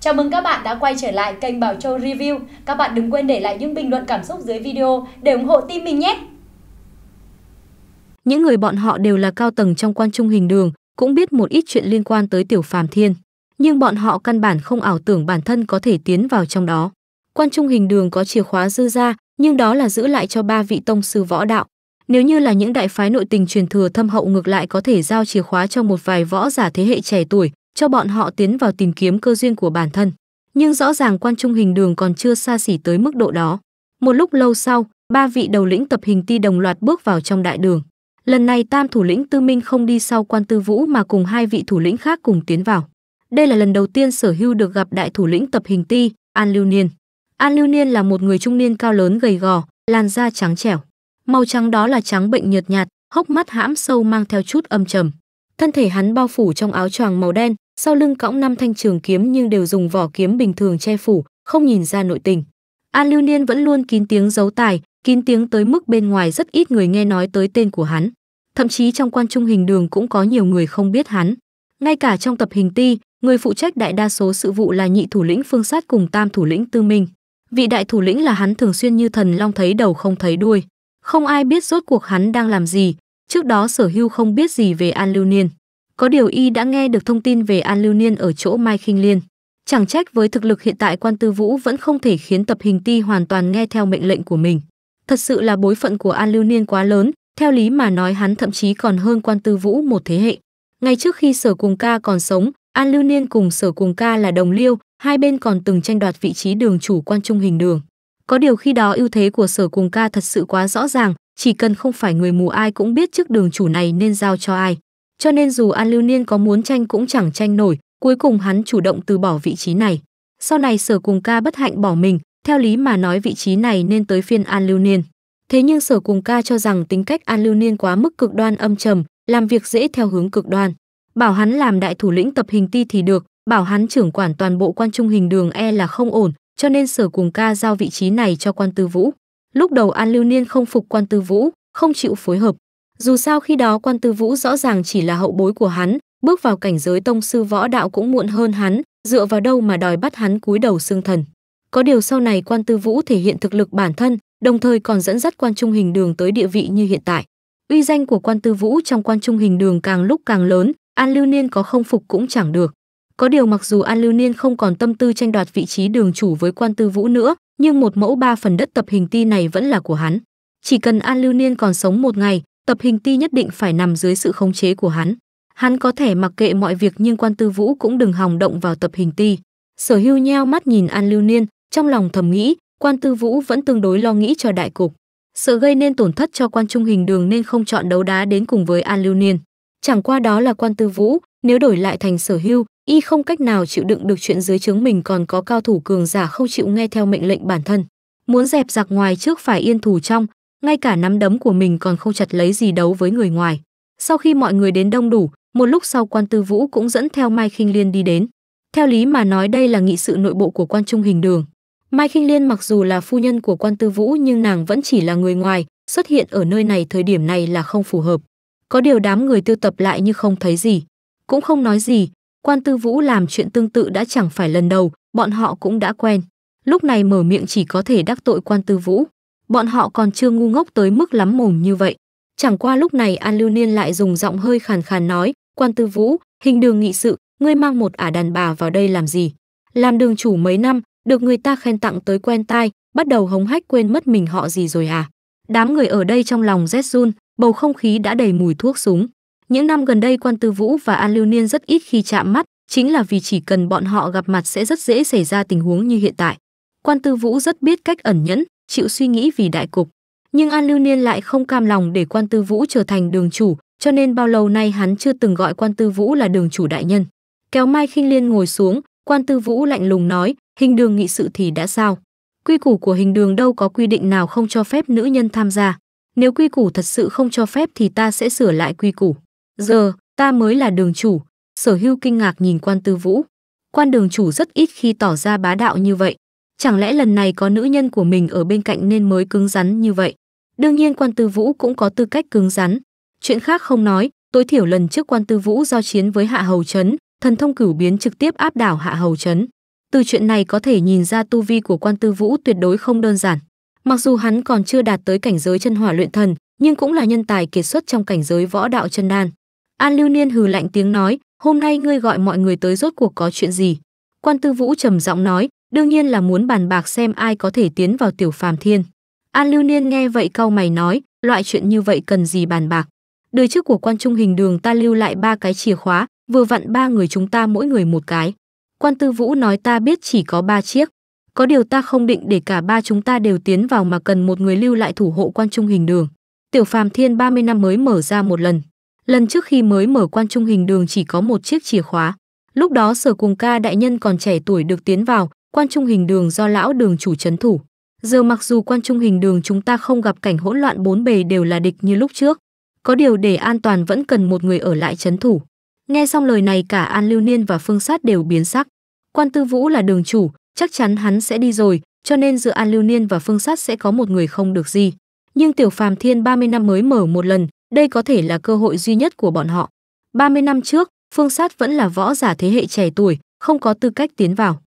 Chào mừng các bạn đã quay trở lại kênh Bảo Châu Review. Các bạn đừng quên để lại những bình luận cảm xúc dưới video để ủng hộ team mình nhé! Những người bọn họ đều là cao tầng trong quan trung hình đường, cũng biết một ít chuyện liên quan tới tiểu phàm thiên. Nhưng bọn họ căn bản không ảo tưởng bản thân có thể tiến vào trong đó. Quan trung hình đường có chìa khóa dư ra, nhưng đó là giữ lại cho ba vị tông sư võ đạo. Nếu như là những đại phái nội tình truyền thừa thâm hậu ngược lại có thể giao chìa khóa cho một vài võ giả thế hệ trẻ tuổi, cho bọn họ tiến vào tìm kiếm cơ duyên của bản thân. Nhưng rõ ràng quan trung hình đường còn chưa xa xỉ tới mức độ đó. Một lúc lâu sau, ba vị đầu lĩnh tập hình ti đồng loạt bước vào trong đại đường. Lần này tam thủ lĩnh Tư Minh không đi sau quan Tư Vũ mà cùng hai vị thủ lĩnh khác cùng tiến vào. Đây là lần đầu tiên sở hưu được gặp đại thủ lĩnh tập hình ti, An Lưu Niên. An Lưu Niên là một người trung niên cao lớn gầy gò, làn da trắng trẻo. Màu trắng đó là trắng bệnh nhợt nhạt, hốc mắt hãm sâu mang theo chút âm trầm. Thân thể hắn bao phủ trong áo choàng màu đen, sau lưng cõng năm thanh trường kiếm nhưng đều dùng vỏ kiếm bình thường che phủ, không nhìn ra nội tình. An Lưu Niên vẫn luôn kín tiếng giấu tài, kín tiếng tới mức bên ngoài rất ít người nghe nói tới tên của hắn. Thậm chí trong quan trung hình đường cũng có nhiều người không biết hắn. Ngay cả trong tập hình ti, người phụ trách đại đa số sự vụ là nhị thủ lĩnh Phương Sát cùng tam thủ lĩnh Tư Minh. Vị đại thủ lĩnh là hắn thường xuyên như thần long thấy đầu không thấy đuôi. Không ai biết rốt cuộc hắn đang làm gì, trước đó sở hưu không biết gì về An Lưu Niên. Có điều y đã nghe được thông tin về An Lưu Niên ở chỗ Mai Khinh Liên. Chẳng trách với thực lực hiện tại Quan Tư Vũ vẫn không thể khiến tập hình ti hoàn toàn nghe theo mệnh lệnh của mình. Thật sự là bối phận của An Lưu Niên quá lớn, theo lý mà nói hắn thậm chí còn hơn Quan Tư Vũ một thế hệ. Ngay trước khi Sở Cùng Ca còn sống, An Lưu Niên cùng Sở Cùng Ca là đồng liêu, hai bên còn từng tranh đoạt vị trí đường chủ quan trung hình đường. Có điều khi đó ưu thế của Sở Cùng Ca thật sự quá rõ ràng, chỉ cần không phải người mù ai cũng biết trước đường chủ này nên giao cho ai cho nên dù An Lưu Niên có muốn tranh cũng chẳng tranh nổi, cuối cùng hắn chủ động từ bỏ vị trí này. Sau này Sở Cùng Ca bất hạnh bỏ mình, theo lý mà nói vị trí này nên tới phiên An Lưu Niên. Thế nhưng Sở Cùng Ca cho rằng tính cách An Lưu Niên quá mức cực đoan âm trầm, làm việc dễ theo hướng cực đoan. Bảo hắn làm đại thủ lĩnh tập hình ti thì được, bảo hắn trưởng quản toàn bộ quan trung hình đường e là không ổn, cho nên Sở Cùng Ca giao vị trí này cho Quan Tư Vũ. Lúc đầu An Lưu Niên không phục Quan Tư Vũ, không chịu phối hợp, dù sao khi đó quan tư vũ rõ ràng chỉ là hậu bối của hắn, bước vào cảnh giới tông sư võ đạo cũng muộn hơn hắn, dựa vào đâu mà đòi bắt hắn cúi đầu xương thần. Có điều sau này quan tư vũ thể hiện thực lực bản thân, đồng thời còn dẫn dắt quan trung hình đường tới địa vị như hiện tại. Uy danh của quan tư vũ trong quan trung hình đường càng lúc càng lớn, An Lưu Niên có không phục cũng chẳng được. Có điều mặc dù An Lưu Niên không còn tâm tư tranh đoạt vị trí đường chủ với quan tư vũ nữa, nhưng một mẫu ba phần đất tập hình ti này vẫn là của hắn. Chỉ cần An Lưu Niên còn sống một ngày, tập hình ti nhất định phải nằm dưới sự khống chế của hắn. Hắn có thể mặc kệ mọi việc nhưng quan tư vũ cũng đừng hòng động vào tập hình ti. Sở hưu nheo mắt nhìn An Lưu Niên, trong lòng thầm nghĩ, quan tư vũ vẫn tương đối lo nghĩ cho đại cục. Sợ gây nên tổn thất cho quan trung hình đường nên không chọn đấu đá đến cùng với An Lưu Niên. Chẳng qua đó là quan tư vũ, nếu đổi lại thành sở hưu, y không cách nào chịu đựng được chuyện dưới trướng mình còn có cao thủ cường giả không chịu nghe theo mệnh lệnh bản thân. Muốn dẹp giặc ngoài trước phải yên thủ trong, ngay cả nắm đấm của mình còn không chặt lấy gì đấu với người ngoài sau khi mọi người đến đông đủ một lúc sau quan tư vũ cũng dẫn theo mai kinh liên đi đến theo lý mà nói đây là nghị sự nội bộ của quan trung hình đường mai kinh liên mặc dù là phu nhân của quan tư vũ nhưng nàng vẫn chỉ là người ngoài xuất hiện ở nơi này thời điểm này là không phù hợp có điều đám người tiêu tập lại như không thấy gì cũng không nói gì quan tư vũ làm chuyện tương tự đã chẳng phải lần đầu bọn họ cũng đã quen lúc này mở miệng chỉ có thể đắc tội quan tư vũ bọn họ còn chưa ngu ngốc tới mức lắm mồm như vậy. Chẳng qua lúc này An Lưu Niên lại dùng giọng hơi khàn khàn nói, quan tư vũ, hình đường nghị sự, ngươi mang một ả đàn bà vào đây làm gì? Làm đường chủ mấy năm, được người ta khen tặng tới quen tai, bắt đầu hống hách quên mất mình họ gì rồi à? Đám người ở đây trong lòng rét run, bầu không khí đã đầy mùi thuốc súng. Những năm gần đây quan tư vũ và An Lưu Niên rất ít khi chạm mắt, chính là vì chỉ cần bọn họ gặp mặt sẽ rất dễ xảy ra tình huống như hiện tại. Quan Tư Vũ rất biết cách ẩn nhẫn, chịu suy nghĩ vì đại cục nhưng an lưu niên lại không cam lòng để quan tư vũ trở thành đường chủ cho nên bao lâu nay hắn chưa từng gọi quan tư vũ là đường chủ đại nhân kéo mai khinh liên ngồi xuống quan tư vũ lạnh lùng nói hình đường nghị sự thì đã sao quy củ của hình đường đâu có quy định nào không cho phép nữ nhân tham gia nếu quy củ thật sự không cho phép thì ta sẽ sửa lại quy củ giờ ta mới là đường chủ sở hưu kinh ngạc nhìn quan tư vũ quan đường chủ rất ít khi tỏ ra bá đạo như vậy chẳng lẽ lần này có nữ nhân của mình ở bên cạnh nên mới cứng rắn như vậy đương nhiên quan tư vũ cũng có tư cách cứng rắn chuyện khác không nói tối thiểu lần trước quan tư vũ giao chiến với hạ hầu trấn thần thông cửu biến trực tiếp áp đảo hạ hầu trấn từ chuyện này có thể nhìn ra tu vi của quan tư vũ tuyệt đối không đơn giản mặc dù hắn còn chưa đạt tới cảnh giới chân hỏa luyện thần nhưng cũng là nhân tài kiệt xuất trong cảnh giới võ đạo chân đan an lưu niên hừ lạnh tiếng nói hôm nay ngươi gọi mọi người tới rốt cuộc có chuyện gì quan tư vũ trầm giọng nói đương nhiên là muốn bàn bạc xem ai có thể tiến vào tiểu phàm thiên. An Lưu Niên nghe vậy cau mày nói, loại chuyện như vậy cần gì bàn bạc. Đời trước của quan trung hình đường ta lưu lại ba cái chìa khóa, vừa vặn ba người chúng ta mỗi người một cái. Quan Tư Vũ nói ta biết chỉ có ba chiếc. Có điều ta không định để cả ba chúng ta đều tiến vào mà cần một người lưu lại thủ hộ quan trung hình đường. Tiểu phàm thiên 30 năm mới mở ra một lần. Lần trước khi mới mở quan trung hình đường chỉ có một chiếc chìa khóa. Lúc đó sở cùng ca đại nhân còn trẻ tuổi được tiến vào, quan trung hình đường do lão đường chủ chấn thủ. Giờ mặc dù quan trung hình đường chúng ta không gặp cảnh hỗn loạn bốn bề đều là địch như lúc trước, có điều để an toàn vẫn cần một người ở lại chấn thủ. Nghe xong lời này cả An Lưu Niên và Phương Sát đều biến sắc. Quan Tư Vũ là đường chủ, chắc chắn hắn sẽ đi rồi, cho nên giữa An Lưu Niên và Phương Sát sẽ có một người không được gì. Nhưng Tiểu Phàm Thiên 30 năm mới mở một lần, đây có thể là cơ hội duy nhất của bọn họ. 30 năm trước, Phương Sát vẫn là võ giả thế hệ trẻ tuổi, không có tư cách tiến vào.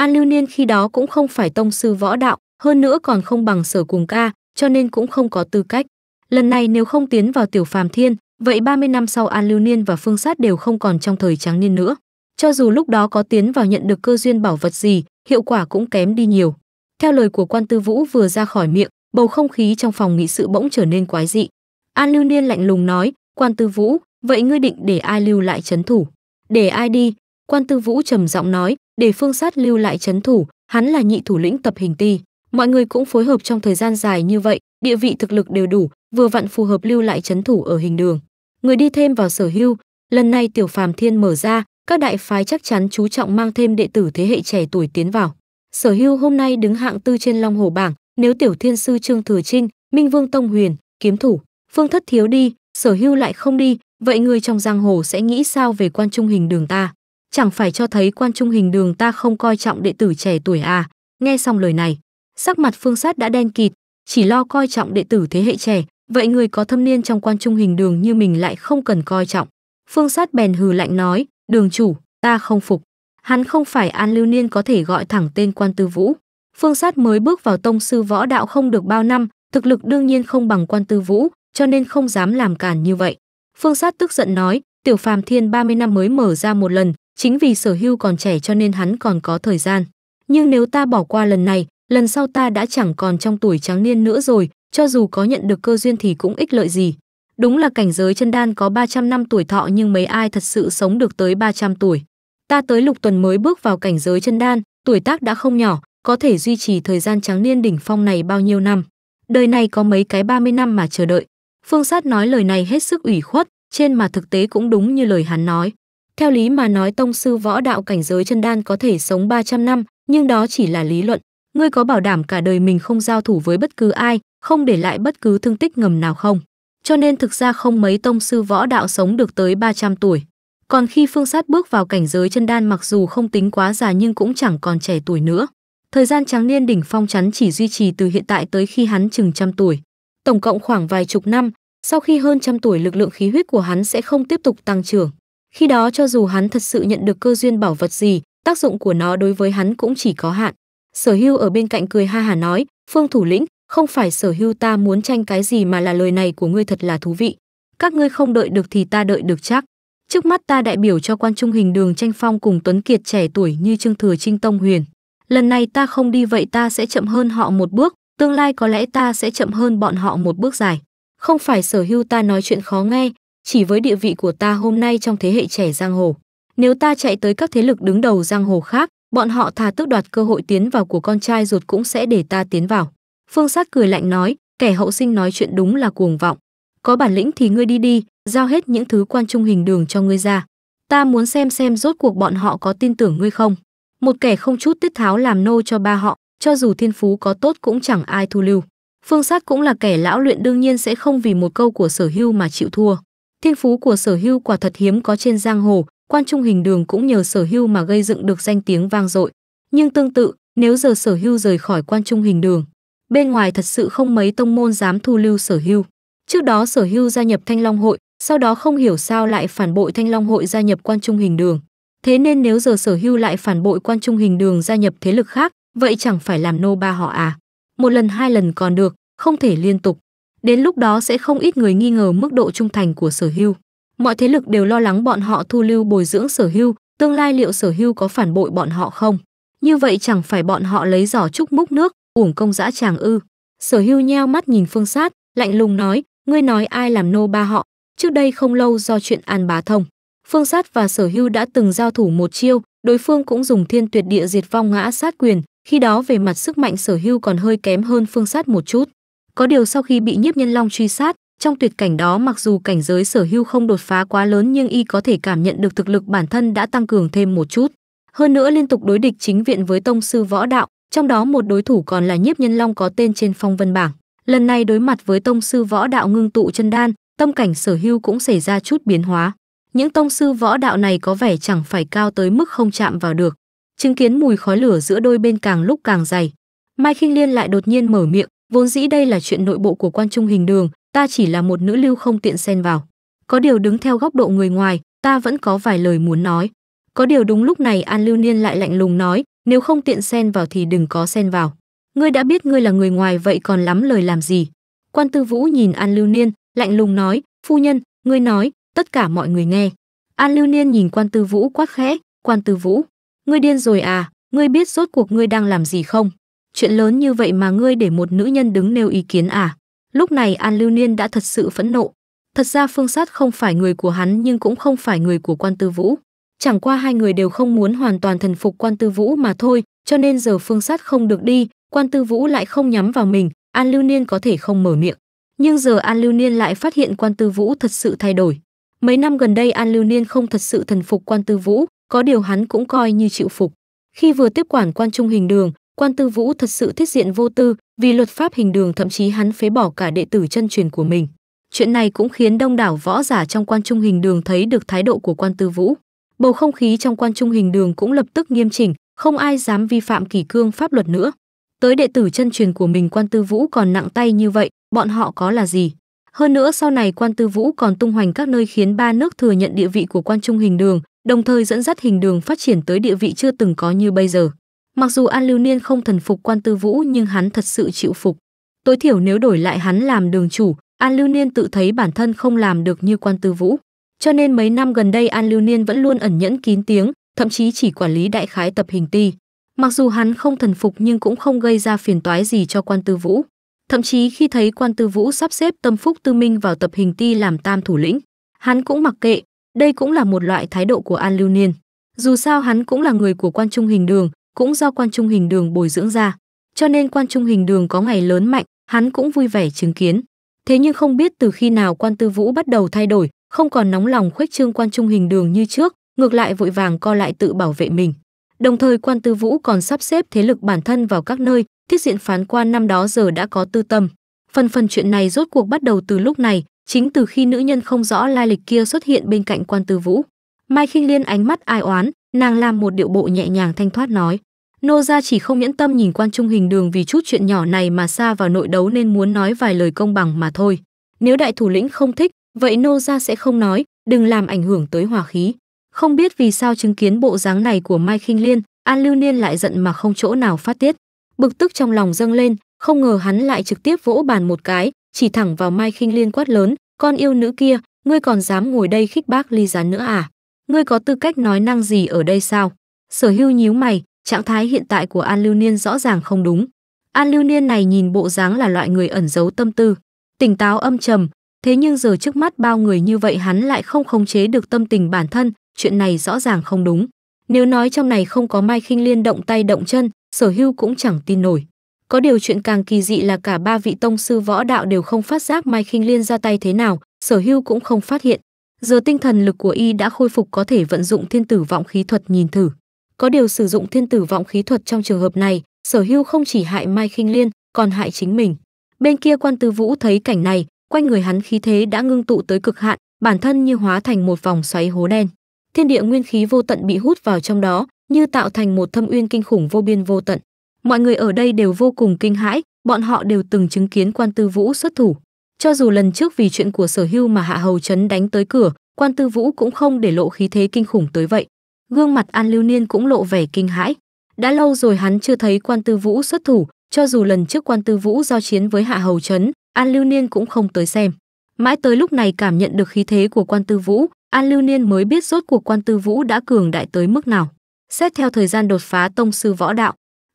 An Lưu Niên khi đó cũng không phải tông sư võ đạo, hơn nữa còn không bằng sở cùng ca, cho nên cũng không có tư cách. Lần này nếu không tiến vào tiểu phàm thiên, vậy 30 năm sau An Lưu Niên và Phương Sát đều không còn trong thời tráng niên nữa. Cho dù lúc đó có tiến vào nhận được cơ duyên bảo vật gì, hiệu quả cũng kém đi nhiều. Theo lời của quan tư vũ vừa ra khỏi miệng, bầu không khí trong phòng nghị sự bỗng trở nên quái dị. An Lưu Niên lạnh lùng nói, quan tư vũ, vậy ngươi định để ai lưu lại chấn thủ? Để ai đi, quan tư vũ trầm giọng nói để phương sát lưu lại chấn thủ hắn là nhị thủ lĩnh tập hình ti mọi người cũng phối hợp trong thời gian dài như vậy địa vị thực lực đều đủ vừa vặn phù hợp lưu lại chấn thủ ở hình đường người đi thêm vào sở hưu lần này tiểu phàm thiên mở ra các đại phái chắc chắn chú trọng mang thêm đệ tử thế hệ trẻ tuổi tiến vào sở hưu hôm nay đứng hạng tư trên long hồ bảng nếu tiểu thiên sư trương thừa trinh minh vương tông huyền kiếm thủ phương thất thiếu đi sở hưu lại không đi vậy người trong giang hồ sẽ nghĩ sao về quan trung hình đường ta chẳng phải cho thấy quan trung hình đường ta không coi trọng đệ tử trẻ tuổi à nghe xong lời này sắc mặt phương sát đã đen kịt chỉ lo coi trọng đệ tử thế hệ trẻ vậy người có thâm niên trong quan trung hình đường như mình lại không cần coi trọng phương sát bèn hừ lạnh nói đường chủ ta không phục hắn không phải an lưu niên có thể gọi thẳng tên quan tư vũ phương sát mới bước vào tông sư võ đạo không được bao năm thực lực đương nhiên không bằng quan tư vũ cho nên không dám làm càn như vậy phương sát tức giận nói tiểu phàm thiên 30 năm mới mở ra một lần Chính vì sở hưu còn trẻ cho nên hắn còn có thời gian. Nhưng nếu ta bỏ qua lần này, lần sau ta đã chẳng còn trong tuổi tráng niên nữa rồi, cho dù có nhận được cơ duyên thì cũng ích lợi gì. Đúng là cảnh giới chân đan có 300 năm tuổi thọ nhưng mấy ai thật sự sống được tới 300 tuổi. Ta tới lục tuần mới bước vào cảnh giới chân đan, tuổi tác đã không nhỏ, có thể duy trì thời gian tráng niên đỉnh phong này bao nhiêu năm. Đời này có mấy cái 30 năm mà chờ đợi. Phương Sát nói lời này hết sức ủy khuất, trên mà thực tế cũng đúng như lời hắn nói. Theo lý mà nói tông sư võ đạo cảnh giới chân đan có thể sống 300 năm, nhưng đó chỉ là lý luận. Ngươi có bảo đảm cả đời mình không giao thủ với bất cứ ai, không để lại bất cứ thương tích ngầm nào không? Cho nên thực ra không mấy tông sư võ đạo sống được tới 300 tuổi. Còn khi Phương Sát bước vào cảnh giới chân đan mặc dù không tính quá già nhưng cũng chẳng còn trẻ tuổi nữa. Thời gian tráng niên đỉnh phong chắn chỉ duy trì từ hiện tại tới khi hắn chừng trăm tuổi. Tổng cộng khoảng vài chục năm, sau khi hơn trăm tuổi lực lượng khí huyết của hắn sẽ không tiếp tục tăng trưởng. Khi đó cho dù hắn thật sự nhận được cơ duyên bảo vật gì, tác dụng của nó đối với hắn cũng chỉ có hạn. Sở Hưu ở bên cạnh cười ha hà nói, "Phương thủ lĩnh, không phải Sở Hưu ta muốn tranh cái gì mà là lời này của ngươi thật là thú vị. Các ngươi không đợi được thì ta đợi được chắc." Trước mắt ta đại biểu cho quan trung hình đường tranh phong cùng Tuấn Kiệt trẻ tuổi như Trương Thừa Trinh Tông Huyền. Lần này ta không đi vậy ta sẽ chậm hơn họ một bước, tương lai có lẽ ta sẽ chậm hơn bọn họ một bước dài. Không phải sở hưu ta nói chuyện khó nghe, chỉ với địa vị của ta hôm nay trong thế hệ trẻ giang hồ, nếu ta chạy tới các thế lực đứng đầu giang hồ khác, bọn họ thà tước đoạt cơ hội tiến vào của con trai ruột cũng sẽ để ta tiến vào. Phương Sát cười lạnh nói, kẻ hậu sinh nói chuyện đúng là cuồng vọng. Có bản lĩnh thì ngươi đi đi, giao hết những thứ quan trung hình đường cho ngươi ra. Ta muốn xem xem rốt cuộc bọn họ có tin tưởng ngươi không. Một kẻ không chút tiết tháo làm nô cho ba họ, cho dù thiên phú có tốt cũng chẳng ai thu lưu. Phương Sát cũng là kẻ lão luyện đương nhiên sẽ không vì một câu của sở hưu mà chịu thua. Thiên phú của Sở Hưu quả thật hiếm có trên giang hồ, quan trung hình đường cũng nhờ Sở Hưu mà gây dựng được danh tiếng vang dội. Nhưng tương tự, nếu giờ Sở Hưu rời khỏi quan trung hình đường, bên ngoài thật sự không mấy tông môn dám thu lưu Sở Hưu. Trước đó Sở Hưu gia nhập Thanh Long hội, sau đó không hiểu sao lại phản bội Thanh Long hội gia nhập quan trung hình đường. Thế nên nếu giờ Sở Hưu lại phản bội quan trung hình đường gia nhập thế lực khác, vậy chẳng phải làm nô ba họ à? Một lần hai lần còn được, không thể liên tục. Đến lúc đó sẽ không ít người nghi ngờ mức độ trung thành của Sở Hưu. Mọi thế lực đều lo lắng bọn họ thu lưu bồi dưỡng Sở Hưu, tương lai liệu Sở Hưu có phản bội bọn họ không? Như vậy chẳng phải bọn họ lấy giỏ trúc múc nước, uổng công dã tràng ư? Sở Hưu nheo mắt nhìn Phương Sát, lạnh lùng nói, ngươi nói ai làm nô ba họ? Trước đây không lâu do chuyện An Bá Thông, Phương Sát và Sở Hưu đã từng giao thủ một chiêu, đối phương cũng dùng Thiên Tuyệt Địa Diệt Vong ngã sát quyền, khi đó về mặt sức mạnh Sở Hưu còn hơi kém hơn Phương Sát một chút. Có điều sau khi bị nhiếp nhân long truy sát, trong tuyệt cảnh đó mặc dù cảnh giới sở hưu không đột phá quá lớn nhưng y có thể cảm nhận được thực lực bản thân đã tăng cường thêm một chút. Hơn nữa liên tục đối địch chính viện với tông sư võ đạo, trong đó một đối thủ còn là nhiếp nhân long có tên trên phong vân bảng. Lần này đối mặt với tông sư võ đạo ngưng tụ chân đan, tâm cảnh sở hưu cũng xảy ra chút biến hóa. Những tông sư võ đạo này có vẻ chẳng phải cao tới mức không chạm vào được. Chứng kiến mùi khói lửa giữa đôi bên càng lúc càng dày, Mai kinh Liên lại đột nhiên mở miệng, Vốn dĩ đây là chuyện nội bộ của quan trung hình đường, ta chỉ là một nữ lưu không tiện xen vào. Có điều đứng theo góc độ người ngoài, ta vẫn có vài lời muốn nói. Có điều đúng lúc này An Lưu Niên lại lạnh lùng nói, nếu không tiện xen vào thì đừng có xen vào. Ngươi đã biết ngươi là người ngoài vậy còn lắm lời làm gì? Quan Tư Vũ nhìn An Lưu Niên, lạnh lùng nói, phu nhân, ngươi nói, tất cả mọi người nghe. An Lưu Niên nhìn Quan Tư Vũ quát khẽ, Quan Tư Vũ, ngươi điên rồi à, ngươi biết rốt cuộc ngươi đang làm gì không? Chuyện lớn như vậy mà ngươi để một nữ nhân đứng nêu ý kiến à? Lúc này An Lưu Niên đã thật sự phẫn nộ. Thật ra Phương Sát không phải người của hắn nhưng cũng không phải người của Quan Tư Vũ. Chẳng qua hai người đều không muốn hoàn toàn thần phục Quan Tư Vũ mà thôi, cho nên giờ Phương Sát không được đi, Quan Tư Vũ lại không nhắm vào mình, An Lưu Niên có thể không mở miệng. Nhưng giờ An Lưu Niên lại phát hiện Quan Tư Vũ thật sự thay đổi. Mấy năm gần đây An Lưu Niên không thật sự thần phục Quan Tư Vũ, có điều hắn cũng coi như chịu phục. Khi vừa tiếp quản quan trung hình đường, quan tư vũ thật sự thiết diện vô tư vì luật pháp hình đường thậm chí hắn phế bỏ cả đệ tử chân truyền của mình chuyện này cũng khiến đông đảo võ giả trong quan trung hình đường thấy được thái độ của quan tư vũ bầu không khí trong quan trung hình đường cũng lập tức nghiêm chỉnh không ai dám vi phạm kỷ cương pháp luật nữa tới đệ tử chân truyền của mình quan tư vũ còn nặng tay như vậy bọn họ có là gì hơn nữa sau này quan tư vũ còn tung hoành các nơi khiến ba nước thừa nhận địa vị của quan trung hình đường đồng thời dẫn dắt hình đường phát triển tới địa vị chưa từng có như bây giờ Mặc dù An Lưu Niên không thần phục quan tư vũ nhưng hắn thật sự chịu phục. Tối thiểu nếu đổi lại hắn làm đường chủ, An Lưu Niên tự thấy bản thân không làm được như quan tư vũ. Cho nên mấy năm gần đây An Lưu Niên vẫn luôn ẩn nhẫn kín tiếng, thậm chí chỉ quản lý đại khái tập hình ti. Mặc dù hắn không thần phục nhưng cũng không gây ra phiền toái gì cho quan tư vũ. Thậm chí khi thấy quan tư vũ sắp xếp tâm phúc tư minh vào tập hình ti làm tam thủ lĩnh, hắn cũng mặc kệ, đây cũng là một loại thái độ của An Lưu Niên. Dù sao hắn cũng là người của quan trung hình đường, cũng do quan trung hình đường bồi dưỡng ra cho nên quan trung hình đường có ngày lớn mạnh hắn cũng vui vẻ chứng kiến thế nhưng không biết từ khi nào quan tư vũ bắt đầu thay đổi không còn nóng lòng khuếch trương quan trung hình đường như trước ngược lại vội vàng co lại tự bảo vệ mình đồng thời quan tư vũ còn sắp xếp thế lực bản thân vào các nơi thiết diện phán quan năm đó giờ đã có tư tâm phần phần chuyện này rốt cuộc bắt đầu từ lúc này chính từ khi nữ nhân không rõ lai lịch kia xuất hiện bên cạnh quan tư vũ mai kinh liên ánh mắt ai oán Nàng làm một điệu bộ nhẹ nhàng thanh thoát nói, nô gia chỉ không nhẫn tâm nhìn quan trung hình đường vì chút chuyện nhỏ này mà xa vào nội đấu nên muốn nói vài lời công bằng mà thôi. Nếu đại thủ lĩnh không thích, vậy nô gia sẽ không nói, đừng làm ảnh hưởng tới hòa khí. Không biết vì sao chứng kiến bộ dáng này của Mai Khinh Liên, An Lưu Niên lại giận mà không chỗ nào phát tiết. Bực tức trong lòng dâng lên, không ngờ hắn lại trực tiếp vỗ bàn một cái, chỉ thẳng vào Mai Khinh Liên quát lớn, "Con yêu nữ kia, ngươi còn dám ngồi đây khích bác Ly Gián nữa à?" ngươi có tư cách nói năng gì ở đây sao? Sở hưu nhíu mày, trạng thái hiện tại của An Lưu Niên rõ ràng không đúng. An Lưu Niên này nhìn bộ dáng là loại người ẩn giấu tâm tư, tỉnh táo âm trầm, thế nhưng giờ trước mắt bao người như vậy hắn lại không khống chế được tâm tình bản thân, chuyện này rõ ràng không đúng. Nếu nói trong này không có Mai Khinh Liên động tay động chân, Sở Hưu cũng chẳng tin nổi. Có điều chuyện càng kỳ dị là cả ba vị tông sư võ đạo đều không phát giác Mai Khinh Liên ra tay thế nào, Sở Hưu cũng không phát hiện. Giờ tinh thần lực của y đã khôi phục có thể vận dụng thiên tử vọng khí thuật nhìn thử. Có điều sử dụng thiên tử vọng khí thuật trong trường hợp này, Sở Hưu không chỉ hại Mai Khinh Liên, còn hại chính mình. Bên kia Quan Tư Vũ thấy cảnh này, quanh người hắn khí thế đã ngưng tụ tới cực hạn, bản thân như hóa thành một vòng xoáy hố đen. Thiên địa nguyên khí vô tận bị hút vào trong đó, như tạo thành một thâm uyên kinh khủng vô biên vô tận. Mọi người ở đây đều vô cùng kinh hãi, bọn họ đều từng chứng kiến Quan Tư Vũ xuất thủ, cho dù lần trước vì chuyện của sở hưu mà hạ hầu chấn đánh tới cửa, quan tư vũ cũng không để lộ khí thế kinh khủng tới vậy. Gương mặt An Lưu Niên cũng lộ vẻ kinh hãi. Đã lâu rồi hắn chưa thấy quan tư vũ xuất thủ, cho dù lần trước quan tư vũ giao chiến với hạ hầu chấn, An Lưu Niên cũng không tới xem. Mãi tới lúc này cảm nhận được khí thế của quan tư vũ, An Lưu Niên mới biết rốt cuộc quan tư vũ đã cường đại tới mức nào. Xét theo thời gian đột phá tông sư võ đạo,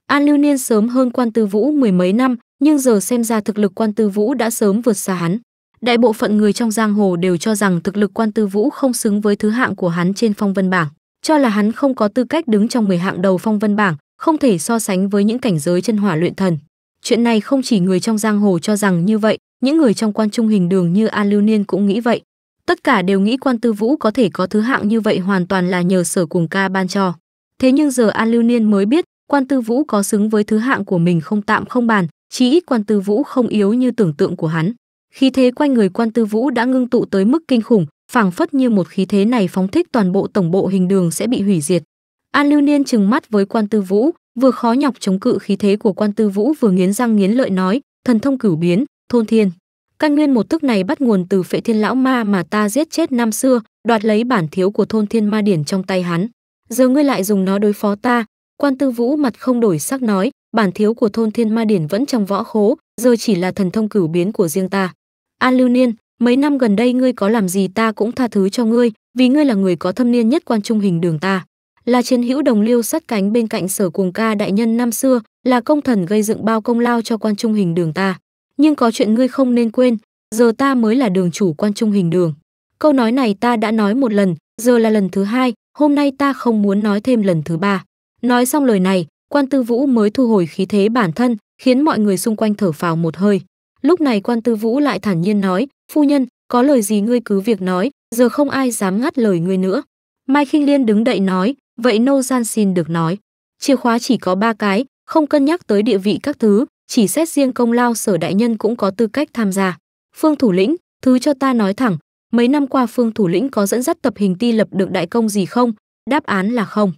An Lưu Niên sớm hơn quan tư vũ mười mấy năm, nhưng giờ xem ra thực lực quan tư vũ đã sớm vượt xa hắn đại bộ phận người trong giang hồ đều cho rằng thực lực quan tư vũ không xứng với thứ hạng của hắn trên phong vân bảng cho là hắn không có tư cách đứng trong 10 hạng đầu phong vân bảng không thể so sánh với những cảnh giới chân hỏa luyện thần chuyện này không chỉ người trong giang hồ cho rằng như vậy những người trong quan trung hình đường như an lưu niên cũng nghĩ vậy tất cả đều nghĩ quan tư vũ có thể có thứ hạng như vậy hoàn toàn là nhờ sở cùng ca ban cho thế nhưng giờ an lưu niên mới biết quan tư vũ có xứng với thứ hạng của mình không tạm không bàn chí ít quan tư vũ không yếu như tưởng tượng của hắn khí thế quanh người quan tư vũ đã ngưng tụ tới mức kinh khủng phảng phất như một khí thế này phóng thích toàn bộ tổng bộ hình đường sẽ bị hủy diệt an lưu niên trừng mắt với quan tư vũ vừa khó nhọc chống cự khí thế của quan tư vũ vừa nghiến răng nghiến lợi nói thần thông cửu biến thôn thiên căn nguyên một tức này bắt nguồn từ phệ thiên lão ma mà ta giết chết năm xưa đoạt lấy bản thiếu của thôn thiên ma điển trong tay hắn giờ ngươi lại dùng nó đối phó ta quan tư vũ mặt không đổi sắc nói bản thiếu của thôn Thiên Ma Điển vẫn trong võ khố, giờ chỉ là thần thông cửu biến của riêng ta. An Lưu Niên, mấy năm gần đây ngươi có làm gì ta cũng tha thứ cho ngươi, vì ngươi là người có thâm niên nhất quan trung hình đường ta. Là chiến hữu đồng liêu sát cánh bên cạnh sở cuồng ca đại nhân năm xưa, là công thần gây dựng bao công lao cho quan trung hình đường ta. Nhưng có chuyện ngươi không nên quên, giờ ta mới là đường chủ quan trung hình đường. Câu nói này ta đã nói một lần, giờ là lần thứ hai, hôm nay ta không muốn nói thêm lần thứ ba. Nói xong lời này, quan tư vũ mới thu hồi khí thế bản thân khiến mọi người xung quanh thở phào một hơi lúc này quan tư vũ lại thản nhiên nói phu nhân có lời gì ngươi cứ việc nói giờ không ai dám ngắt lời ngươi nữa mai khinh liên đứng đậy nói vậy nô gian xin được nói chìa khóa chỉ có ba cái không cân nhắc tới địa vị các thứ chỉ xét riêng công lao sở đại nhân cũng có tư cách tham gia phương thủ lĩnh thứ cho ta nói thẳng mấy năm qua phương thủ lĩnh có dẫn dắt tập hình ti lập được đại công gì không đáp án là không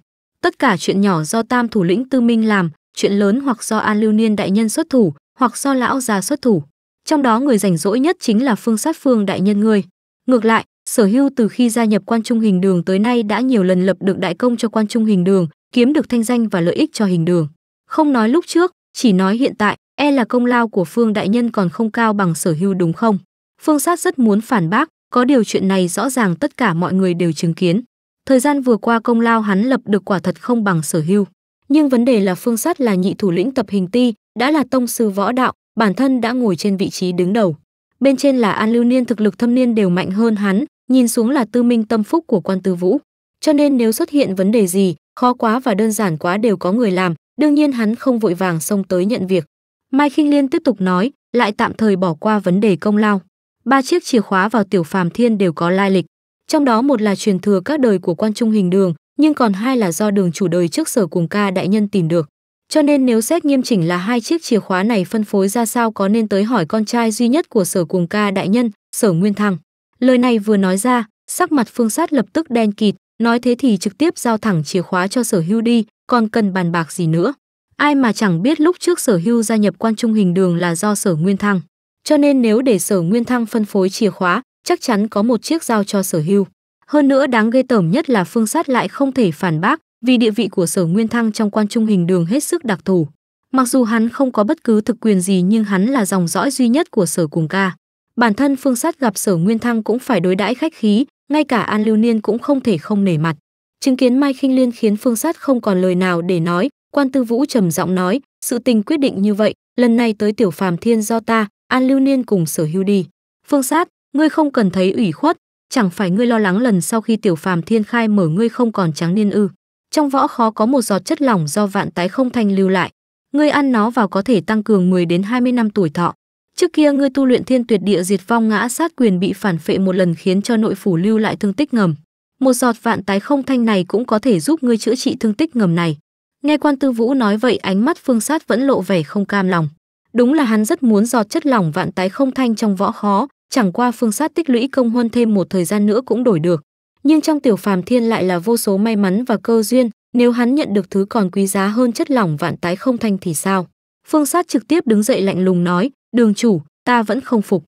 Tất cả chuyện nhỏ do tam thủ lĩnh tư minh làm, chuyện lớn hoặc do An Lưu Niên đại nhân xuất thủ, hoặc do lão già xuất thủ. Trong đó người rảnh rỗi nhất chính là Phương Sát Phương đại nhân ngươi. Ngược lại, Sở Hưu từ khi gia nhập quan trung hình đường tới nay đã nhiều lần lập được đại công cho quan trung hình đường, kiếm được thanh danh và lợi ích cho hình đường. Không nói lúc trước, chỉ nói hiện tại, e là công lao của Phương đại nhân còn không cao bằng Sở Hưu đúng không? Phương Sát rất muốn phản bác, có điều chuyện này rõ ràng tất cả mọi người đều chứng kiến. Thời gian vừa qua công lao hắn lập được quả thật không bằng sở hưu. Nhưng vấn đề là Phương Sát là nhị thủ lĩnh tập hình ti, đã là tông sư võ đạo, bản thân đã ngồi trên vị trí đứng đầu. Bên trên là An Lưu Niên thực lực thâm niên đều mạnh hơn hắn, nhìn xuống là tư minh tâm phúc của quan tư vũ. Cho nên nếu xuất hiện vấn đề gì, khó quá và đơn giản quá đều có người làm, đương nhiên hắn không vội vàng xông tới nhận việc. Mai Khinh Liên tiếp tục nói, lại tạm thời bỏ qua vấn đề công lao. Ba chiếc chìa khóa vào tiểu phàm thiên đều có lai lịch trong đó một là truyền thừa các đời của quan trung hình đường, nhưng còn hai là do đường chủ đời trước sở cùng ca đại nhân tìm được. Cho nên nếu xét nghiêm chỉnh là hai chiếc chìa khóa này phân phối ra sao có nên tới hỏi con trai duy nhất của sở cùng ca đại nhân, sở Nguyên Thăng. Lời này vừa nói ra, sắc mặt phương sát lập tức đen kịt, nói thế thì trực tiếp giao thẳng chìa khóa cho sở hưu đi, còn cần bàn bạc gì nữa. Ai mà chẳng biết lúc trước sở hưu gia nhập quan trung hình đường là do sở Nguyên Thăng. Cho nên nếu để sở Nguyên Thăng phân phối chìa khóa, chắc chắn có một chiếc dao cho sở hưu. Hơn nữa đáng ghê tởm nhất là phương sát lại không thể phản bác vì địa vị của sở nguyên thăng trong quan trung hình đường hết sức đặc thù. Mặc dù hắn không có bất cứ thực quyền gì nhưng hắn là dòng dõi duy nhất của sở cùng ca. Bản thân phương sát gặp sở nguyên thăng cũng phải đối đãi khách khí, ngay cả An Lưu Niên cũng không thể không nể mặt. Chứng kiến Mai Khinh Liên khiến phương sát không còn lời nào để nói, quan tư vũ trầm giọng nói, sự tình quyết định như vậy, lần này tới tiểu phàm thiên do ta, An Lưu Niên cùng sở hưu đi. Phương sát, ngươi không cần thấy ủy khuất chẳng phải ngươi lo lắng lần sau khi tiểu phàm thiên khai mở ngươi không còn trắng niên ư trong võ khó có một giọt chất lỏng do vạn tái không thanh lưu lại ngươi ăn nó vào có thể tăng cường 10 đến 20 năm tuổi thọ trước kia ngươi tu luyện thiên tuyệt địa diệt vong ngã sát quyền bị phản phệ một lần khiến cho nội phủ lưu lại thương tích ngầm một giọt vạn tái không thanh này cũng có thể giúp ngươi chữa trị thương tích ngầm này nghe quan tư vũ nói vậy ánh mắt phương sát vẫn lộ vẻ không cam lòng đúng là hắn rất muốn giọt chất lỏng vạn tái không thanh trong võ khó chẳng qua phương sát tích lũy công huân thêm một thời gian nữa cũng đổi được nhưng trong tiểu phàm thiên lại là vô số may mắn và cơ duyên nếu hắn nhận được thứ còn quý giá hơn chất lỏng vạn tái không thanh thì sao phương sát trực tiếp đứng dậy lạnh lùng nói đường chủ ta vẫn không phục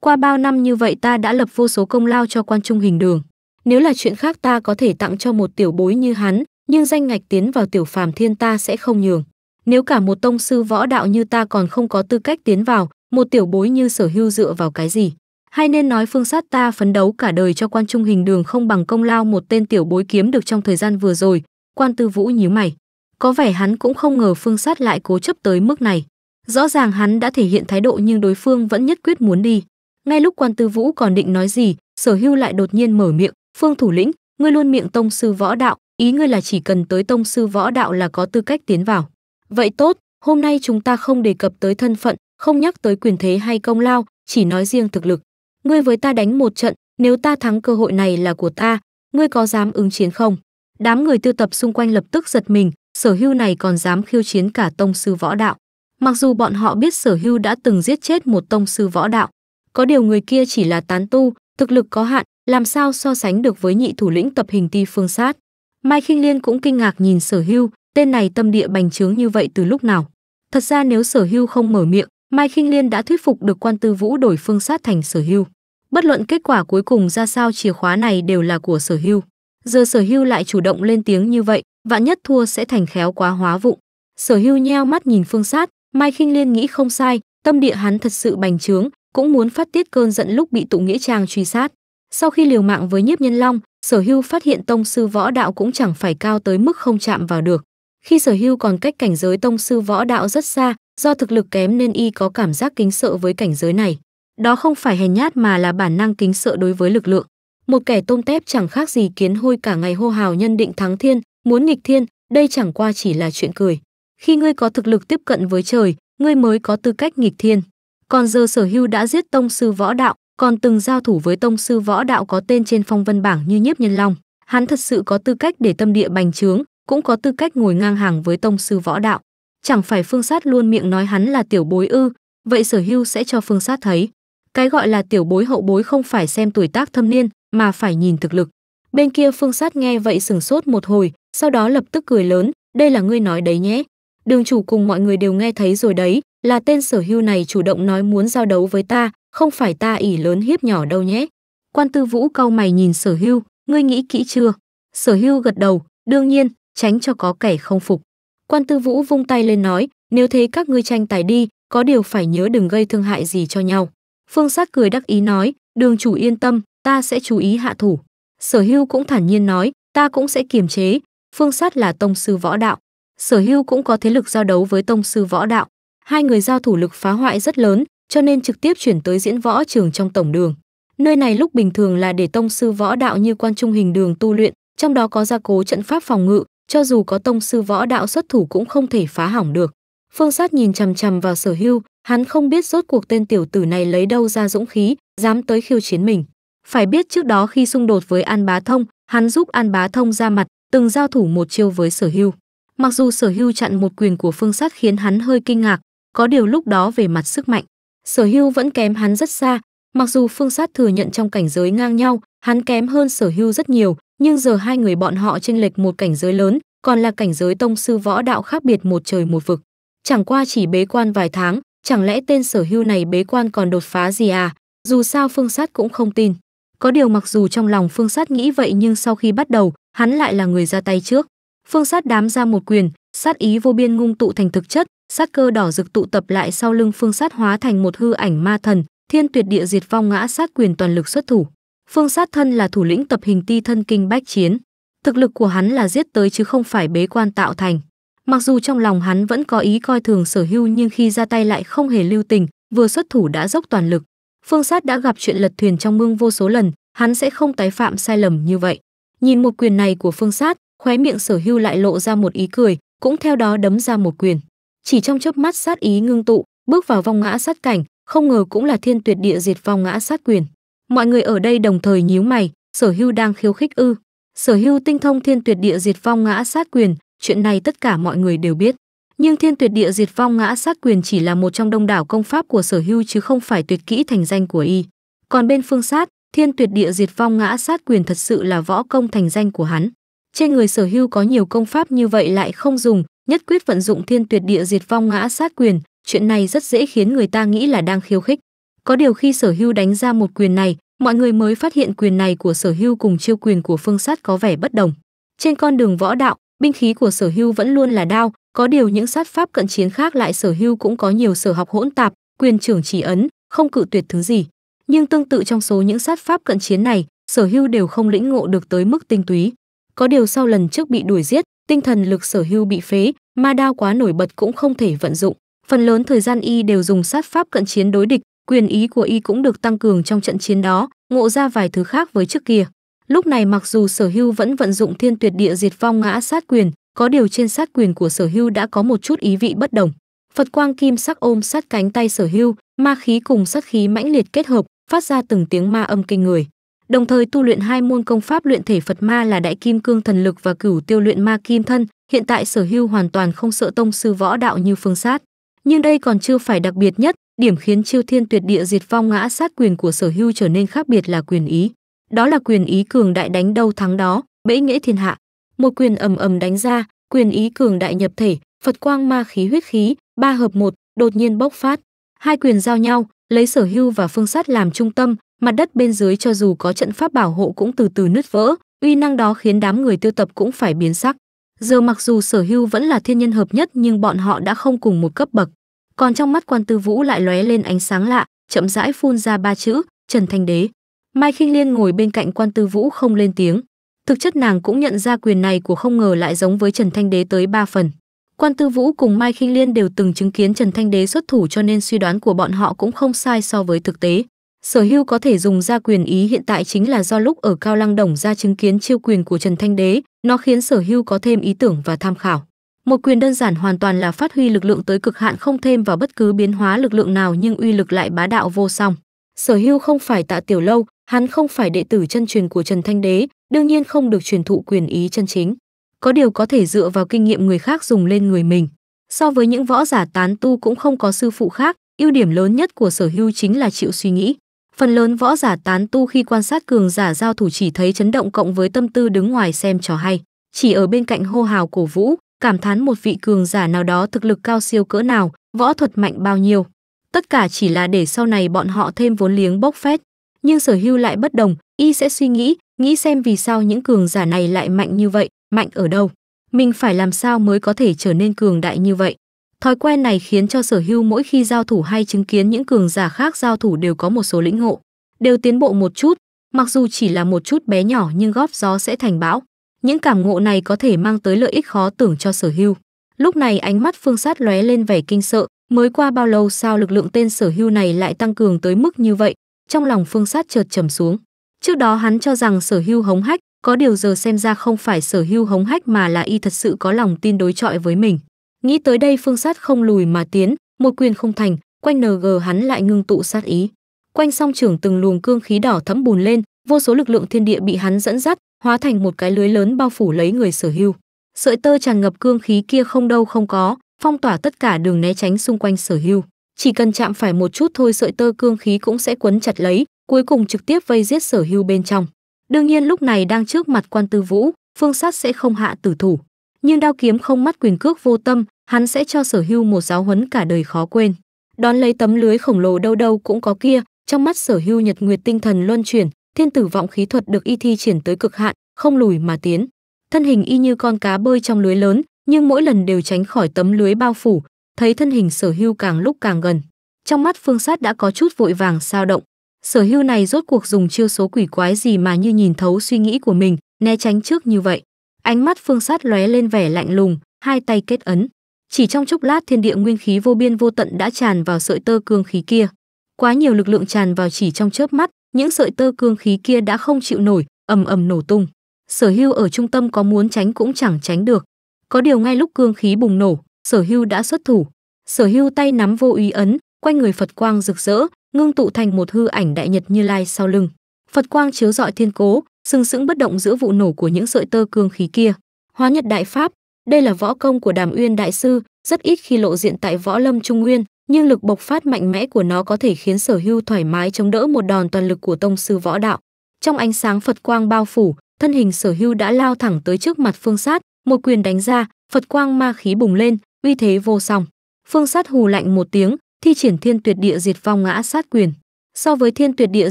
qua bao năm như vậy ta đã lập vô số công lao cho quan trung hình đường nếu là chuyện khác ta có thể tặng cho một tiểu bối như hắn nhưng danh ngạch tiến vào tiểu phàm thiên ta sẽ không nhường nếu cả một tông sư võ đạo như ta còn không có tư cách tiến vào một tiểu bối như sở hưu dựa vào cái gì hay nên nói phương sát ta phấn đấu cả đời cho quan trung hình đường không bằng công lao một tên tiểu bối kiếm được trong thời gian vừa rồi quan tư vũ nhíu mày có vẻ hắn cũng không ngờ phương sát lại cố chấp tới mức này rõ ràng hắn đã thể hiện thái độ nhưng đối phương vẫn nhất quyết muốn đi ngay lúc quan tư vũ còn định nói gì sở hưu lại đột nhiên mở miệng phương thủ lĩnh ngươi luôn miệng tông sư võ đạo ý ngươi là chỉ cần tới tông sư võ đạo là có tư cách tiến vào vậy tốt hôm nay chúng ta không đề cập tới thân phận không nhắc tới quyền thế hay công lao chỉ nói riêng thực lực ngươi với ta đánh một trận, nếu ta thắng cơ hội này là của ta, ngươi có dám ứng chiến không? Đám người tiêu tập xung quanh lập tức giật mình, sở hưu này còn dám khiêu chiến cả tông sư võ đạo. Mặc dù bọn họ biết sở hưu đã từng giết chết một tông sư võ đạo, có điều người kia chỉ là tán tu, thực lực có hạn, làm sao so sánh được với nhị thủ lĩnh tập hình ti phương sát. Mai Kinh Liên cũng kinh ngạc nhìn sở hưu, tên này tâm địa bành trướng như vậy từ lúc nào. Thật ra nếu sở hưu không mở miệng, Mai Kinh Liên đã thuyết phục được quan tư vũ đổi phương sát thành sở hưu. Bất luận kết quả cuối cùng ra sao chìa khóa này đều là của sở hưu. Giờ sở hưu lại chủ động lên tiếng như vậy, vạn nhất thua sẽ thành khéo quá hóa vụng. Sở hưu nheo mắt nhìn phương sát, Mai khinh Liên nghĩ không sai, tâm địa hắn thật sự bành trướng, cũng muốn phát tiết cơn giận lúc bị tụ nghĩa trang truy sát. Sau khi liều mạng với nhiếp nhân long, sở hưu phát hiện tông sư võ đạo cũng chẳng phải cao tới mức không chạm vào được. Khi sở hưu còn cách cảnh giới tông sư võ đạo rất xa, do thực lực kém nên y có cảm giác kính sợ với cảnh giới này. Đó không phải hèn nhát mà là bản năng kính sợ đối với lực lượng. Một kẻ tôm tép chẳng khác gì kiến hôi cả ngày hô hào nhân định thắng thiên, muốn nghịch thiên, đây chẳng qua chỉ là chuyện cười. Khi ngươi có thực lực tiếp cận với trời, ngươi mới có tư cách nghịch thiên. Còn giờ sở hưu đã giết tông sư võ đạo, còn từng giao thủ với tông sư võ đạo có tên trên phong vân bảng như nhiếp nhân long. Hắn thật sự có tư cách để tâm địa bành trướng, cũng có tư cách ngồi ngang hàng với tông sư võ đạo. Chẳng phải phương sát luôn miệng nói hắn là tiểu bối ư, vậy sở hưu sẽ cho phương sát thấy. Cái gọi là tiểu bối hậu bối không phải xem tuổi tác thâm niên, mà phải nhìn thực lực. Bên kia Phương Sát nghe vậy sừng sốt một hồi, sau đó lập tức cười lớn, đây là ngươi nói đấy nhé. Đường chủ cùng mọi người đều nghe thấy rồi đấy, là tên sở hưu này chủ động nói muốn giao đấu với ta, không phải ta ỉ lớn hiếp nhỏ đâu nhé. Quan Tư Vũ cau mày nhìn sở hưu, ngươi nghĩ kỹ chưa? Sở hưu gật đầu, đương nhiên, tránh cho có kẻ không phục. Quan Tư Vũ vung tay lên nói, nếu thế các ngươi tranh tài đi, có điều phải nhớ đừng gây thương hại gì cho nhau. Phương Sát cười đắc ý nói, đường chủ yên tâm, ta sẽ chú ý hạ thủ. Sở Hưu cũng thản nhiên nói, ta cũng sẽ kiềm chế, Phương Sát là tông sư võ đạo. Sở Hưu cũng có thế lực giao đấu với tông sư võ đạo. Hai người giao thủ lực phá hoại rất lớn, cho nên trực tiếp chuyển tới diễn võ trường trong tổng đường. Nơi này lúc bình thường là để tông sư võ đạo như quan trung hình đường tu luyện, trong đó có gia cố trận pháp phòng ngự, cho dù có tông sư võ đạo xuất thủ cũng không thể phá hỏng được. Phương Sát nhìn chằm chằm vào Sở Hưu, hắn không biết rốt cuộc tên tiểu tử này lấy đâu ra dũng khí, dám tới khiêu chiến mình. Phải biết trước đó khi xung đột với An Bá Thông, hắn giúp An Bá Thông ra mặt, từng giao thủ một chiêu với Sở Hưu. Mặc dù Sở Hưu chặn một quyền của Phương Sát khiến hắn hơi kinh ngạc, có điều lúc đó về mặt sức mạnh, Sở Hưu vẫn kém hắn rất xa. Mặc dù Phương Sát thừa nhận trong cảnh giới ngang nhau, hắn kém hơn Sở Hưu rất nhiều, nhưng giờ hai người bọn họ chênh lệch một cảnh giới lớn, còn là cảnh giới tông sư võ đạo khác biệt một trời một vực chẳng qua chỉ bế quan vài tháng, chẳng lẽ tên sở hưu này bế quan còn đột phá gì à? Dù sao Phương Sát cũng không tin. Có điều mặc dù trong lòng Phương Sát nghĩ vậy nhưng sau khi bắt đầu, hắn lại là người ra tay trước. Phương Sát đám ra một quyền, sát ý vô biên ngung tụ thành thực chất, sát cơ đỏ rực tụ tập lại sau lưng Phương Sát hóa thành một hư ảnh ma thần, thiên tuyệt địa diệt vong ngã sát quyền toàn lực xuất thủ. Phương Sát thân là thủ lĩnh tập hình ti thân kinh bách chiến, thực lực của hắn là giết tới chứ không phải bế quan tạo thành. Mặc dù trong lòng hắn vẫn có ý coi thường sở hưu nhưng khi ra tay lại không hề lưu tình, vừa xuất thủ đã dốc toàn lực. Phương sát đã gặp chuyện lật thuyền trong mương vô số lần, hắn sẽ không tái phạm sai lầm như vậy. Nhìn một quyền này của phương sát, khóe miệng sở hưu lại lộ ra một ý cười, cũng theo đó đấm ra một quyền. Chỉ trong chớp mắt sát ý ngưng tụ, bước vào vòng ngã sát cảnh, không ngờ cũng là thiên tuyệt địa diệt vòng ngã sát quyền. Mọi người ở đây đồng thời nhíu mày, sở hưu đang khiêu khích ư. Sở hưu tinh thông thiên tuyệt địa diệt vong ngã sát quyền, chuyện này tất cả mọi người đều biết. Nhưng thiên tuyệt địa diệt vong ngã sát quyền chỉ là một trong đông đảo công pháp của sở hưu chứ không phải tuyệt kỹ thành danh của y. Còn bên phương sát, thiên tuyệt địa diệt vong ngã sát quyền thật sự là võ công thành danh của hắn. Trên người sở hưu có nhiều công pháp như vậy lại không dùng, nhất quyết vận dụng thiên tuyệt địa diệt vong ngã sát quyền, chuyện này rất dễ khiến người ta nghĩ là đang khiêu khích. Có điều khi sở hưu đánh ra một quyền này, mọi người mới phát hiện quyền này của sở hưu cùng chiêu quyền của phương sát có vẻ bất đồng. Trên con đường võ đạo, Binh khí của Sở Hưu vẫn luôn là đao, có điều những sát pháp cận chiến khác lại Sở Hưu cũng có nhiều sở học hỗn tạp, quyền trưởng chỉ ấn, không cự tuyệt thứ gì. Nhưng tương tự trong số những sát pháp cận chiến này, Sở Hưu đều không lĩnh ngộ được tới mức tinh túy. Có điều sau lần trước bị đuổi giết, tinh thần lực Sở Hưu bị phế, ma đao quá nổi bật cũng không thể vận dụng. Phần lớn thời gian y đều dùng sát pháp cận chiến đối địch, quyền ý của y cũng được tăng cường trong trận chiến đó, ngộ ra vài thứ khác với trước kia. Lúc này mặc dù sở hưu vẫn vận dụng thiên tuyệt địa diệt vong ngã sát quyền, có điều trên sát quyền của sở hưu đã có một chút ý vị bất đồng. Phật quang kim sắc ôm sát cánh tay sở hưu, ma khí cùng sát khí mãnh liệt kết hợp, phát ra từng tiếng ma âm kinh người. Đồng thời tu luyện hai môn công pháp luyện thể Phật ma là đại kim cương thần lực và cửu tiêu luyện ma kim thân, hiện tại sở hưu hoàn toàn không sợ tông sư võ đạo như phương sát. Nhưng đây còn chưa phải đặc biệt nhất, điểm khiến chiêu thiên tuyệt địa diệt vong ngã sát quyền của sở hưu trở nên khác biệt là quyền ý đó là quyền ý cường đại đánh đâu thắng đó bẫy nghĩa thiên hạ một quyền ầm ầm đánh ra quyền ý cường đại nhập thể phật quang ma khí huyết khí ba hợp một đột nhiên bốc phát hai quyền giao nhau lấy sở hưu và phương sát làm trung tâm mặt đất bên dưới cho dù có trận pháp bảo hộ cũng từ từ nứt vỡ uy năng đó khiến đám người tiêu tập cũng phải biến sắc giờ mặc dù sở hưu vẫn là thiên nhân hợp nhất nhưng bọn họ đã không cùng một cấp bậc còn trong mắt quan tư vũ lại lóe lên ánh sáng lạ chậm rãi phun ra ba chữ trần thanh đế Mai Khinh Liên ngồi bên cạnh Quan Tư Vũ không lên tiếng. Thực chất nàng cũng nhận ra quyền này của không ngờ lại giống với Trần Thanh Đế tới ba phần. Quan Tư Vũ cùng Mai Khinh Liên đều từng chứng kiến Trần Thanh Đế xuất thủ cho nên suy đoán của bọn họ cũng không sai so với thực tế. Sở Hưu có thể dùng ra quyền ý hiện tại chính là do lúc ở Cao Lăng Đồng ra chứng kiến chiêu quyền của Trần Thanh Đế, nó khiến Sở Hưu có thêm ý tưởng và tham khảo. Một quyền đơn giản hoàn toàn là phát huy lực lượng tới cực hạn không thêm vào bất cứ biến hóa lực lượng nào nhưng uy lực lại bá đạo vô song. Sở Hưu không phải Tạ Tiểu Lâu, Hắn không phải đệ tử chân truyền của Trần Thanh Đế, đương nhiên không được truyền thụ quyền ý chân chính. Có điều có thể dựa vào kinh nghiệm người khác dùng lên người mình. So với những võ giả tán tu cũng không có sư phụ khác, ưu điểm lớn nhất của sở hưu chính là chịu suy nghĩ. Phần lớn võ giả tán tu khi quan sát cường giả giao thủ chỉ thấy chấn động cộng với tâm tư đứng ngoài xem trò hay, chỉ ở bên cạnh hô hào cổ vũ, cảm thán một vị cường giả nào đó thực lực cao siêu cỡ nào, võ thuật mạnh bao nhiêu. Tất cả chỉ là để sau này bọn họ thêm vốn liếng bốc phét, nhưng sở hưu lại bất đồng y sẽ suy nghĩ nghĩ xem vì sao những cường giả này lại mạnh như vậy mạnh ở đâu mình phải làm sao mới có thể trở nên cường đại như vậy thói quen này khiến cho sở hưu mỗi khi giao thủ hay chứng kiến những cường giả khác giao thủ đều có một số lĩnh ngộ đều tiến bộ một chút mặc dù chỉ là một chút bé nhỏ nhưng góp gió sẽ thành bão những cảm ngộ này có thể mang tới lợi ích khó tưởng cho sở hưu lúc này ánh mắt phương sát lóe lên vẻ kinh sợ mới qua bao lâu sao lực lượng tên sở hưu này lại tăng cường tới mức như vậy trong lòng phương sát chợt trầm xuống trước đó hắn cho rằng sở hưu hống hách có điều giờ xem ra không phải sở hưu hống hách mà là y thật sự có lòng tin đối chọi với mình nghĩ tới đây phương sát không lùi mà tiến một quyền không thành quanh ng hắn lại ngưng tụ sát ý quanh song trưởng từng luồng cương khí đỏ thẫm bùn lên vô số lực lượng thiên địa bị hắn dẫn dắt hóa thành một cái lưới lớn bao phủ lấy người sở hưu sợi tơ tràn ngập cương khí kia không đâu không có phong tỏa tất cả đường né tránh xung quanh sở hưu chỉ cần chạm phải một chút thôi sợi tơ cương khí cũng sẽ quấn chặt lấy, cuối cùng trực tiếp vây giết sở hưu bên trong. Đương nhiên lúc này đang trước mặt quan tư vũ, phương sát sẽ không hạ tử thủ. Nhưng đao kiếm không mắt quyền cước vô tâm, hắn sẽ cho sở hưu một giáo huấn cả đời khó quên. Đón lấy tấm lưới khổng lồ đâu đâu cũng có kia, trong mắt sở hưu nhật nguyệt tinh thần luân chuyển, thiên tử vọng khí thuật được y thi triển tới cực hạn, không lùi mà tiến. Thân hình y như con cá bơi trong lưới lớn, nhưng mỗi lần đều tránh khỏi tấm lưới bao phủ, thấy thân hình sở hưu càng lúc càng gần trong mắt phương sát đã có chút vội vàng sao động sở hưu này rốt cuộc dùng chiêu số quỷ quái gì mà như nhìn thấu suy nghĩ của mình né tránh trước như vậy ánh mắt phương sát lóe lên vẻ lạnh lùng hai tay kết ấn chỉ trong chốc lát thiên địa nguyên khí vô biên vô tận đã tràn vào sợi tơ cương khí kia quá nhiều lực lượng tràn vào chỉ trong chớp mắt những sợi tơ cương khí kia đã không chịu nổi ầm ầm nổ tung sở hưu ở trung tâm có muốn tránh cũng chẳng tránh được có điều ngay lúc cương khí bùng nổ sở hưu đã xuất thủ sở hưu tay nắm vô ý ấn quanh người phật quang rực rỡ ngưng tụ thành một hư ảnh đại nhật như lai sau lưng phật quang chiếu rọi thiên cố sừng sững bất động giữa vụ nổ của những sợi tơ cương khí kia hóa nhật đại pháp đây là võ công của đàm uyên đại sư rất ít khi lộ diện tại võ lâm trung nguyên nhưng lực bộc phát mạnh mẽ của nó có thể khiến sở hưu thoải mái chống đỡ một đòn toàn lực của tông sư võ đạo trong ánh sáng phật quang bao phủ thân hình sở hưu đã lao thẳng tới trước mặt phương sát một quyền đánh ra phật quang ma khí bùng lên uy thế vô song. Phương Sát hù lạnh một tiếng, thi triển Thiên Tuyệt Địa Diệt Phong Ngã Sát Quyền. So với Thiên Tuyệt Địa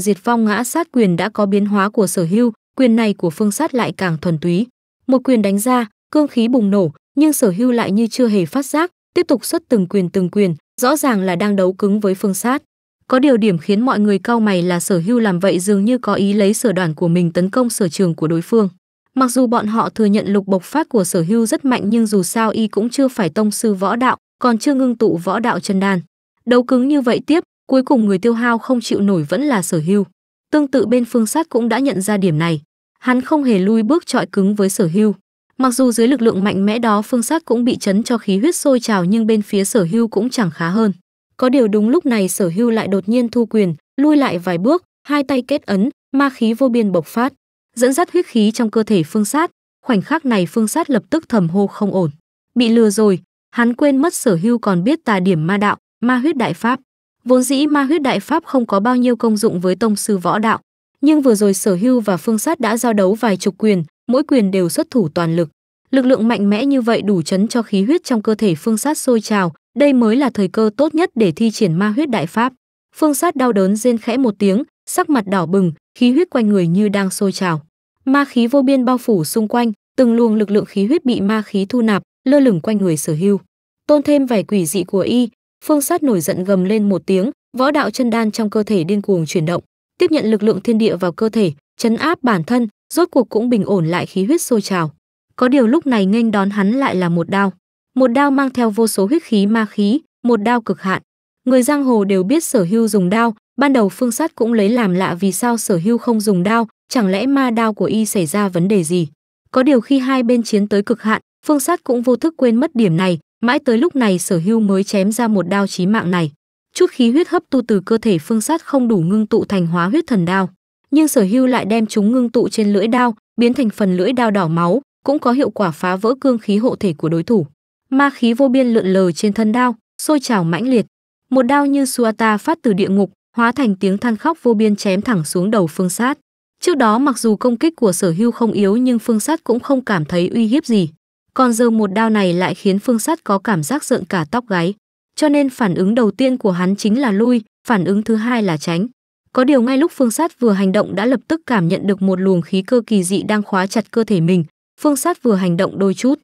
Diệt Phong Ngã Sát Quyền đã có biến hóa của Sở Hưu, quyền này của Phương Sát lại càng thuần túy. Một quyền đánh ra, cương khí bùng nổ, nhưng Sở Hưu lại như chưa hề phát giác, tiếp tục xuất từng quyền từng quyền, rõ ràng là đang đấu cứng với Phương Sát. Có điều điểm khiến mọi người cau mày là Sở Hưu làm vậy dường như có ý lấy sở đoàn của mình tấn công sở trường của đối phương. Mặc dù bọn họ thừa nhận lục bộc phát của sở hưu rất mạnh nhưng dù sao y cũng chưa phải tông sư võ đạo, còn chưa ngưng tụ võ đạo chân đan. Đấu cứng như vậy tiếp, cuối cùng người tiêu hao không chịu nổi vẫn là sở hưu. Tương tự bên phương sát cũng đã nhận ra điểm này. Hắn không hề lui bước trọi cứng với sở hưu. Mặc dù dưới lực lượng mạnh mẽ đó phương sát cũng bị chấn cho khí huyết sôi trào nhưng bên phía sở hưu cũng chẳng khá hơn. Có điều đúng lúc này sở hưu lại đột nhiên thu quyền, lui lại vài bước, hai tay kết ấn, ma khí vô biên bộc phát dẫn dắt huyết khí trong cơ thể phương sát khoảnh khắc này phương sát lập tức thầm hô không ổn bị lừa rồi hắn quên mất sở hưu còn biết tà điểm ma đạo ma huyết đại pháp vốn dĩ ma huyết đại pháp không có bao nhiêu công dụng với tông sư võ đạo nhưng vừa rồi sở hưu và phương sát đã giao đấu vài chục quyền mỗi quyền đều xuất thủ toàn lực lực lượng mạnh mẽ như vậy đủ chấn cho khí huyết trong cơ thể phương sát sôi trào đây mới là thời cơ tốt nhất để thi triển ma huyết đại pháp phương sát đau đớn rên khẽ một tiếng sắc mặt đỏ bừng, khí huyết quanh người như đang sôi trào. Ma khí vô biên bao phủ xung quanh, từng luồng lực lượng khí huyết bị ma khí thu nạp, lơ lửng quanh người Sở Hưu. Tôn thêm vẻ quỷ dị của y, Phương Sát nổi giận gầm lên một tiếng, võ đạo chân đan trong cơ thể điên cuồng chuyển động, tiếp nhận lực lượng thiên địa vào cơ thể, chấn áp bản thân, rốt cuộc cũng bình ổn lại khí huyết sôi trào. Có điều lúc này nghênh đón hắn lại là một đao, một đao mang theo vô số huyết khí ma khí, một đao cực hạn. Người giang hồ đều biết Sở Hưu dùng đao, Ban đầu Phương Sát cũng lấy làm lạ vì sao Sở Hưu không dùng đao, chẳng lẽ ma đao của y xảy ra vấn đề gì? Có điều khi hai bên chiến tới cực hạn, Phương Sát cũng vô thức quên mất điểm này, mãi tới lúc này Sở Hưu mới chém ra một đao chí mạng này. Chút khí huyết hấp tu từ cơ thể Phương Sát không đủ ngưng tụ thành hóa huyết thần đao, nhưng Sở Hưu lại đem chúng ngưng tụ trên lưỡi đao, biến thành phần lưỡi đao đỏ máu, cũng có hiệu quả phá vỡ cương khí hộ thể của đối thủ. Ma khí vô biên lượn lờ trên thân đao, sôi trào mãnh liệt. Một đao như Suata phát từ địa ngục, hóa thành tiếng than khóc vô biên chém thẳng xuống đầu phương sát trước đó mặc dù công kích của sở hưu không yếu nhưng phương sát cũng không cảm thấy uy hiếp gì còn giờ một đao này lại khiến phương sát có cảm giác rợn cả tóc gáy cho nên phản ứng đầu tiên của hắn chính là lui phản ứng thứ hai là tránh có điều ngay lúc phương sát vừa hành động đã lập tức cảm nhận được một luồng khí cơ kỳ dị đang khóa chặt cơ thể mình phương sát vừa hành động đôi chút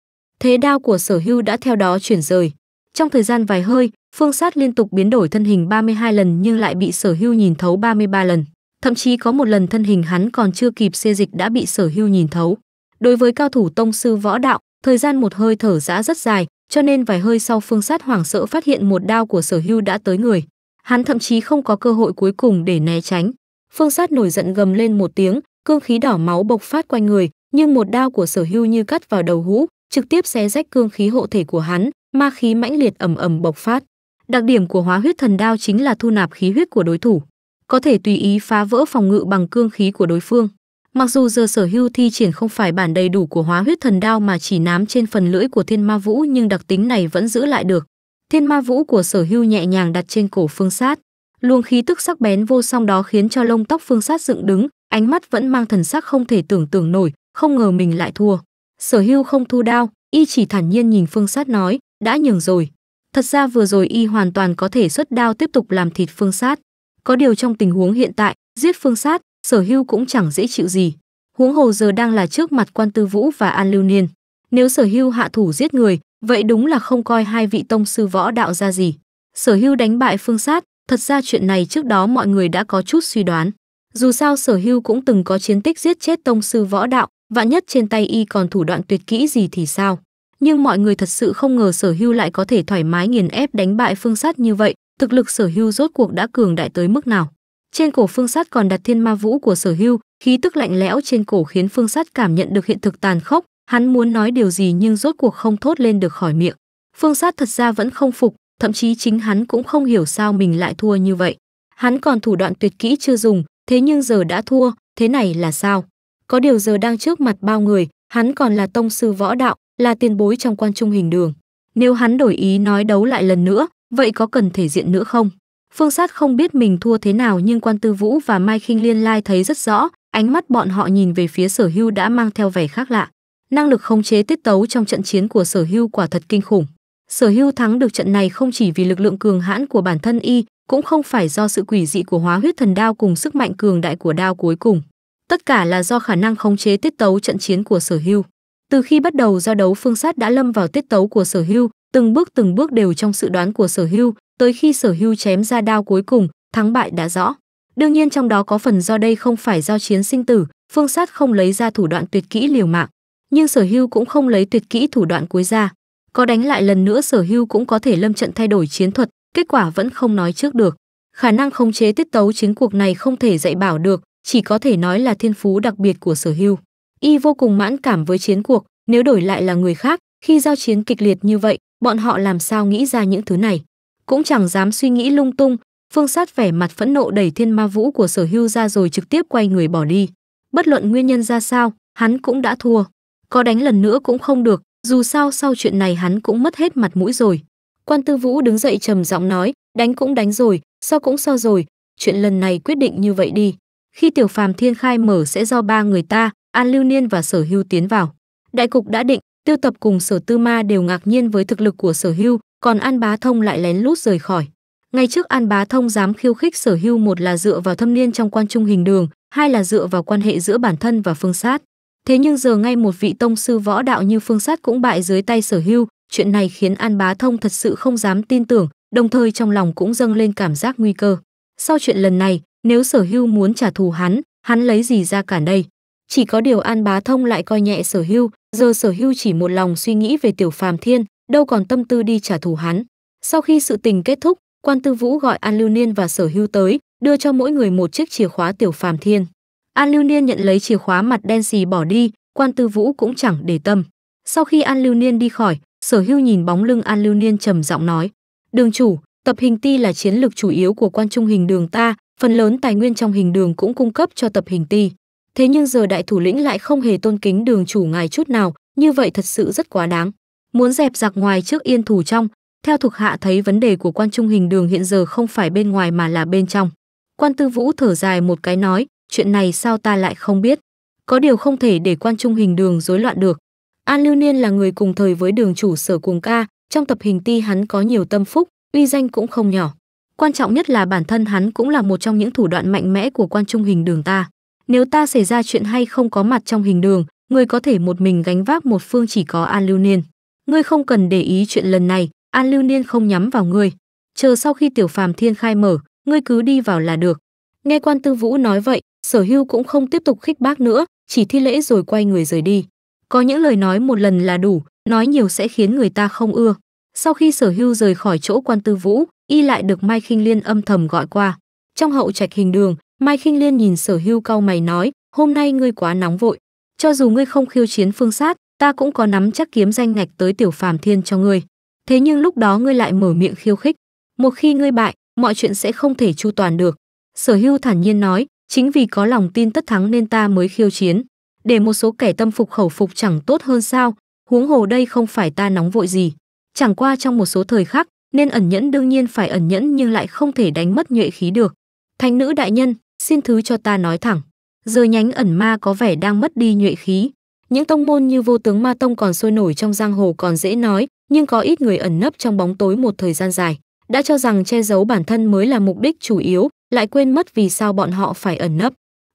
thế đao của sở hưu đã theo đó chuyển rời trong thời gian vài hơi, Phương Sát liên tục biến đổi thân hình 32 lần nhưng lại bị Sở Hưu nhìn thấu 33 lần. Thậm chí có một lần thân hình hắn còn chưa kịp xê dịch đã bị Sở Hưu nhìn thấu. Đối với cao thủ tông sư võ đạo, thời gian một hơi thở dã rất dài, cho nên vài hơi sau Phương Sát hoảng sợ phát hiện một đao của Sở Hưu đã tới người. Hắn thậm chí không có cơ hội cuối cùng để né tránh. Phương Sát nổi giận gầm lên một tiếng, cương khí đỏ máu bộc phát quanh người, nhưng một đao của Sở Hưu như cắt vào đầu hũ, trực tiếp xé rách cương khí hộ thể của hắn, ma khí mãnh liệt ầm ầm bộc phát. Đặc điểm của hóa huyết thần đao chính là thu nạp khí huyết của đối thủ, có thể tùy ý phá vỡ phòng ngự bằng cương khí của đối phương. Mặc dù giờ sở hưu thi triển không phải bản đầy đủ của hóa huyết thần đao mà chỉ nám trên phần lưỡi của thiên ma vũ nhưng đặc tính này vẫn giữ lại được. Thiên ma vũ của sở hưu nhẹ nhàng đặt trên cổ phương sát. Luồng khí tức sắc bén vô song đó khiến cho lông tóc phương sát dựng đứng, ánh mắt vẫn mang thần sắc không thể tưởng tượng nổi, không ngờ mình lại thua. Sở hưu không thu đao, y chỉ thản nhiên nhìn phương sát nói, đã nhường rồi. Thật ra vừa rồi y hoàn toàn có thể xuất đao tiếp tục làm thịt phương sát. Có điều trong tình huống hiện tại, giết phương sát, sở hưu cũng chẳng dễ chịu gì. Huống hồ giờ đang là trước mặt quan tư vũ và an lưu niên. Nếu sở hưu hạ thủ giết người, vậy đúng là không coi hai vị tông sư võ đạo ra gì. Sở hưu đánh bại phương sát, thật ra chuyện này trước đó mọi người đã có chút suy đoán. Dù sao sở hưu cũng từng có chiến tích giết chết tông sư võ đạo, vạn nhất trên tay y còn thủ đoạn tuyệt kỹ gì thì sao nhưng mọi người thật sự không ngờ sở hưu lại có thể thoải mái nghiền ép đánh bại phương sát như vậy thực lực sở hưu rốt cuộc đã cường đại tới mức nào trên cổ phương sát còn đặt thiên ma vũ của sở hưu khí tức lạnh lẽo trên cổ khiến phương sát cảm nhận được hiện thực tàn khốc hắn muốn nói điều gì nhưng rốt cuộc không thốt lên được khỏi miệng phương sát thật ra vẫn không phục thậm chí chính hắn cũng không hiểu sao mình lại thua như vậy hắn còn thủ đoạn tuyệt kỹ chưa dùng thế nhưng giờ đã thua thế này là sao có điều giờ đang trước mặt bao người hắn còn là tông sư võ đạo là tiền bối trong quan trung hình đường. Nếu hắn đổi ý nói đấu lại lần nữa, vậy có cần thể diện nữa không? Phương Sát không biết mình thua thế nào nhưng Quan Tư Vũ và Mai Khinh Liên lai thấy rất rõ, ánh mắt bọn họ nhìn về phía Sở Hưu đã mang theo vẻ khác lạ. Năng lực khống chế tiết tấu trong trận chiến của Sở Hưu quả thật kinh khủng. Sở Hưu thắng được trận này không chỉ vì lực lượng cường hãn của bản thân y, cũng không phải do sự quỷ dị của Hóa Huyết Thần Đao cùng sức mạnh cường đại của đao cuối cùng. Tất cả là do khả năng khống chế tiết tấu trận chiến của Sở Hưu. Từ khi bắt đầu giao đấu phương sát đã lâm vào tiết tấu của sở hưu, từng bước từng bước đều trong sự đoán của sở hưu, tới khi sở hưu chém ra đao cuối cùng, thắng bại đã rõ. Đương nhiên trong đó có phần do đây không phải giao chiến sinh tử, phương sát không lấy ra thủ đoạn tuyệt kỹ liều mạng, nhưng sở hưu cũng không lấy tuyệt kỹ thủ đoạn cuối ra. Có đánh lại lần nữa sở hưu cũng có thể lâm trận thay đổi chiến thuật, kết quả vẫn không nói trước được. Khả năng khống chế tiết tấu chính cuộc này không thể dạy bảo được, chỉ có thể nói là thiên phú đặc biệt của sở hưu y vô cùng mãn cảm với chiến cuộc nếu đổi lại là người khác khi giao chiến kịch liệt như vậy bọn họ làm sao nghĩ ra những thứ này cũng chẳng dám suy nghĩ lung tung phương sát vẻ mặt phẫn nộ đẩy thiên ma vũ của sở hưu ra rồi trực tiếp quay người bỏ đi bất luận nguyên nhân ra sao hắn cũng đã thua có đánh lần nữa cũng không được dù sao sau chuyện này hắn cũng mất hết mặt mũi rồi quan tư vũ đứng dậy trầm giọng nói đánh cũng đánh rồi so cũng so rồi chuyện lần này quyết định như vậy đi khi tiểu phàm thiên khai mở sẽ do ba người ta An Lưu Niên và Sở Hưu tiến vào. Đại cục đã định, Tiêu Tập cùng Sở Tư Ma đều ngạc nhiên với thực lực của Sở Hưu, còn An Bá Thông lại lén lút rời khỏi. Ngày trước An Bá Thông dám khiêu khích Sở Hưu một là dựa vào thâm niên trong quan trung hình đường, hai là dựa vào quan hệ giữa bản thân và Phương Sát. Thế nhưng giờ ngay một vị tông sư võ đạo như Phương Sát cũng bại dưới tay Sở Hưu, chuyện này khiến An Bá Thông thật sự không dám tin tưởng, đồng thời trong lòng cũng dâng lên cảm giác nguy cơ. Sau chuyện lần này, nếu Sở Hưu muốn trả thù hắn, hắn lấy gì ra cản đây? chỉ có điều An Bá Thông lại coi nhẹ Sở Hưu, giờ Sở Hưu chỉ một lòng suy nghĩ về Tiểu Phàm Thiên, đâu còn tâm tư đi trả thù hắn. Sau khi sự tình kết thúc, Quan Tư Vũ gọi An Lưu Niên và Sở Hưu tới, đưa cho mỗi người một chiếc chìa khóa Tiểu Phàm Thiên. An Lưu Niên nhận lấy chìa khóa mặt đen xì bỏ đi, Quan Tư Vũ cũng chẳng để tâm. Sau khi An Lưu Niên đi khỏi, Sở Hưu nhìn bóng lưng An Lưu Niên trầm giọng nói: "Đường chủ, tập hình ti là chiến lược chủ yếu của quan trung hình đường ta, phần lớn tài nguyên trong hình đường cũng cung cấp cho tập hình ti thế nhưng giờ đại thủ lĩnh lại không hề tôn kính đường chủ ngài chút nào, như vậy thật sự rất quá đáng. Muốn dẹp giặc ngoài trước yên thủ trong, theo thuộc hạ thấy vấn đề của quan trung hình đường hiện giờ không phải bên ngoài mà là bên trong. Quan Tư Vũ thở dài một cái nói, chuyện này sao ta lại không biết. Có điều không thể để quan trung hình đường rối loạn được. An Lưu Niên là người cùng thời với đường chủ sở cùng ca, trong tập hình ti hắn có nhiều tâm phúc, uy danh cũng không nhỏ. Quan trọng nhất là bản thân hắn cũng là một trong những thủ đoạn mạnh mẽ của quan trung hình đường ta. Nếu ta xảy ra chuyện hay không có mặt trong hình đường, ngươi có thể một mình gánh vác một phương chỉ có An Lưu Niên. Ngươi không cần để ý chuyện lần này, An Lưu Niên không nhắm vào ngươi. Chờ sau khi Tiểu Phàm Thiên khai mở, ngươi cứ đi vào là được. Nghe Quan Tư Vũ nói vậy, Sở Hưu cũng không tiếp tục khích bác nữa, chỉ thi lễ rồi quay người rời đi. Có những lời nói một lần là đủ, nói nhiều sẽ khiến người ta không ưa. Sau khi Sở Hưu rời khỏi chỗ Quan Tư Vũ, y lại được Mai Khinh Liên âm thầm gọi qua. Trong hậu trạch hình đường, Mai Khinh Liên nhìn Sở Hưu cau mày nói, "Hôm nay ngươi quá nóng vội, cho dù ngươi không khiêu chiến phương sát, ta cũng có nắm chắc kiếm danh ngạch tới tiểu phàm thiên cho ngươi. Thế nhưng lúc đó ngươi lại mở miệng khiêu khích, một khi ngươi bại, mọi chuyện sẽ không thể chu toàn được." Sở Hưu thản nhiên nói, "Chính vì có lòng tin tất thắng nên ta mới khiêu chiến, để một số kẻ tâm phục khẩu phục chẳng tốt hơn sao? Huống hồ đây không phải ta nóng vội gì, chẳng qua trong một số thời khắc, nên ẩn nhẫn đương nhiên phải ẩn nhẫn nhưng lại không thể đánh mất nhuệ khí được." Thánh nữ đại nhân, xin thứ cho ta nói thẳng giờ nhánh ẩn ma có vẻ đang mất đi nhuệ khí những tông môn như vô tướng ma tông còn sôi nổi trong giang hồ còn dễ nói nhưng có ít người ẩn nấp trong bóng tối một thời gian dài đã cho rằng che giấu bản thân mới là mục đích chủ yếu lại quên mất vì sao bọn họ phải ẩn nấp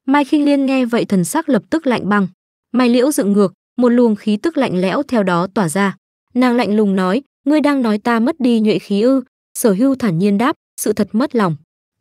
mai khinh liên nghe vậy thần sắc lập tức lạnh băng mai liễu dựng ngược một luồng khí tức lạnh lẽo theo đó tỏa ra nàng lạnh lùng nói ngươi đang nói ta mất đi nhuệ khí ư sở hưu thản nhiên đáp sự thật mất lòng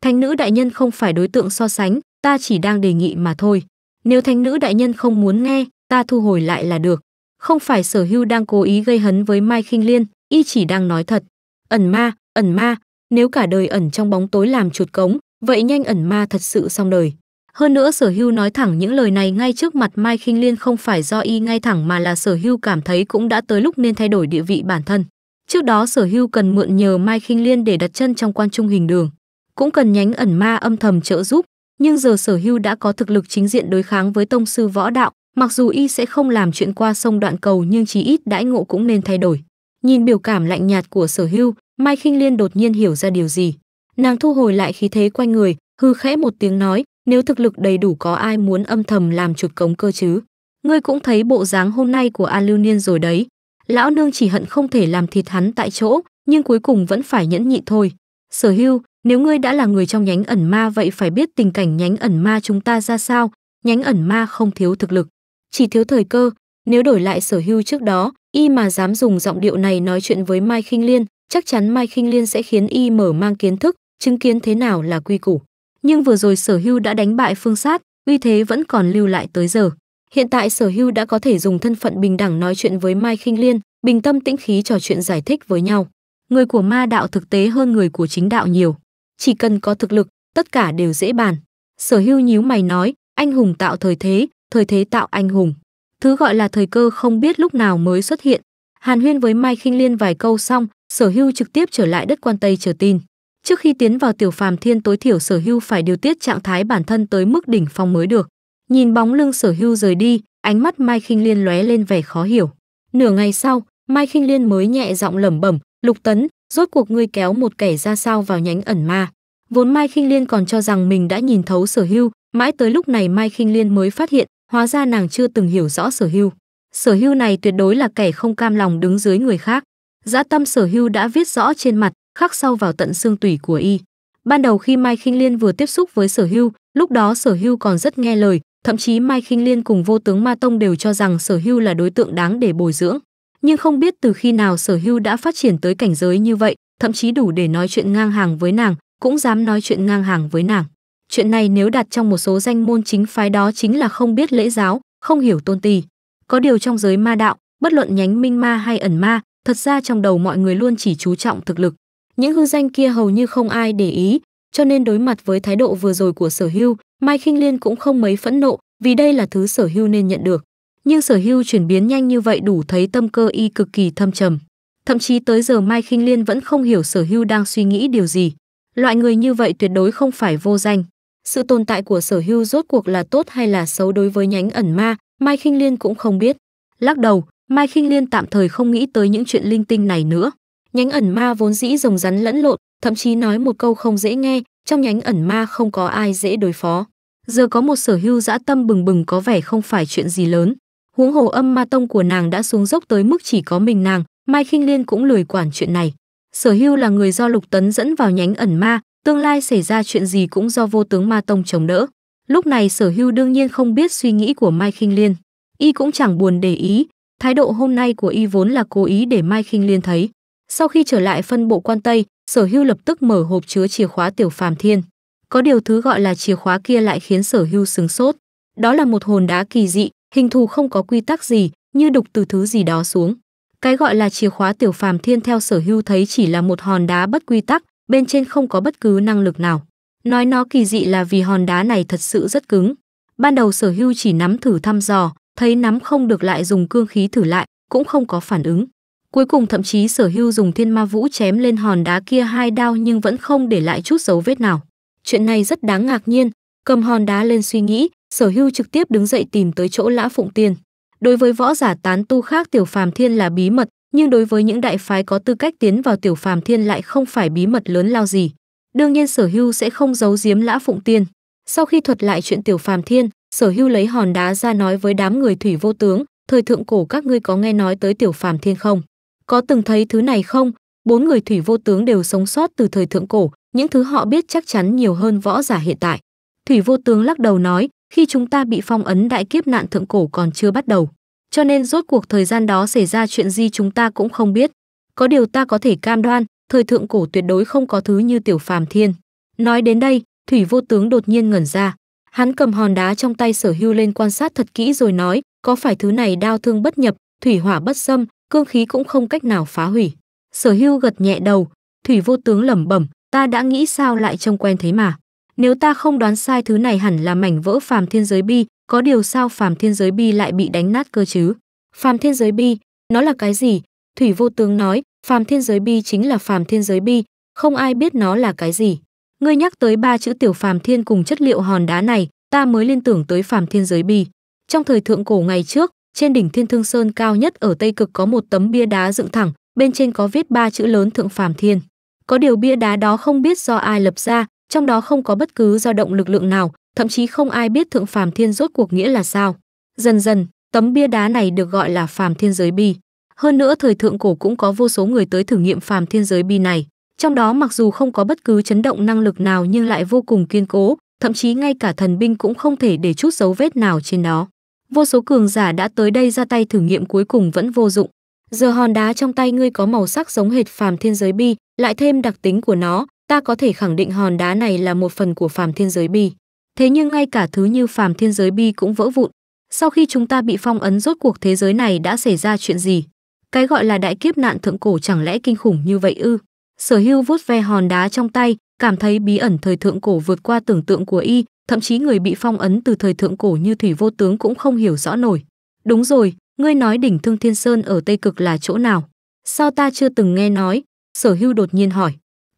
Thánh nữ đại nhân không phải đối tượng so sánh, ta chỉ đang đề nghị mà thôi. Nếu thánh nữ đại nhân không muốn nghe, ta thu hồi lại là được. Không phải Sở Hưu đang cố ý gây hấn với Mai Khinh Liên, y chỉ đang nói thật. Ẩn ma, ẩn ma, nếu cả đời ẩn trong bóng tối làm chuột cống, vậy nhanh ẩn ma thật sự xong đời. Hơn nữa Sở Hưu nói thẳng những lời này ngay trước mặt Mai Khinh Liên không phải do y ngay thẳng mà là Sở Hưu cảm thấy cũng đã tới lúc nên thay đổi địa vị bản thân. Trước đó Sở Hưu cần mượn nhờ Mai Khinh Liên để đặt chân trong quan trung hình đường, cũng cần nhánh ẩn ma âm thầm trợ giúp, nhưng giờ Sở Hưu đã có thực lực chính diện đối kháng với tông sư võ đạo, mặc dù y sẽ không làm chuyện qua sông đoạn cầu nhưng chí ít đãi ngộ cũng nên thay đổi. Nhìn biểu cảm lạnh nhạt của Sở Hưu, Mai Khinh Liên đột nhiên hiểu ra điều gì. Nàng thu hồi lại khí thế quanh người, hư khẽ một tiếng nói, nếu thực lực đầy đủ có ai muốn âm thầm làm chuột cống cơ chứ? Ngươi cũng thấy bộ dáng hôm nay của A Lưu Niên rồi đấy. Lão nương chỉ hận không thể làm thịt hắn tại chỗ, nhưng cuối cùng vẫn phải nhẫn nhị thôi. Sở Hưu, nếu ngươi đã là người trong nhánh ẩn ma vậy phải biết tình cảnh nhánh ẩn ma chúng ta ra sao, nhánh ẩn ma không thiếu thực lực, chỉ thiếu thời cơ, nếu đổi lại sở hưu trước đó, y mà dám dùng giọng điệu này nói chuyện với Mai Khinh Liên, chắc chắn Mai Khinh Liên sẽ khiến y mở mang kiến thức, chứng kiến thế nào là quy củ. Nhưng vừa rồi sở hưu đã đánh bại phương sát, uy thế vẫn còn lưu lại tới giờ. Hiện tại sở hưu đã có thể dùng thân phận bình đẳng nói chuyện với Mai Khinh Liên, bình tâm tĩnh khí trò chuyện giải thích với nhau. Người của ma đạo thực tế hơn người của chính đạo nhiều chỉ cần có thực lực, tất cả đều dễ bàn. Sở Hưu nhíu mày nói, anh hùng tạo thời thế, thời thế tạo anh hùng. Thứ gọi là thời cơ không biết lúc nào mới xuất hiện. Hàn Huyên với Mai Khinh Liên vài câu xong, Sở Hưu trực tiếp trở lại đất quan Tây chờ tin. Trước khi tiến vào tiểu phàm thiên tối thiểu Sở Hưu phải điều tiết trạng thái bản thân tới mức đỉnh phong mới được. Nhìn bóng lưng Sở Hưu rời đi, ánh mắt Mai Khinh Liên lóe lên vẻ khó hiểu. Nửa ngày sau, Mai Khinh Liên mới nhẹ giọng lẩm bẩm, "Lục Tấn, rốt cuộc ngươi kéo một kẻ ra sao vào nhánh ẩn ma vốn mai khinh liên còn cho rằng mình đã nhìn thấu sở hưu mãi tới lúc này mai khinh liên mới phát hiện hóa ra nàng chưa từng hiểu rõ sở hưu sở hưu này tuyệt đối là kẻ không cam lòng đứng dưới người khác dã dạ tâm sở hưu đã viết rõ trên mặt khắc sâu vào tận xương tủy của y ban đầu khi mai khinh liên vừa tiếp xúc với sở hưu lúc đó sở hưu còn rất nghe lời thậm chí mai khinh liên cùng vô tướng ma tông đều cho rằng sở hưu là đối tượng đáng để bồi dưỡng nhưng không biết từ khi nào sở hưu đã phát triển tới cảnh giới như vậy thậm chí đủ để nói chuyện ngang hàng với nàng cũng dám nói chuyện ngang hàng với nàng chuyện này nếu đặt trong một số danh môn chính phái đó chính là không biết lễ giáo không hiểu tôn ti có điều trong giới ma đạo bất luận nhánh minh ma hay ẩn ma thật ra trong đầu mọi người luôn chỉ chú trọng thực lực những hư danh kia hầu như không ai để ý cho nên đối mặt với thái độ vừa rồi của sở hưu mai khinh liên cũng không mấy phẫn nộ vì đây là thứ sở hưu nên nhận được nhưng sở hưu chuyển biến nhanh như vậy đủ thấy tâm cơ y cực kỳ thâm trầm. Thậm chí tới giờ Mai Khinh Liên vẫn không hiểu sở hưu đang suy nghĩ điều gì. Loại người như vậy tuyệt đối không phải vô danh. Sự tồn tại của sở hưu rốt cuộc là tốt hay là xấu đối với nhánh ẩn ma, Mai Khinh Liên cũng không biết. Lắc đầu, Mai Khinh Liên tạm thời không nghĩ tới những chuyện linh tinh này nữa. Nhánh ẩn ma vốn dĩ rồng rắn lẫn lộn, thậm chí nói một câu không dễ nghe, trong nhánh ẩn ma không có ai dễ đối phó. Giờ có một sở hưu dã tâm bừng bừng có vẻ không phải chuyện gì lớn huống hồ âm ma tông của nàng đã xuống dốc tới mức chỉ có mình nàng mai khinh liên cũng lười quản chuyện này sở hưu là người do lục tấn dẫn vào nhánh ẩn ma tương lai xảy ra chuyện gì cũng do vô tướng ma tông chống đỡ lúc này sở hưu đương nhiên không biết suy nghĩ của mai khinh liên y cũng chẳng buồn để ý thái độ hôm nay của y vốn là cố ý để mai khinh liên thấy sau khi trở lại phân bộ quan tây sở hưu lập tức mở hộp chứa chìa khóa tiểu phàm thiên có điều thứ gọi là chìa khóa kia lại khiến sở hưu sừng sốt đó là một hồn đá kỳ dị hình thù không có quy tắc gì, như đục từ thứ gì đó xuống. Cái gọi là chìa khóa tiểu phàm thiên theo sở hưu thấy chỉ là một hòn đá bất quy tắc, bên trên không có bất cứ năng lực nào. Nói nó kỳ dị là vì hòn đá này thật sự rất cứng. Ban đầu sở hưu chỉ nắm thử thăm dò, thấy nắm không được lại dùng cương khí thử lại, cũng không có phản ứng. Cuối cùng thậm chí sở hưu dùng thiên ma vũ chém lên hòn đá kia hai đao nhưng vẫn không để lại chút dấu vết nào. Chuyện này rất đáng ngạc nhiên, cầm hòn đá lên suy nghĩ, sở hưu trực tiếp đứng dậy tìm tới chỗ lã phụng tiên đối với võ giả tán tu khác tiểu phàm thiên là bí mật nhưng đối với những đại phái có tư cách tiến vào tiểu phàm thiên lại không phải bí mật lớn lao gì đương nhiên sở hưu sẽ không giấu giếm lã phụng tiên sau khi thuật lại chuyện tiểu phàm thiên sở hưu lấy hòn đá ra nói với đám người thủy vô tướng thời thượng cổ các ngươi có nghe nói tới tiểu phàm thiên không có từng thấy thứ này không bốn người thủy vô tướng đều sống sót từ thời thượng cổ những thứ họ biết chắc chắn nhiều hơn võ giả hiện tại thủy vô tướng lắc đầu nói khi chúng ta bị phong ấn đại kiếp nạn thượng cổ còn chưa bắt đầu. Cho nên rốt cuộc thời gian đó xảy ra chuyện gì chúng ta cũng không biết. Có điều ta có thể cam đoan, thời thượng cổ tuyệt đối không có thứ như tiểu phàm thiên. Nói đến đây, Thủy Vô Tướng đột nhiên ngẩn ra. Hắn cầm hòn đá trong tay sở hưu lên quan sát thật kỹ rồi nói, có phải thứ này đau thương bất nhập, thủy hỏa bất xâm, cương khí cũng không cách nào phá hủy. Sở hưu gật nhẹ đầu, Thủy Vô Tướng lẩm bẩm, ta đã nghĩ sao lại trông quen thế mà. Nếu ta không đoán sai thứ này hẳn là mảnh vỡ phàm thiên giới bi, có điều sao phàm thiên giới bi lại bị đánh nát cơ chứ? Phàm thiên giới bi, nó là cái gì? Thủy vô tướng nói, phàm thiên giới bi chính là phàm thiên giới bi, không ai biết nó là cái gì. Ngươi nhắc tới ba chữ tiểu phàm thiên cùng chất liệu hòn đá này, ta mới liên tưởng tới phàm thiên giới bi. Trong thời thượng cổ ngày trước, trên đỉnh Thiên Thương Sơn cao nhất ở Tây Cực có một tấm bia đá dựng thẳng, bên trên có viết ba chữ lớn Thượng Phàm Thiên. Có điều bia đá đó không biết do ai lập ra, trong đó không có bất cứ dao động lực lượng nào, thậm chí không ai biết thượng phàm thiên rốt cuộc nghĩa là sao. Dần dần, tấm bia đá này được gọi là phàm thiên giới bi. Hơn nữa thời thượng cổ cũng có vô số người tới thử nghiệm phàm thiên giới bi này, trong đó mặc dù không có bất cứ chấn động năng lực nào nhưng lại vô cùng kiên cố, thậm chí ngay cả thần binh cũng không thể để chút dấu vết nào trên đó. Vô số cường giả đã tới đây ra tay thử nghiệm cuối cùng vẫn vô dụng. Giờ hòn đá trong tay ngươi có màu sắc giống hệt phàm thiên giới bi, lại thêm đặc tính của nó, ta có thể khẳng định hòn đá này là một phần của phàm thiên giới bi. Thế nhưng ngay cả thứ như phàm thiên giới bi cũng vỡ vụn. Sau khi chúng ta bị phong ấn rốt cuộc thế giới này đã xảy ra chuyện gì? Cái gọi là đại kiếp nạn thượng cổ chẳng lẽ kinh khủng như vậy ư? Sở hưu vuốt ve hòn đá trong tay, cảm thấy bí ẩn thời thượng cổ vượt qua tưởng tượng của y, thậm chí người bị phong ấn từ thời thượng cổ như thủy vô tướng cũng không hiểu rõ nổi. Đúng rồi, ngươi nói đỉnh Thương Thiên Sơn ở Tây Cực là chỗ nào? Sao ta chưa từng nghe nói? Sở hưu đột nhiên hỏi.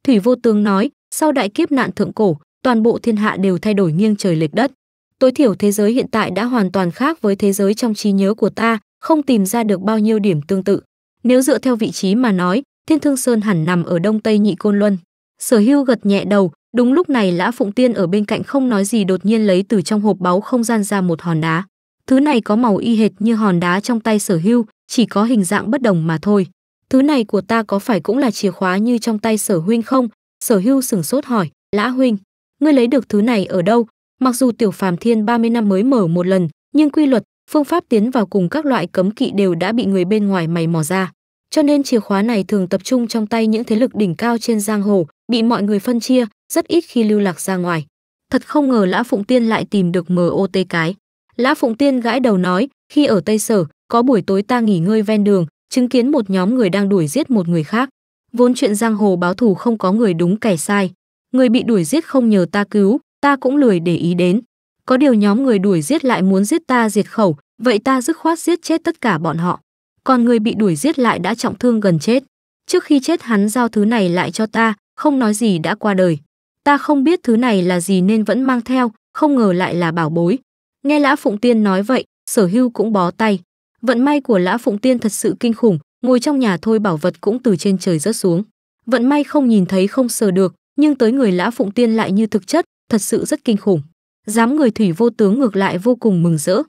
Thủy Vô Tướng nói, sau đại kiếp nạn thượng cổ, toàn bộ thiên hạ đều thay đổi nghiêng trời lệch đất. Tối thiểu thế giới hiện tại đã hoàn toàn khác với thế giới trong trí nhớ của ta, không tìm ra được bao nhiêu điểm tương tự. Nếu dựa theo vị trí mà nói, Thiên Thương Sơn hẳn nằm ở đông tây nhị côn luân. Sở Hưu gật nhẹ đầu, đúng lúc này Lã Phụng Tiên ở bên cạnh không nói gì đột nhiên lấy từ trong hộp báu không gian ra một hòn đá. Thứ này có màu y hệt như hòn đá trong tay Sở Hưu, chỉ có hình dạng bất đồng mà thôi. Thứ này của ta có phải cũng là chìa khóa như trong tay sở huynh không? Sở hưu sửng sốt hỏi, lã huynh, ngươi lấy được thứ này ở đâu? Mặc dù tiểu phàm thiên 30 năm mới mở một lần, nhưng quy luật, phương pháp tiến vào cùng các loại cấm kỵ đều đã bị người bên ngoài mày mò ra. Cho nên chìa khóa này thường tập trung trong tay những thế lực đỉnh cao trên giang hồ, bị mọi người phân chia, rất ít khi lưu lạc ra ngoài. Thật không ngờ Lã Phụng Tiên lại tìm được MOT cái. Lã Phụng Tiên gãi đầu nói, khi ở Tây Sở, có buổi tối ta nghỉ ngơi ven đường, chứng kiến một nhóm người đang đuổi giết một người khác. Vốn chuyện giang hồ báo thù không có người đúng kẻ sai, người bị đuổi giết không nhờ ta cứu, ta cũng lười để ý đến. Có điều nhóm người đuổi giết lại muốn giết ta diệt khẩu, vậy ta dứt khoát giết chết tất cả bọn họ. Còn người bị đuổi giết lại đã trọng thương gần chết. Trước khi chết hắn giao thứ này lại cho ta, không nói gì đã qua đời. Ta không biết thứ này là gì nên vẫn mang theo, không ngờ lại là bảo bối. Nghe Lã Phụng Tiên nói vậy, sở hưu cũng bó tay. Vận may của Lã Phụng Tiên thật sự kinh khủng, ngồi trong nhà thôi bảo vật cũng từ trên trời rớt xuống. Vận may không nhìn thấy không sờ được, nhưng tới người Lã Phụng Tiên lại như thực chất, thật sự rất kinh khủng. Dám người thủy vô tướng ngược lại vô cùng mừng rỡ.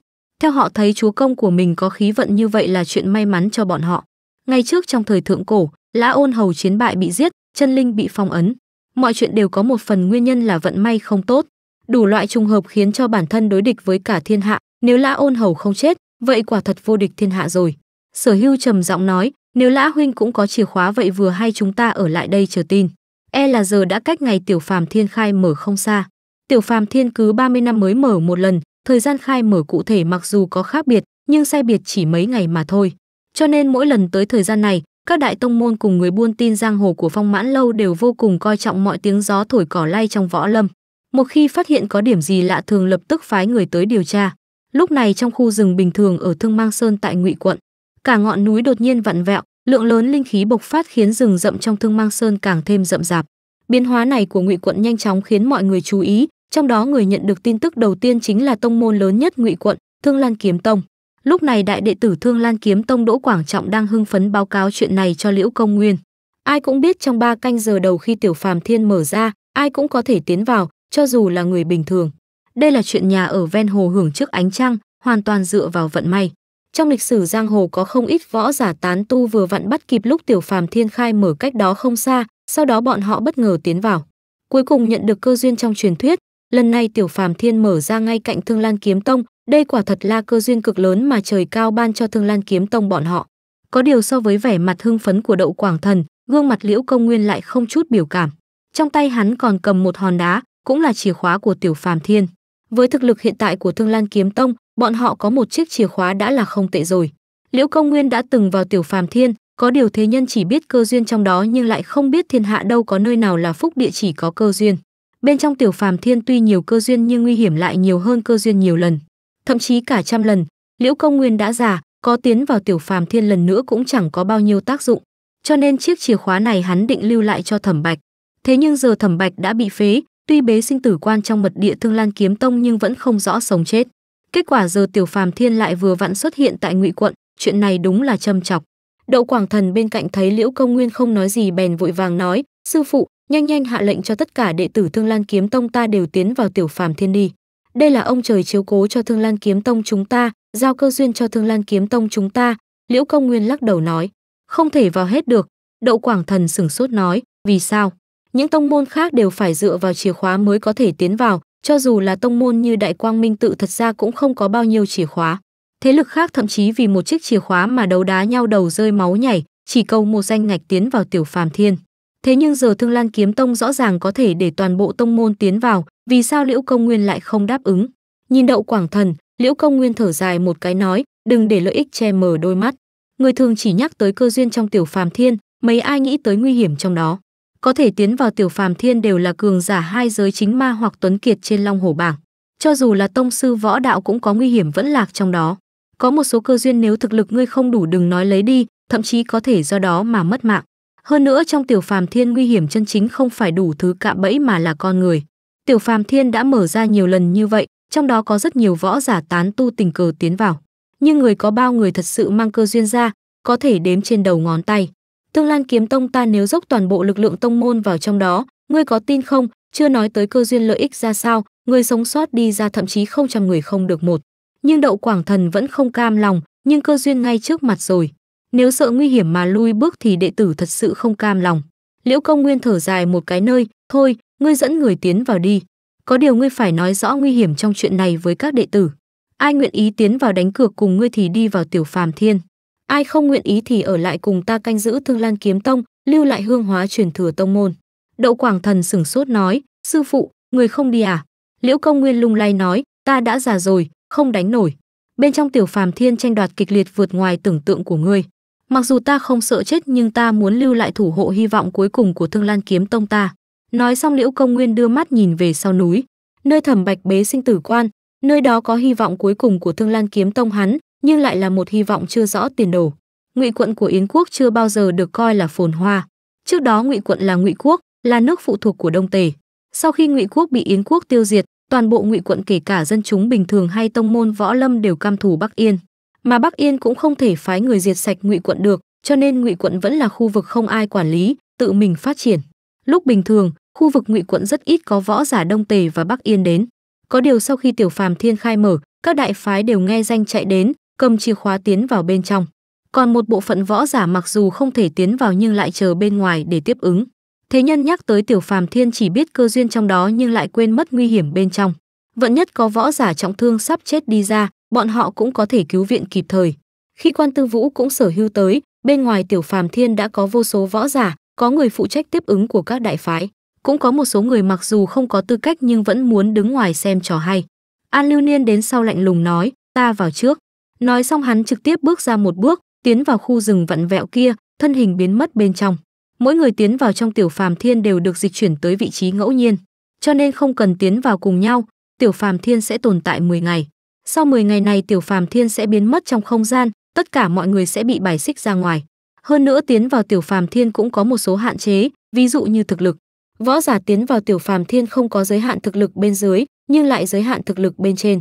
Theo họ thấy chúa công của mình có khí vận như vậy là chuyện may mắn cho bọn họ. Ngay trước trong thời thượng cổ, Lã Ôn Hầu chiến bại bị giết, chân linh bị phong ấn. Mọi chuyện đều có một phần nguyên nhân là vận may không tốt. Đủ loại trùng hợp khiến cho bản thân đối địch với cả thiên hạ, nếu Lã Ôn Hầu không chết, vậy quả thật vô địch thiên hạ rồi sở hưu trầm giọng nói nếu lã huynh cũng có chìa khóa vậy vừa hay chúng ta ở lại đây chờ tin e là giờ đã cách ngày tiểu phàm thiên khai mở không xa tiểu phàm thiên cứ 30 năm mới mở một lần thời gian khai mở cụ thể mặc dù có khác biệt nhưng sai biệt chỉ mấy ngày mà thôi cho nên mỗi lần tới thời gian này các đại tông môn cùng người buôn tin giang hồ của phong mãn lâu đều vô cùng coi trọng mọi tiếng gió thổi cỏ lay trong võ lâm một khi phát hiện có điểm gì lạ thường lập tức phái người tới điều tra Lúc này trong khu rừng bình thường ở Thương Mang Sơn tại Ngụy quận, cả ngọn núi đột nhiên vặn vẹo, lượng lớn linh khí bộc phát khiến rừng rậm trong Thương Mang Sơn càng thêm rậm rạp. Biến hóa này của Ngụy quận nhanh chóng khiến mọi người chú ý, trong đó người nhận được tin tức đầu tiên chính là tông môn lớn nhất Ngụy quận, Thương Lan Kiếm Tông. Lúc này đại đệ tử Thương Lan Kiếm Tông Đỗ Quảng Trọng đang hưng phấn báo cáo chuyện này cho Liễu Công Nguyên. Ai cũng biết trong ba canh giờ đầu khi Tiểu Phàm Thiên mở ra, ai cũng có thể tiến vào, cho dù là người bình thường. Đây là chuyện nhà ở ven hồ hưởng trước ánh trăng, hoàn toàn dựa vào vận may. Trong lịch sử giang hồ có không ít võ giả tán tu vừa vặn bắt kịp lúc tiểu phàm thiên khai mở cách đó không xa, sau đó bọn họ bất ngờ tiến vào. Cuối cùng nhận được cơ duyên trong truyền thuyết, lần này tiểu phàm thiên mở ra ngay cạnh Thương Lan Kiếm Tông, đây quả thật là cơ duyên cực lớn mà trời cao ban cho Thương Lan Kiếm Tông bọn họ. Có điều so với vẻ mặt hưng phấn của Đậu Quảng Thần, gương mặt Liễu Công Nguyên lại không chút biểu cảm. Trong tay hắn còn cầm một hòn đá, cũng là chìa khóa của tiểu phàm thiên. Với thực lực hiện tại của Thương Lan Kiếm Tông, bọn họ có một chiếc chìa khóa đã là không tệ rồi. Liễu Công Nguyên đã từng vào tiểu phàm thiên, có điều thế nhân chỉ biết cơ duyên trong đó nhưng lại không biết thiên hạ đâu có nơi nào là phúc địa chỉ có cơ duyên. Bên trong tiểu phàm thiên tuy nhiều cơ duyên nhưng nguy hiểm lại nhiều hơn cơ duyên nhiều lần, thậm chí cả trăm lần. Liễu Công Nguyên đã già, có tiến vào tiểu phàm thiên lần nữa cũng chẳng có bao nhiêu tác dụng, cho nên chiếc chìa khóa này hắn định lưu lại cho Thẩm Bạch. Thế nhưng giờ Thẩm Bạch đã bị phế, Tuy bế sinh tử quan trong mật địa Thương Lan Kiếm Tông nhưng vẫn không rõ sống chết. Kết quả giờ Tiểu Phàm Thiên lại vừa vặn xuất hiện tại Ngụy quận, chuyện này đúng là châm chọc. Đậu Quảng Thần bên cạnh thấy Liễu Công Nguyên không nói gì bèn vội vàng nói: "Sư phụ, nhanh nhanh hạ lệnh cho tất cả đệ tử Thương Lan Kiếm Tông ta đều tiến vào Tiểu Phàm Thiên đi. Đây là ông trời chiếu cố cho Thương Lan Kiếm Tông chúng ta, giao cơ duyên cho Thương Lan Kiếm Tông chúng ta." Liễu Công Nguyên lắc đầu nói: "Không thể vào hết được." Đậu Quảng Thần sửng sốt nói: "Vì sao?" Những tông môn khác đều phải dựa vào chìa khóa mới có thể tiến vào, cho dù là tông môn như Đại Quang Minh tự thật ra cũng không có bao nhiêu chìa khóa. Thế lực khác thậm chí vì một chiếc chìa khóa mà đấu đá nhau đầu rơi máu nhảy, chỉ cầu một danh ngạch tiến vào tiểu phàm thiên. Thế nhưng giờ Thương Lan Kiếm Tông rõ ràng có thể để toàn bộ tông môn tiến vào, vì sao Liễu Công Nguyên lại không đáp ứng? Nhìn Đậu Quảng Thần, Liễu Công Nguyên thở dài một cái nói, đừng để lợi ích che mờ đôi mắt. Người thường chỉ nhắc tới cơ duyên trong tiểu phàm thiên, mấy ai nghĩ tới nguy hiểm trong đó có thể tiến vào tiểu phàm thiên đều là cường giả hai giới chính ma hoặc tuấn kiệt trên long hồ bảng. Cho dù là tông sư võ đạo cũng có nguy hiểm vẫn lạc trong đó. Có một số cơ duyên nếu thực lực ngươi không đủ đừng nói lấy đi, thậm chí có thể do đó mà mất mạng. Hơn nữa trong tiểu phàm thiên nguy hiểm chân chính không phải đủ thứ cạm bẫy mà là con người. Tiểu phàm thiên đã mở ra nhiều lần như vậy, trong đó có rất nhiều võ giả tán tu tình cờ tiến vào. Nhưng người có bao người thật sự mang cơ duyên ra, có thể đếm trên đầu ngón tay. Tương Lan kiếm tông ta nếu dốc toàn bộ lực lượng tông môn vào trong đó, ngươi có tin không? Chưa nói tới cơ duyên lợi ích ra sao, ngươi sống sót đi ra thậm chí không trăm người không được một. Nhưng Đậu Quảng Thần vẫn không cam lòng, nhưng cơ duyên ngay trước mặt rồi. Nếu sợ nguy hiểm mà lui bước thì đệ tử thật sự không cam lòng. Liễu Công Nguyên thở dài một cái nơi, "Thôi, ngươi dẫn người tiến vào đi. Có điều ngươi phải nói rõ nguy hiểm trong chuyện này với các đệ tử. Ai nguyện ý tiến vào đánh cược cùng ngươi thì đi vào tiểu phàm thiên." ai không nguyện ý thì ở lại cùng ta canh giữ Thương Lan Kiếm Tông, lưu lại hương hóa truyền thừa tông môn. Đậu Quảng Thần sửng sốt nói, sư phụ, người không đi à? Liễu Công Nguyên lung lay nói, ta đã già rồi, không đánh nổi. Bên trong tiểu phàm thiên tranh đoạt kịch liệt vượt ngoài tưởng tượng của ngươi. Mặc dù ta không sợ chết nhưng ta muốn lưu lại thủ hộ hy vọng cuối cùng của Thương Lan Kiếm Tông ta. Nói xong Liễu Công Nguyên đưa mắt nhìn về sau núi, nơi Thẩm Bạch Bế sinh tử quan, nơi đó có hy vọng cuối cùng của Thương Lan Kiếm Tông hắn, nhưng lại là một hy vọng chưa rõ tiền đồ. Ngụy quận của Yến quốc chưa bao giờ được coi là phồn hoa. Trước đó Ngụy quận là Ngụy quốc, là nước phụ thuộc của Đông Tề. Sau khi Ngụy quốc bị Yến quốc tiêu diệt, toàn bộ Ngụy quận kể cả dân chúng bình thường hay tông môn võ lâm đều cam thủ Bắc Yên, mà Bắc Yên cũng không thể phái người diệt sạch Ngụy quận được, cho nên Ngụy quận vẫn là khu vực không ai quản lý, tự mình phát triển. Lúc bình thường, khu vực Ngụy quận rất ít có võ giả Đông Tề và Bắc Yên đến. Có điều sau khi Tiểu Phàm Thiên khai mở, các đại phái đều nghe danh chạy đến, cầm chìa khóa tiến vào bên trong. Còn một bộ phận võ giả mặc dù không thể tiến vào nhưng lại chờ bên ngoài để tiếp ứng. Thế nhân nhắc tới Tiểu Phàm Thiên chỉ biết cơ duyên trong đó nhưng lại quên mất nguy hiểm bên trong. Vận nhất có võ giả trọng thương sắp chết đi ra, bọn họ cũng có thể cứu viện kịp thời. Khi Quan Tư Vũ cũng sở hưu tới, bên ngoài Tiểu Phàm Thiên đã có vô số võ giả, có người phụ trách tiếp ứng của các đại phái, cũng có một số người mặc dù không có tư cách nhưng vẫn muốn đứng ngoài xem trò hay. An Lưu Niên đến sau lạnh lùng nói, ta vào trước. Nói xong hắn trực tiếp bước ra một bước, tiến vào khu rừng vặn vẹo kia, thân hình biến mất bên trong. Mỗi người tiến vào trong tiểu phàm thiên đều được dịch chuyển tới vị trí ngẫu nhiên, cho nên không cần tiến vào cùng nhau, tiểu phàm thiên sẽ tồn tại 10 ngày. Sau 10 ngày này tiểu phàm thiên sẽ biến mất trong không gian, tất cả mọi người sẽ bị bài xích ra ngoài. Hơn nữa tiến vào tiểu phàm thiên cũng có một số hạn chế, ví dụ như thực lực. Võ giả tiến vào tiểu phàm thiên không có giới hạn thực lực bên dưới, nhưng lại giới hạn thực lực bên trên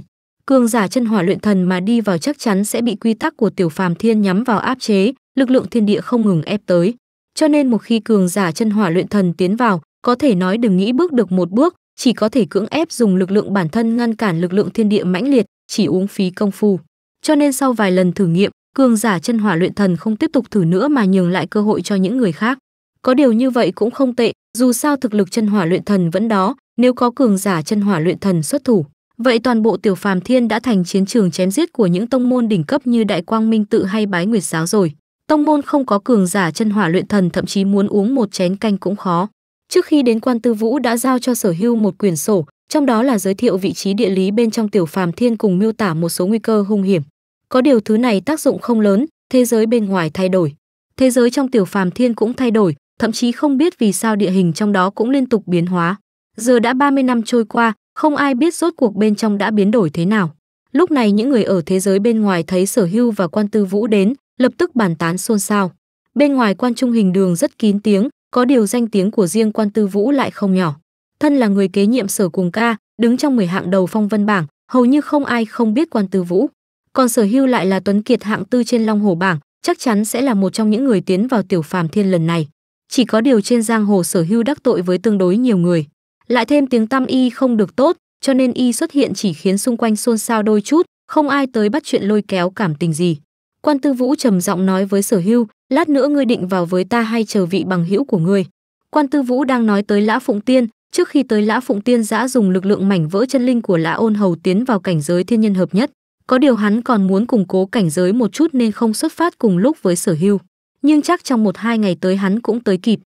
cường giả chân hỏa luyện thần mà đi vào chắc chắn sẽ bị quy tắc của tiểu phàm thiên nhắm vào áp chế, lực lượng thiên địa không ngừng ép tới. Cho nên một khi cường giả chân hỏa luyện thần tiến vào, có thể nói đừng nghĩ bước được một bước, chỉ có thể cưỡng ép dùng lực lượng bản thân ngăn cản lực lượng thiên địa mãnh liệt, chỉ uống phí công phu. Cho nên sau vài lần thử nghiệm, cường giả chân hỏa luyện thần không tiếp tục thử nữa mà nhường lại cơ hội cho những người khác. Có điều như vậy cũng không tệ, dù sao thực lực chân hỏa luyện thần vẫn đó, nếu có cường giả chân hỏa luyện thần xuất thủ, Vậy toàn bộ tiểu phàm thiên đã thành chiến trường chém giết của những tông môn đỉnh cấp như Đại Quang Minh tự hay Bái Nguyệt giáo rồi. Tông môn không có cường giả chân hỏa luyện thần thậm chí muốn uống một chén canh cũng khó. Trước khi đến Quan Tư Vũ đã giao cho Sở Hưu một quyển sổ, trong đó là giới thiệu vị trí địa lý bên trong tiểu phàm thiên cùng miêu tả một số nguy cơ hung hiểm. Có điều thứ này tác dụng không lớn, thế giới bên ngoài thay đổi, thế giới trong tiểu phàm thiên cũng thay đổi, thậm chí không biết vì sao địa hình trong đó cũng liên tục biến hóa. Giờ đã 30 năm trôi qua, không ai biết rốt cuộc bên trong đã biến đổi thế nào. Lúc này những người ở thế giới bên ngoài thấy sở hưu và quan tư vũ đến, lập tức bàn tán xôn xao. Bên ngoài quan trung hình đường rất kín tiếng, có điều danh tiếng của riêng quan tư vũ lại không nhỏ. Thân là người kế nhiệm sở cùng ca, đứng trong 10 hạng đầu phong vân bảng, hầu như không ai không biết quan tư vũ. Còn sở hưu lại là tuấn kiệt hạng tư trên long hồ bảng, chắc chắn sẽ là một trong những người tiến vào tiểu phàm thiên lần này. Chỉ có điều trên giang hồ sở hưu đắc tội với tương đối nhiều người. Lại thêm tiếng tăm y không được tốt, cho nên y xuất hiện chỉ khiến xung quanh xôn xao đôi chút, không ai tới bắt chuyện lôi kéo cảm tình gì. Quan Tư Vũ trầm giọng nói với Sở Hưu, lát nữa ngươi định vào với ta hay chờ vị bằng hữu của ngươi. Quan Tư Vũ đang nói tới Lã Phụng Tiên, trước khi tới Lã Phụng Tiên giã dùng lực lượng mảnh vỡ chân linh của Lã Ôn Hầu tiến vào cảnh giới thiên nhân hợp nhất. Có điều hắn còn muốn củng cố cảnh giới một chút nên không xuất phát cùng lúc với Sở Hưu. Nhưng chắc trong một hai ngày tới hắn cũng tới kịp,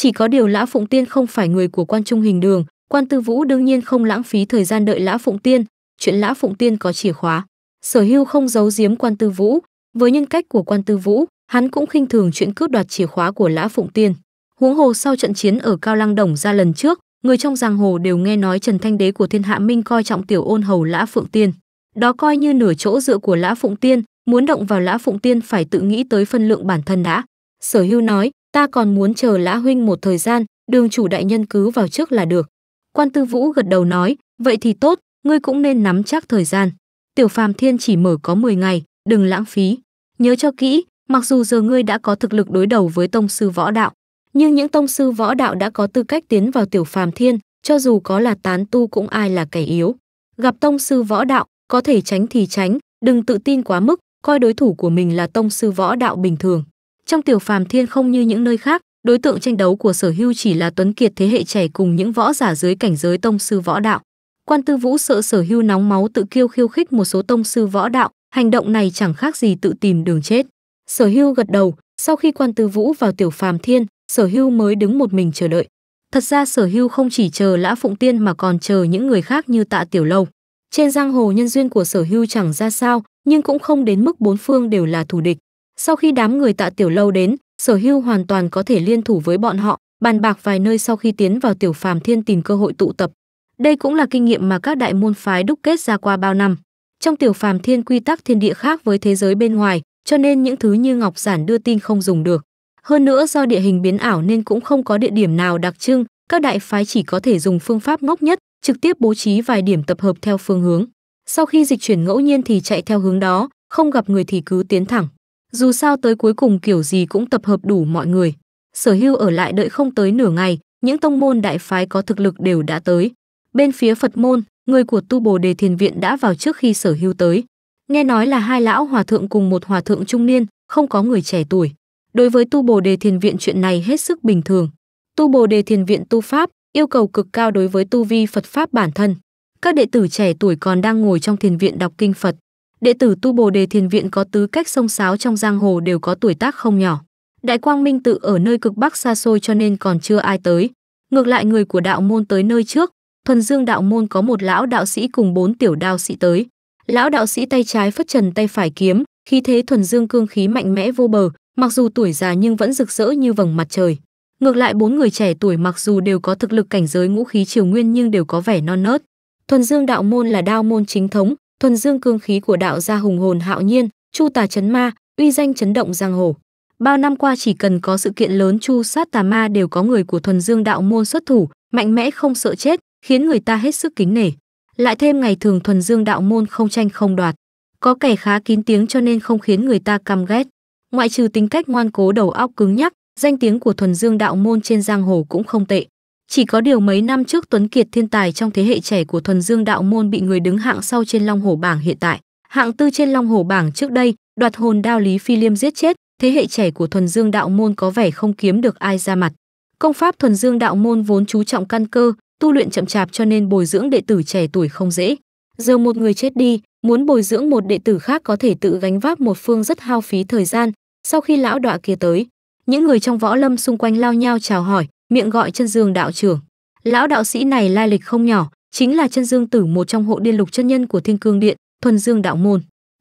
chỉ có điều Lã Phụng Tiên không phải người của quan trung hình đường, quan tư vũ đương nhiên không lãng phí thời gian đợi Lã Phụng Tiên, chuyện Lã Phụng Tiên có chìa khóa. Sở Hưu không giấu giếm quan tư vũ, với nhân cách của quan tư vũ, hắn cũng khinh thường chuyện cướp đoạt chìa khóa của Lã Phụng Tiên. Huống hồ sau trận chiến ở Cao Lăng Đồng ra lần trước, người trong giang hồ đều nghe nói Trần Thanh Đế của Thiên Hạ Minh coi trọng tiểu ôn hầu Lã Phượng Tiên. Đó coi như nửa chỗ dựa của Lã Phụng Tiên, muốn động vào Lã Phụng Tiên phải tự nghĩ tới phân lượng bản thân đã. Sở Hưu nói, ta còn muốn chờ lã huynh một thời gian đường chủ đại nhân cứ vào trước là được quan tư vũ gật đầu nói vậy thì tốt ngươi cũng nên nắm chắc thời gian tiểu phàm thiên chỉ mở có 10 ngày đừng lãng phí nhớ cho kỹ mặc dù giờ ngươi đã có thực lực đối đầu với tông sư võ đạo nhưng những tông sư võ đạo đã có tư cách tiến vào tiểu phàm thiên cho dù có là tán tu cũng ai là kẻ yếu gặp tông sư võ đạo có thể tránh thì tránh đừng tự tin quá mức coi đối thủ của mình là tông sư võ đạo bình thường trong tiểu phàm thiên không như những nơi khác, đối tượng tranh đấu của Sở Hưu chỉ là tuấn kiệt thế hệ trẻ cùng những võ giả dưới cảnh giới tông sư võ đạo. Quan Tư Vũ sợ Sở Hưu nóng máu tự kiêu khiêu khích một số tông sư võ đạo, hành động này chẳng khác gì tự tìm đường chết. Sở Hưu gật đầu, sau khi Quan Tư Vũ vào tiểu phàm thiên, Sở Hưu mới đứng một mình chờ đợi. Thật ra Sở Hưu không chỉ chờ Lã Phụng Tiên mà còn chờ những người khác như Tạ Tiểu Lâu. Trên giang hồ nhân duyên của Sở Hưu chẳng ra sao, nhưng cũng không đến mức bốn phương đều là thù địch. Sau khi đám người tạ tiểu lâu đến, sở hưu hoàn toàn có thể liên thủ với bọn họ, bàn bạc vài nơi sau khi tiến vào tiểu phàm thiên tìm cơ hội tụ tập. Đây cũng là kinh nghiệm mà các đại môn phái đúc kết ra qua bao năm. Trong tiểu phàm thiên quy tắc thiên địa khác với thế giới bên ngoài, cho nên những thứ như ngọc giản đưa tin không dùng được. Hơn nữa do địa hình biến ảo nên cũng không có địa điểm nào đặc trưng, các đại phái chỉ có thể dùng phương pháp ngốc nhất, trực tiếp bố trí vài điểm tập hợp theo phương hướng. Sau khi dịch chuyển ngẫu nhiên thì chạy theo hướng đó, không gặp người thì cứ tiến thẳng. Dù sao tới cuối cùng kiểu gì cũng tập hợp đủ mọi người. Sở hưu ở lại đợi không tới nửa ngày, những tông môn đại phái có thực lực đều đã tới. Bên phía Phật môn, người của tu bồ đề thiền viện đã vào trước khi sở hưu tới. Nghe nói là hai lão hòa thượng cùng một hòa thượng trung niên, không có người trẻ tuổi. Đối với tu bồ đề thiền viện chuyện này hết sức bình thường. Tu bồ đề thiền viện tu pháp, yêu cầu cực cao đối với tu vi Phật pháp bản thân. Các đệ tử trẻ tuổi còn đang ngồi trong thiền viện đọc kinh Phật đệ tử tu Bồ Đề Thiền Viện có tứ cách sông sáo trong giang hồ đều có tuổi tác không nhỏ. Đại Quang Minh tự ở nơi cực bắc xa xôi cho nên còn chưa ai tới. Ngược lại người của đạo môn tới nơi trước, thuần dương đạo môn có một lão đạo sĩ cùng bốn tiểu đạo sĩ tới. Lão đạo sĩ tay trái phất trần tay phải kiếm, khí thế thuần dương cương khí mạnh mẽ vô bờ, mặc dù tuổi già nhưng vẫn rực rỡ như vầng mặt trời. Ngược lại bốn người trẻ tuổi mặc dù đều có thực lực cảnh giới ngũ khí triều nguyên nhưng đều có vẻ non nớt. Thuần Dương đạo môn là đao môn chính thống, thuần dương cương khí của đạo gia hùng hồn hạo nhiên, chu tà chấn ma, uy danh chấn động giang hồ. Bao năm qua chỉ cần có sự kiện lớn chu sát tà ma đều có người của thuần dương đạo môn xuất thủ, mạnh mẽ không sợ chết, khiến người ta hết sức kính nể. Lại thêm ngày thường thuần dương đạo môn không tranh không đoạt, có kẻ khá kín tiếng cho nên không khiến người ta căm ghét. Ngoại trừ tính cách ngoan cố đầu óc cứng nhắc, danh tiếng của thuần dương đạo môn trên giang hồ cũng không tệ. Chỉ có điều mấy năm trước Tuấn Kiệt thiên tài trong thế hệ trẻ của thuần dương đạo môn bị người đứng hạng sau trên Long Hổ bảng hiện tại, hạng tư trên Long Hổ bảng trước đây, đoạt hồn đao Lý Phi Liêm giết chết, thế hệ trẻ của thuần dương đạo môn có vẻ không kiếm được ai ra mặt. Công pháp thuần dương đạo môn vốn chú trọng căn cơ, tu luyện chậm chạp cho nên bồi dưỡng đệ tử trẻ tuổi không dễ. Giờ một người chết đi, muốn bồi dưỡng một đệ tử khác có thể tự gánh vác một phương rất hao phí thời gian, sau khi lão đọa kia tới, những người trong võ lâm xung quanh lao nhau chào hỏi, miệng gọi chân dương đạo trưởng. Lão đạo sĩ này lai lịch không nhỏ, chính là chân dương tử một trong hộ điên lục chân nhân của Thiên Cương Điện, Thuần Dương đạo môn.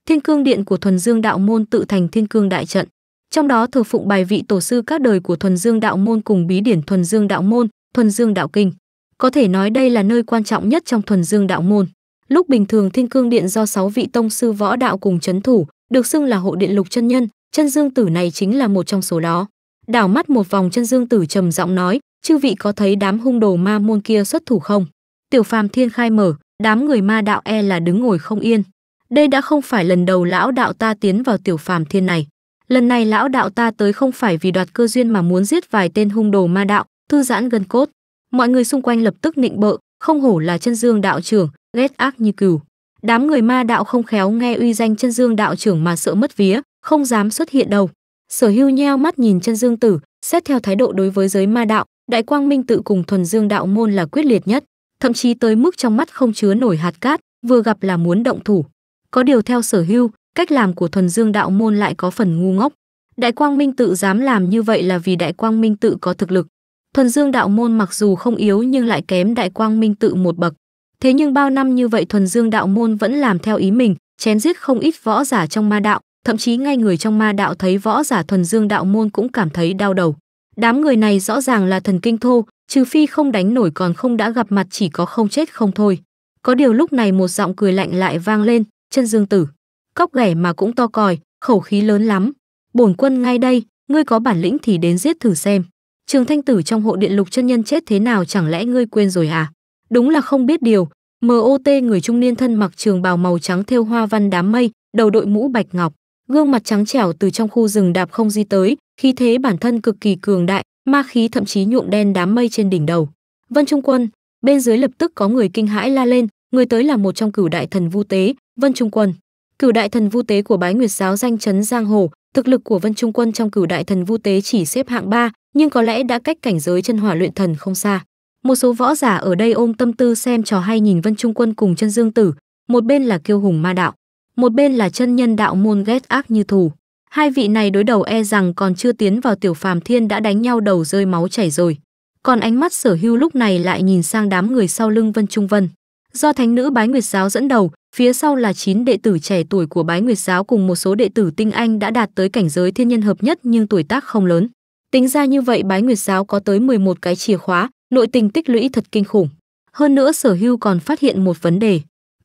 Thiên Cương Điện của Thuần Dương đạo môn tự thành Thiên Cương đại trận, trong đó thờ phụng bài vị tổ sư các đời của Thuần Dương đạo môn cùng bí điển Thuần Dương đạo môn, Thuần Dương đạo kinh. Có thể nói đây là nơi quan trọng nhất trong Thuần Dương đạo môn. Lúc bình thường Thiên Cương Điện do sáu vị tông sư võ đạo cùng chấn thủ, được xưng là hộ điện lục chân nhân, chân dương tử này chính là một trong số đó đảo mắt một vòng chân dương tử trầm giọng nói chư vị có thấy đám hung đồ ma môn kia xuất thủ không tiểu phàm thiên khai mở đám người ma đạo e là đứng ngồi không yên đây đã không phải lần đầu lão đạo ta tiến vào tiểu phàm thiên này lần này lão đạo ta tới không phải vì đoạt cơ duyên mà muốn giết vài tên hung đồ ma đạo thư giãn gân cốt mọi người xung quanh lập tức nịnh bợ không hổ là chân dương đạo trưởng ghét ác như cừu đám người ma đạo không khéo nghe uy danh chân dương đạo trưởng mà sợ mất vía không dám xuất hiện đâu sở hưu nheo mắt nhìn chân dương tử xét theo thái độ đối với giới ma đạo đại quang minh tự cùng thuần dương đạo môn là quyết liệt nhất thậm chí tới mức trong mắt không chứa nổi hạt cát vừa gặp là muốn động thủ có điều theo sở hưu cách làm của thuần dương đạo môn lại có phần ngu ngốc đại quang minh tự dám làm như vậy là vì đại quang minh tự có thực lực thuần dương đạo môn mặc dù không yếu nhưng lại kém đại quang minh tự một bậc thế nhưng bao năm như vậy thuần dương đạo môn vẫn làm theo ý mình chém giết không ít võ giả trong ma đạo thậm chí ngay người trong ma đạo thấy võ giả thuần dương đạo môn cũng cảm thấy đau đầu. Đám người này rõ ràng là thần kinh thô, trừ phi không đánh nổi còn không đã gặp mặt chỉ có không chết không thôi. Có điều lúc này một giọng cười lạnh lại vang lên, chân dương tử. Cóc ghẻ mà cũng to còi, khẩu khí lớn lắm. Bổn quân ngay đây, ngươi có bản lĩnh thì đến giết thử xem. Trường thanh tử trong hộ điện lục chân nhân chết thế nào chẳng lẽ ngươi quên rồi à? Đúng là không biết điều. MOT người trung niên thân mặc trường bào màu trắng thêu hoa văn đám mây, đầu đội mũ bạch ngọc, gương mặt trắng trẻo từ trong khu rừng đạp không di tới, khí thế bản thân cực kỳ cường đại, ma khí thậm chí nhuộm đen đám mây trên đỉnh đầu. Vân Trung Quân, bên dưới lập tức có người kinh hãi la lên, người tới là một trong cửu đại thần vu tế, Vân Trung Quân. Cửu đại thần vu tế của Bái Nguyệt giáo danh chấn giang hồ, thực lực của Vân Trung Quân trong cửu đại thần vu tế chỉ xếp hạng 3, nhưng có lẽ đã cách cảnh giới chân hỏa luyện thần không xa. Một số võ giả ở đây ôm tâm tư xem trò hay nhìn Vân Trung Quân cùng chân dương tử, một bên là kiêu hùng ma đạo, một bên là chân nhân đạo môn ghét ác như thù. Hai vị này đối đầu e rằng còn chưa tiến vào tiểu phàm thiên đã đánh nhau đầu rơi máu chảy rồi. Còn ánh mắt sở hưu lúc này lại nhìn sang đám người sau lưng Vân Trung Vân. Do thánh nữ bái nguyệt giáo dẫn đầu, phía sau là 9 đệ tử trẻ tuổi của bái nguyệt giáo cùng một số đệ tử tinh anh đã đạt tới cảnh giới thiên nhân hợp nhất nhưng tuổi tác không lớn. Tính ra như vậy bái nguyệt giáo có tới 11 cái chìa khóa, nội tình tích lũy thật kinh khủng. Hơn nữa sở hưu còn phát hiện một vấn đề.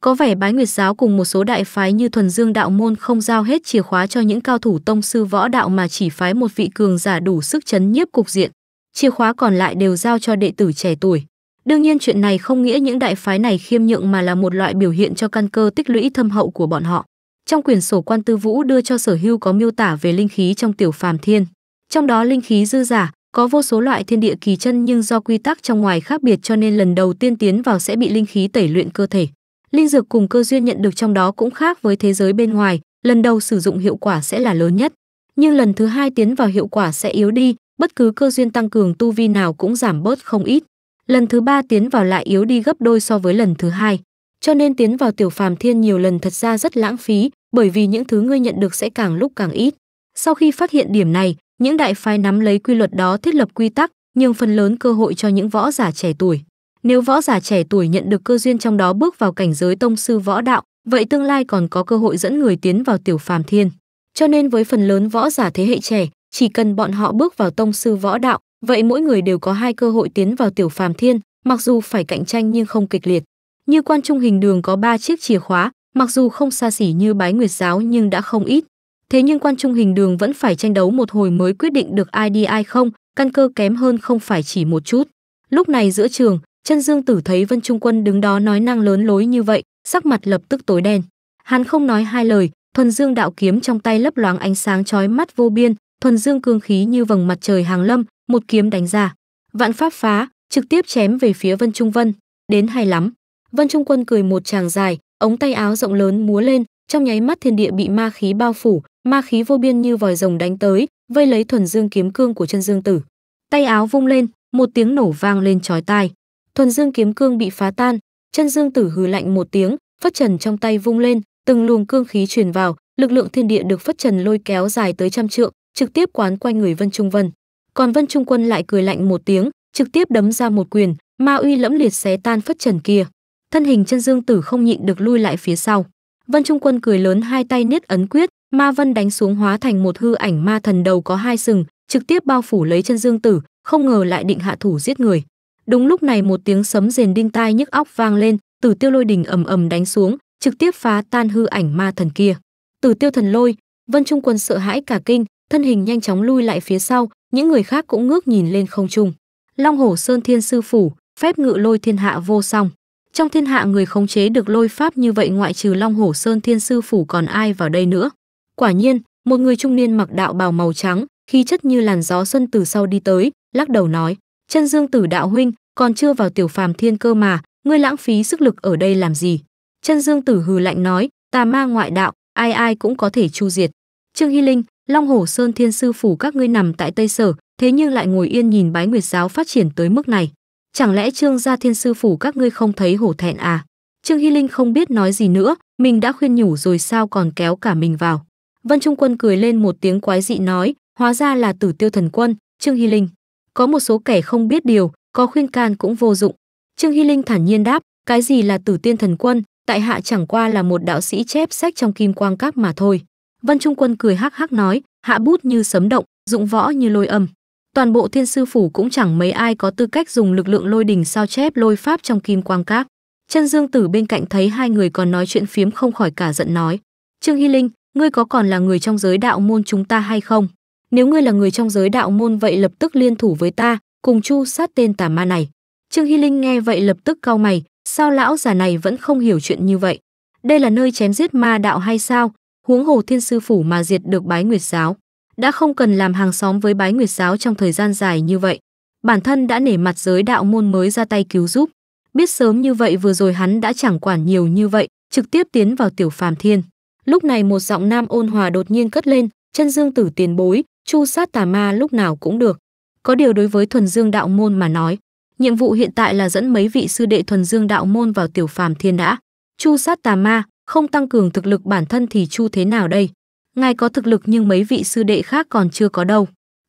Có vẻ bái nguyệt giáo cùng một số đại phái như thuần dương đạo môn không giao hết chìa khóa cho những cao thủ tông sư võ đạo mà chỉ phái một vị cường giả đủ sức chấn nhiếp cục diện. Chìa khóa còn lại đều giao cho đệ tử trẻ tuổi. Đương nhiên chuyện này không nghĩa những đại phái này khiêm nhượng mà là một loại biểu hiện cho căn cơ tích lũy thâm hậu của bọn họ. Trong quyển sổ quan tư vũ đưa cho sở hưu có miêu tả về linh khí trong tiểu phàm thiên. Trong đó linh khí dư giả, có vô số loại thiên địa kỳ chân nhưng do quy tắc trong ngoài khác biệt cho nên lần đầu tiên tiến vào sẽ bị linh khí tẩy luyện cơ thể linh dược cùng cơ duyên nhận được trong đó cũng khác với thế giới bên ngoài, lần đầu sử dụng hiệu quả sẽ là lớn nhất, nhưng lần thứ hai tiến vào hiệu quả sẽ yếu đi, bất cứ cơ duyên tăng cường tu vi nào cũng giảm bớt không ít. Lần thứ ba tiến vào lại yếu đi gấp đôi so với lần thứ hai. Cho nên tiến vào tiểu phàm thiên nhiều lần thật ra rất lãng phí, bởi vì những thứ ngươi nhận được sẽ càng lúc càng ít. Sau khi phát hiện điểm này, những đại phái nắm lấy quy luật đó thiết lập quy tắc, nhưng phần lớn cơ hội cho những võ giả trẻ tuổi. Nếu võ giả trẻ tuổi nhận được cơ duyên trong đó bước vào cảnh giới tông sư võ đạo, vậy tương lai còn có cơ hội dẫn người tiến vào tiểu phàm thiên. Cho nên với phần lớn võ giả thế hệ trẻ, chỉ cần bọn họ bước vào tông sư võ đạo, vậy mỗi người đều có hai cơ hội tiến vào tiểu phàm thiên, mặc dù phải cạnh tranh nhưng không kịch liệt. Như quan trung hình đường có ba chiếc chìa khóa, mặc dù không xa xỉ như bái nguyệt giáo nhưng đã không ít. Thế nhưng quan trung hình đường vẫn phải tranh đấu một hồi mới quyết định được ai đi ai không, căn cơ kém hơn không phải chỉ một chút. Lúc này giữa trường, Chân Dương Tử thấy Vân Trung Quân đứng đó nói năng lớn lối như vậy, sắc mặt lập tức tối đen. Hắn không nói hai lời, thuần dương đạo kiếm trong tay lấp loáng ánh sáng chói mắt vô biên, thuần dương cương khí như vầng mặt trời hàng lâm, một kiếm đánh ra. Vạn pháp phá, trực tiếp chém về phía Vân Trung Vân, đến hay lắm. Vân Trung Quân cười một tràng dài, ống tay áo rộng lớn múa lên, trong nháy mắt thiên địa bị ma khí bao phủ, ma khí vô biên như vòi rồng đánh tới, vây lấy thuần dương kiếm cương của chân dương tử. Tay áo vung lên, một tiếng nổ vang lên chói tai thuần dương kiếm cương bị phá tan, chân dương tử hừ lạnh một tiếng, phất trần trong tay vung lên, từng luồng cương khí truyền vào, lực lượng thiên địa được phất trần lôi kéo dài tới trăm trượng, trực tiếp quán quanh người Vân Trung Vân. Còn Vân Trung Quân lại cười lạnh một tiếng, trực tiếp đấm ra một quyền, ma uy lẫm liệt xé tan phất trần kia. Thân hình chân dương tử không nhịn được lui lại phía sau. Vân Trung Quân cười lớn hai tay niết ấn quyết, ma vân đánh xuống hóa thành một hư ảnh ma thần đầu có hai sừng, trực tiếp bao phủ lấy chân dương tử, không ngờ lại định hạ thủ giết người. Đúng lúc này một tiếng sấm rền đinh tai nhức óc vang lên, Tử Tiêu Lôi Đình ầm ầm đánh xuống, trực tiếp phá tan hư ảnh ma thần kia. Tử Tiêu Thần Lôi, Vân Trung Quân sợ hãi cả kinh, thân hình nhanh chóng lui lại phía sau, những người khác cũng ngước nhìn lên không trung. Long hồ Sơn Thiên Sư Phủ, phép ngự lôi thiên hạ vô song. Trong thiên hạ người khống chế được lôi pháp như vậy ngoại trừ Long hồ Sơn Thiên Sư Phủ còn ai vào đây nữa. Quả nhiên, một người trung niên mặc đạo bào màu trắng, khí chất như làn gió xuân từ sau đi tới, lắc đầu nói, Chân Dương Tử đạo huynh, còn chưa vào tiểu phàm thiên cơ mà, ngươi lãng phí sức lực ở đây làm gì? Chân Dương Tử hừ lạnh nói, tà ma ngoại đạo, ai ai cũng có thể chu diệt. Trương Hy Linh, Long Hổ Sơn Thiên Sư Phủ các ngươi nằm tại Tây Sở, thế nhưng lại ngồi yên nhìn bái nguyệt giáo phát triển tới mức này. Chẳng lẽ Trương gia Thiên Sư Phủ các ngươi không thấy hổ thẹn à? Trương Hy Linh không biết nói gì nữa, mình đã khuyên nhủ rồi sao còn kéo cả mình vào. Vân Trung Quân cười lên một tiếng quái dị nói, hóa ra là tử tiêu thần quân, Trương Hy Linh có một số kẻ không biết điều có khuyên can cũng vô dụng trương hy linh thản nhiên đáp cái gì là tử tiên thần quân tại hạ chẳng qua là một đạo sĩ chép sách trong kim quang các mà thôi vân trung quân cười hắc hắc nói hạ bút như sấm động dụng võ như lôi âm toàn bộ thiên sư phủ cũng chẳng mấy ai có tư cách dùng lực lượng lôi đình sao chép lôi pháp trong kim quang các chân dương tử bên cạnh thấy hai người còn nói chuyện phiếm không khỏi cả giận nói trương hy linh ngươi có còn là người trong giới đạo môn chúng ta hay không nếu ngươi là người trong giới đạo môn vậy lập tức liên thủ với ta, cùng chu sát tên tà ma này. Trương Hy Linh nghe vậy lập tức cau mày, sao lão già này vẫn không hiểu chuyện như vậy? Đây là nơi chém giết ma đạo hay sao? Huống hồ thiên sư phủ mà diệt được bái nguyệt giáo. Đã không cần làm hàng xóm với bái nguyệt giáo trong thời gian dài như vậy. Bản thân đã nể mặt giới đạo môn mới ra tay cứu giúp. Biết sớm như vậy vừa rồi hắn đã chẳng quản nhiều như vậy, trực tiếp tiến vào tiểu phàm thiên. Lúc này một giọng nam ôn hòa đột nhiên cất lên, chân dương tử tiền bối, chu sát tà ma lúc nào cũng được. Có điều đối với thuần dương đạo môn mà nói, nhiệm vụ hiện tại là dẫn mấy vị sư đệ thuần dương đạo môn vào tiểu phàm thiên đã. Chu sát tà ma, không tăng cường thực lực bản thân thì chu thế nào đây? Ngài có thực lực nhưng mấy vị sư đệ khác còn chưa có đâu.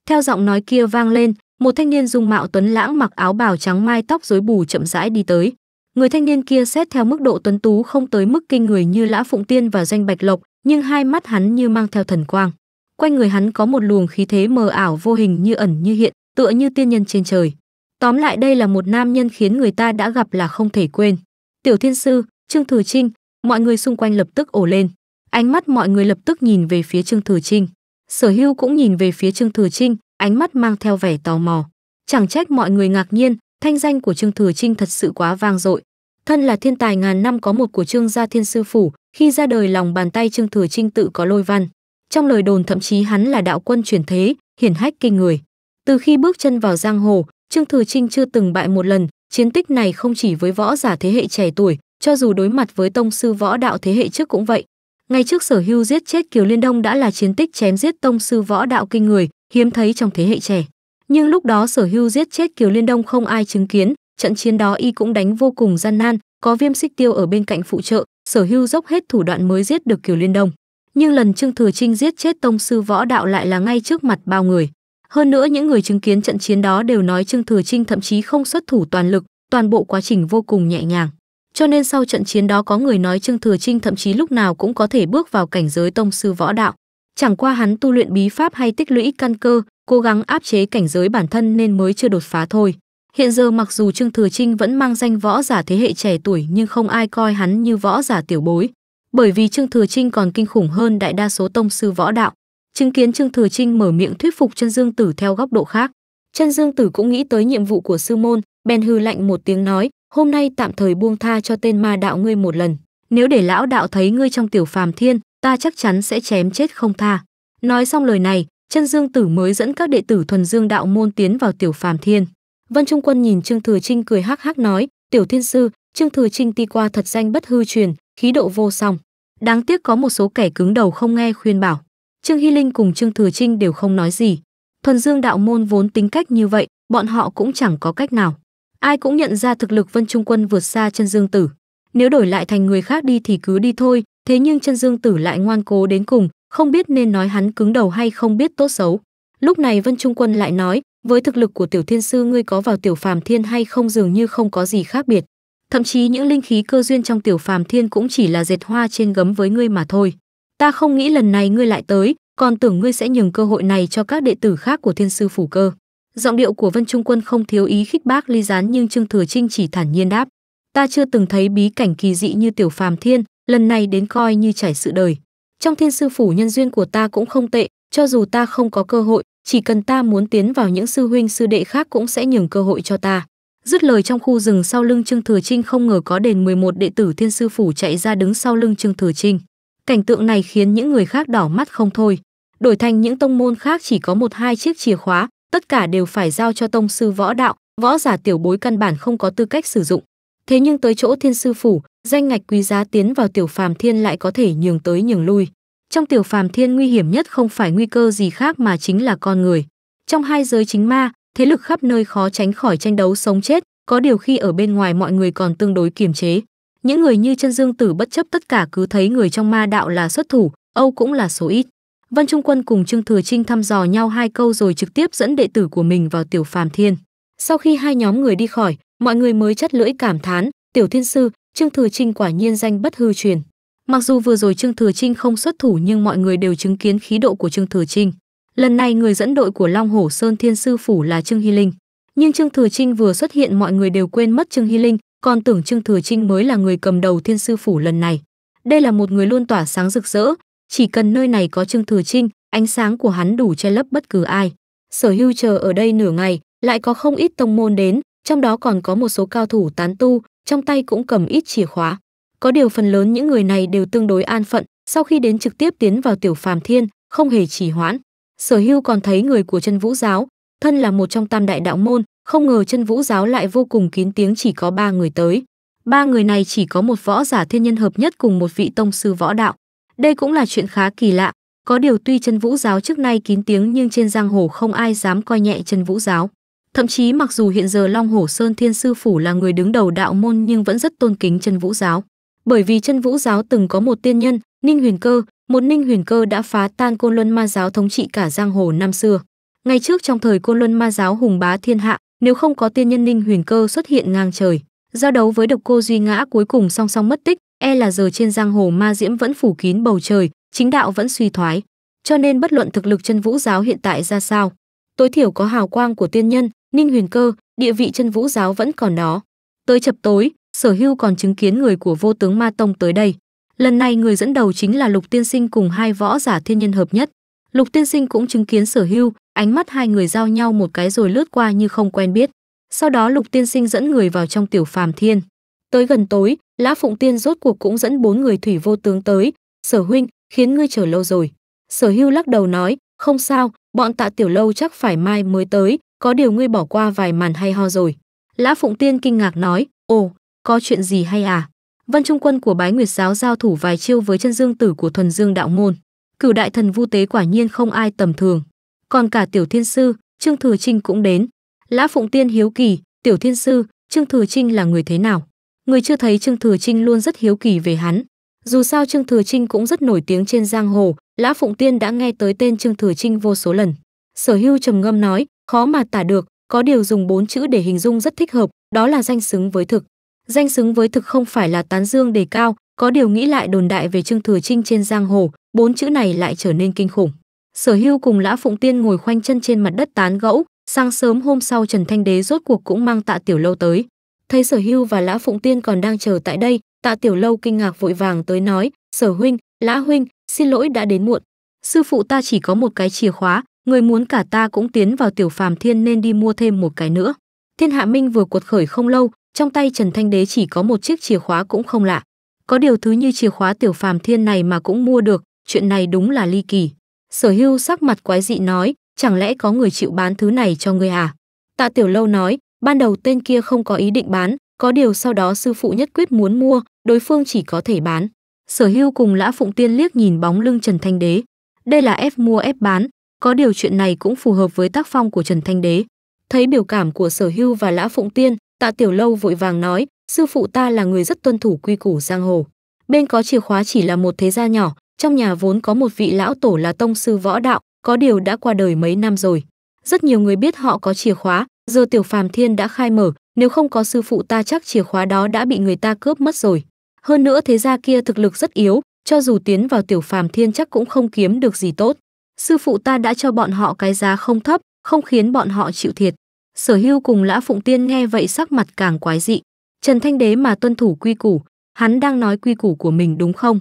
Theo giọng nói kia vang lên, một thanh niên dung mạo tuấn lãng mặc áo bào trắng mai tóc rối bù chậm rãi đi tới. Người thanh niên kia xét theo mức độ tuấn tú không tới mức kinh người như Lã Phụng Tiên và Doanh Bạch Lộc, nhưng hai mắt hắn như mang theo thần quang quanh người hắn có một luồng khí thế mờ ảo vô hình như ẩn như hiện, tựa như tiên nhân trên trời. Tóm lại đây là một nam nhân khiến người ta đã gặp là không thể quên. Tiểu thiên sư, Trương Thừa Trinh, mọi người xung quanh lập tức ổ lên. Ánh mắt mọi người lập tức nhìn về phía Trương Thừa Trinh. Sở Hưu cũng nhìn về phía Trương Thừa Trinh, ánh mắt mang theo vẻ tò mò. Chẳng trách mọi người ngạc nhiên, thanh danh của Trương Thừa Trinh thật sự quá vang dội. Thân là thiên tài ngàn năm có một của Trương gia thiên sư phủ, khi ra đời lòng bàn tay Trương Thừa Trinh tự có lôi văn, trong lời đồn thậm chí hắn là đạo quân chuyển thế, hiển hách kinh người. Từ khi bước chân vào giang hồ, Trương Thừa Trinh chưa từng bại một lần, chiến tích này không chỉ với võ giả thế hệ trẻ tuổi, cho dù đối mặt với tông sư võ đạo thế hệ trước cũng vậy. Ngay trước Sở Hưu giết chết Kiều Liên Đông đã là chiến tích chém giết tông sư võ đạo kinh người, hiếm thấy trong thế hệ trẻ. Nhưng lúc đó Sở Hưu giết chết Kiều Liên Đông không ai chứng kiến, trận chiến đó y cũng đánh vô cùng gian nan, có Viêm Xích Tiêu ở bên cạnh phụ trợ, Sở Hưu dốc hết thủ đoạn mới giết được Kiều Liên Đông nhưng lần Trương Thừa Trinh giết chết tông sư võ đạo lại là ngay trước mặt bao người. Hơn nữa những người chứng kiến trận chiến đó đều nói Trương Thừa Trinh thậm chí không xuất thủ toàn lực, toàn bộ quá trình vô cùng nhẹ nhàng. Cho nên sau trận chiến đó có người nói Trương Thừa Trinh thậm chí lúc nào cũng có thể bước vào cảnh giới tông sư võ đạo. Chẳng qua hắn tu luyện bí pháp hay tích lũy căn cơ, cố gắng áp chế cảnh giới bản thân nên mới chưa đột phá thôi. Hiện giờ mặc dù Trương Thừa Trinh vẫn mang danh võ giả thế hệ trẻ tuổi nhưng không ai coi hắn như võ giả tiểu bối, bởi vì Trương Thừa Trinh còn kinh khủng hơn đại đa số tông sư võ đạo. Chứng kiến Trương Thừa Trinh mở miệng thuyết phục Chân Dương Tử theo góc độ khác, Chân Dương Tử cũng nghĩ tới nhiệm vụ của sư môn, bèn hư lạnh một tiếng nói, "Hôm nay tạm thời buông tha cho tên ma đạo ngươi một lần, nếu để lão đạo thấy ngươi trong tiểu phàm thiên, ta chắc chắn sẽ chém chết không tha." Nói xong lời này, Chân Dương Tử mới dẫn các đệ tử thuần dương đạo môn tiến vào tiểu phàm thiên. Vân Trung Quân nhìn Trương Thừa Trinh cười hắc hắc nói, "Tiểu thiên sư, Trương Thừa Trinh đi qua thật danh bất hư truyền, khí độ vô song. Đáng tiếc có một số kẻ cứng đầu không nghe khuyên bảo. Trương Hy Linh cùng Trương Thừa Trinh đều không nói gì. Thuần Dương đạo môn vốn tính cách như vậy, bọn họ cũng chẳng có cách nào. Ai cũng nhận ra thực lực Vân Trung Quân vượt xa chân Dương Tử. Nếu đổi lại thành người khác đi thì cứ đi thôi, thế nhưng chân Dương Tử lại ngoan cố đến cùng, không biết nên nói hắn cứng đầu hay không biết tốt xấu. Lúc này Vân Trung Quân lại nói, với thực lực của tiểu thiên sư ngươi có vào tiểu phàm thiên hay không dường như không có gì khác biệt thậm chí những linh khí cơ duyên trong tiểu phàm thiên cũng chỉ là dệt hoa trên gấm với ngươi mà thôi. Ta không nghĩ lần này ngươi lại tới, còn tưởng ngươi sẽ nhường cơ hội này cho các đệ tử khác của thiên sư phủ cơ. Giọng điệu của Vân Trung Quân không thiếu ý khích bác ly gián nhưng Trương Thừa Trinh chỉ thản nhiên đáp. Ta chưa từng thấy bí cảnh kỳ dị như tiểu phàm thiên, lần này đến coi như trải sự đời. Trong thiên sư phủ nhân duyên của ta cũng không tệ, cho dù ta không có cơ hội, chỉ cần ta muốn tiến vào những sư huynh sư đệ khác cũng sẽ nhường cơ hội cho ta. Dứt lời trong khu rừng sau lưng Trương Thừa Trinh không ngờ có đền 11 đệ tử Thiên sư phủ chạy ra đứng sau lưng Trương Thừa Trinh. Cảnh tượng này khiến những người khác đỏ mắt không thôi. Đổi thành những tông môn khác chỉ có một hai chiếc chìa khóa, tất cả đều phải giao cho tông sư võ đạo, võ giả tiểu bối căn bản không có tư cách sử dụng. Thế nhưng tới chỗ Thiên sư phủ, danh ngạch quý giá tiến vào tiểu phàm thiên lại có thể nhường tới nhường lui. Trong tiểu phàm thiên nguy hiểm nhất không phải nguy cơ gì khác mà chính là con người. Trong hai giới chính ma, thế lực khắp nơi khó tránh khỏi tranh đấu sống chết, có điều khi ở bên ngoài mọi người còn tương đối kiềm chế. Những người như chân dương tử bất chấp tất cả cứ thấy người trong ma đạo là xuất thủ, Âu cũng là số ít. vân Trung Quân cùng Trương Thừa Trinh thăm dò nhau hai câu rồi trực tiếp dẫn đệ tử của mình vào tiểu phàm thiên. Sau khi hai nhóm người đi khỏi, mọi người mới chất lưỡi cảm thán, tiểu thiên sư, Trương Thừa Trinh quả nhiên danh bất hư truyền. Mặc dù vừa rồi Trương Thừa Trinh không xuất thủ nhưng mọi người đều chứng kiến khí độ của Trương Thừa Trinh. Lần này người dẫn đội của Long Hổ Sơn Thiên Sư Phủ là Trương Hy Linh. Nhưng Trương Thừa Trinh vừa xuất hiện mọi người đều quên mất Trương Hy Linh, còn tưởng Trương Thừa Trinh mới là người cầm đầu Thiên Sư Phủ lần này. Đây là một người luôn tỏa sáng rực rỡ, chỉ cần nơi này có Trương Thừa Trinh, ánh sáng của hắn đủ che lấp bất cứ ai. Sở hưu chờ ở đây nửa ngày, lại có không ít tông môn đến, trong đó còn có một số cao thủ tán tu, trong tay cũng cầm ít chìa khóa. Có điều phần lớn những người này đều tương đối an phận, sau khi đến trực tiếp tiến vào tiểu phàm thiên, không hề trì hoãn sở hưu còn thấy người của chân vũ giáo thân là một trong tam đại đạo môn không ngờ chân vũ giáo lại vô cùng kín tiếng chỉ có ba người tới ba người này chỉ có một võ giả thiên nhân hợp nhất cùng một vị tông sư võ đạo đây cũng là chuyện khá kỳ lạ có điều tuy chân vũ giáo trước nay kín tiếng nhưng trên giang hồ không ai dám coi nhẹ chân vũ giáo thậm chí mặc dù hiện giờ long hồ sơn thiên sư phủ là người đứng đầu đạo môn nhưng vẫn rất tôn kính chân vũ giáo bởi vì chân vũ giáo từng có một tiên nhân ninh huyền cơ một ninh huyền cơ đã phá tan côn luân ma giáo thống trị cả giang hồ năm xưa ngày trước trong thời côn luân ma giáo hùng bá thiên hạ nếu không có tiên nhân ninh huyền cơ xuất hiện ngang trời giao đấu với độc cô duy ngã cuối cùng song song mất tích e là giờ trên giang hồ ma diễm vẫn phủ kín bầu trời chính đạo vẫn suy thoái cho nên bất luận thực lực chân vũ giáo hiện tại ra sao tối thiểu có hào quang của tiên nhân ninh huyền cơ địa vị chân vũ giáo vẫn còn đó tới chập tối sở hưu còn chứng kiến người của vô tướng ma tông tới đây Lần này người dẫn đầu chính là Lục Tiên Sinh cùng hai võ giả thiên nhân hợp nhất. Lục Tiên Sinh cũng chứng kiến Sở Hưu, ánh mắt hai người giao nhau một cái rồi lướt qua như không quen biết. Sau đó Lục Tiên Sinh dẫn người vào trong tiểu phàm thiên. Tới gần tối, Lã Phụng Tiên rốt cuộc cũng dẫn bốn người thủy vô tướng tới, "Sở huynh, khiến ngươi chờ lâu rồi." Sở Hưu lắc đầu nói, "Không sao, bọn Tạ tiểu lâu chắc phải mai mới tới, có điều ngươi bỏ qua vài màn hay ho rồi." Lã Phụng Tiên kinh ngạc nói, "Ồ, có chuyện gì hay à?" Vân Trung Quân của Bái Nguyệt giáo giao thủ vài chiêu với chân dương tử của thuần dương đạo môn. Cửu đại thần Vu Tế quả nhiên không ai tầm thường. Còn cả Tiểu Thiên sư, Trương Thừa Trinh cũng đến. Lã Phụng Tiên hiếu kỳ, Tiểu Thiên sư, Trương Thừa Trinh là người thế nào? Người chưa thấy Trương Thừa Trinh luôn rất hiếu kỳ về hắn. Dù sao Trương Thừa Trinh cũng rất nổi tiếng trên giang hồ, Lã Phụng Tiên đã nghe tới tên Trương Thừa Trinh vô số lần. Sở Hưu trầm ngâm nói, khó mà tả được, có điều dùng bốn chữ để hình dung rất thích hợp, đó là danh xứng với thực danh xứng với thực không phải là tán dương đề cao, có điều nghĩ lại đồn đại về Trương Thừa Trinh trên giang hồ, bốn chữ này lại trở nên kinh khủng. Sở Hưu cùng Lã Phụng Tiên ngồi khoanh chân trên mặt đất tán gẫu, sang sớm hôm sau Trần Thanh Đế rốt cuộc cũng mang Tạ Tiểu Lâu tới. Thấy Sở Hưu và Lã Phụng Tiên còn đang chờ tại đây, Tạ Tiểu Lâu kinh ngạc vội vàng tới nói, "Sở huynh, Lã huynh, xin lỗi đã đến muộn. Sư phụ ta chỉ có một cái chìa khóa, người muốn cả ta cũng tiến vào tiểu phàm thiên nên đi mua thêm một cái nữa." Thiên Hạ Minh vừa cuột khởi không lâu, trong tay Trần Thanh Đế chỉ có một chiếc chìa khóa cũng không lạ. Có điều thứ như chìa khóa tiểu phàm thiên này mà cũng mua được, chuyện này đúng là ly kỳ. Sở hưu sắc mặt quái dị nói, chẳng lẽ có người chịu bán thứ này cho ngươi à? Tạ Tiểu Lâu nói, ban đầu tên kia không có ý định bán, có điều sau đó sư phụ nhất quyết muốn mua, đối phương chỉ có thể bán. Sở hưu cùng Lã Phụng Tiên liếc nhìn bóng lưng Trần Thanh Đế. Đây là ép mua ép bán, có điều chuyện này cũng phù hợp với tác phong của Trần Thanh Đế. Thấy biểu cảm của sở hưu và Lã Phụng Tiên, Tạ Tiểu Lâu vội vàng nói, sư phụ ta là người rất tuân thủ quy củ giang hồ. Bên có chìa khóa chỉ là một thế gia nhỏ, trong nhà vốn có một vị lão tổ là tông sư võ đạo, có điều đã qua đời mấy năm rồi. Rất nhiều người biết họ có chìa khóa, giờ Tiểu Phàm Thiên đã khai mở, nếu không có sư phụ ta chắc chìa khóa đó đã bị người ta cướp mất rồi. Hơn nữa thế gia kia thực lực rất yếu, cho dù tiến vào Tiểu Phàm Thiên chắc cũng không kiếm được gì tốt. Sư phụ ta đã cho bọn họ cái giá không thấp, không khiến bọn họ chịu thiệt. Sở hưu cùng Lã Phụng Tiên nghe vậy sắc mặt càng quái dị. Trần Thanh Đế mà tuân thủ quy củ, hắn đang nói quy củ của mình đúng không?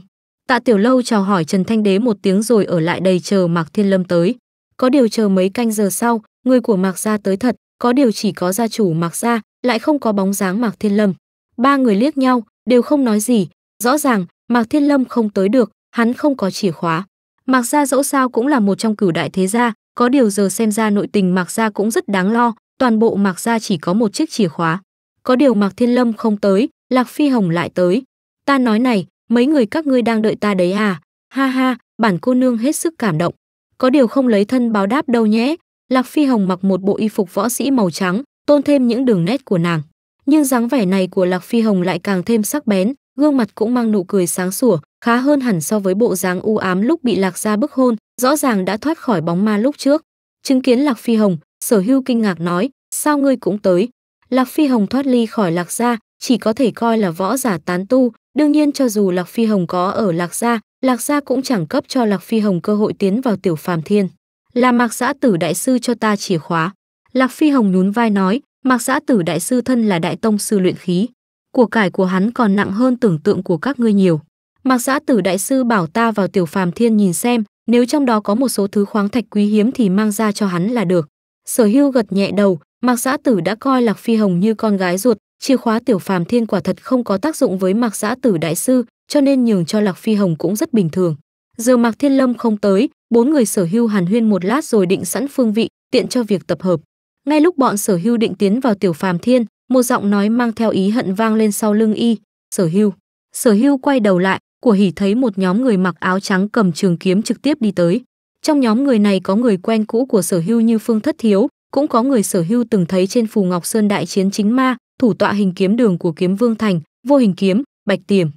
Tạ Tiểu Lâu chào hỏi Trần Thanh Đế một tiếng rồi ở lại đây chờ Mạc Thiên Lâm tới. Có điều chờ mấy canh giờ sau, người của Mạc Gia tới thật, có điều chỉ có gia chủ Mạc Gia, lại không có bóng dáng Mạc Thiên Lâm. Ba người liếc nhau, đều không nói gì, rõ ràng Mạc Thiên Lâm không tới được, hắn không có chìa khóa. Mạc Gia dẫu sao cũng là một trong cửu đại thế gia, có điều giờ xem ra nội tình Mạc Gia cũng rất đáng lo, toàn bộ Mạc ra chỉ có một chiếc chìa khóa. Có điều Mạc Thiên Lâm không tới, Lạc Phi Hồng lại tới. Ta nói này, mấy người các ngươi đang đợi ta đấy à? Ha ha, bản cô nương hết sức cảm động. Có điều không lấy thân báo đáp đâu nhé. Lạc Phi Hồng mặc một bộ y phục võ sĩ màu trắng, tôn thêm những đường nét của nàng. Nhưng dáng vẻ này của Lạc Phi Hồng lại càng thêm sắc bén, gương mặt cũng mang nụ cười sáng sủa, khá hơn hẳn so với bộ dáng u ám lúc bị Lạc ra bức hôn, rõ ràng đã thoát khỏi bóng ma lúc trước. Chứng kiến Lạc Phi Hồng, Sở hưu kinh ngạc nói, sao ngươi cũng tới? Lạc Phi Hồng thoát ly khỏi Lạc Gia, chỉ có thể coi là võ giả tán tu. Đương nhiên cho dù Lạc Phi Hồng có ở Lạc Gia, Lạc Gia cũng chẳng cấp cho Lạc Phi Hồng cơ hội tiến vào tiểu phàm thiên. Là mạc giã tử đại sư cho ta chìa khóa. Lạc Phi Hồng nhún vai nói, mạc giã tử đại sư thân là đại tông sư luyện khí. Của cải của hắn còn nặng hơn tưởng tượng của các ngươi nhiều. Mạc giã tử đại sư bảo ta vào tiểu phàm thiên nhìn xem, nếu trong đó có một số thứ khoáng thạch quý hiếm thì mang ra cho hắn là được. Sở hưu gật nhẹ đầu, Mạc Giã Tử đã coi Lạc Phi Hồng như con gái ruột, chìa khóa tiểu phàm thiên quả thật không có tác dụng với Mạc Giã Tử đại sư, cho nên nhường cho Lạc Phi Hồng cũng rất bình thường. Giờ Mạc Thiên Lâm không tới, bốn người sở hưu hàn huyên một lát rồi định sẵn phương vị, tiện cho việc tập hợp. Ngay lúc bọn sở hưu định tiến vào tiểu phàm thiên, một giọng nói mang theo ý hận vang lên sau lưng y, sở hưu. Sở hưu quay đầu lại, của hỉ thấy một nhóm người mặc áo trắng cầm trường kiếm trực tiếp đi tới. Trong nhóm người này có người quen cũ của sở hưu như Phương Thất Thiếu, cũng có người sở hưu từng thấy trên phù Ngọc Sơn đại chiến chính ma, thủ tọa hình kiếm đường của kiếm vương thành, vô hình kiếm, bạch tiềm.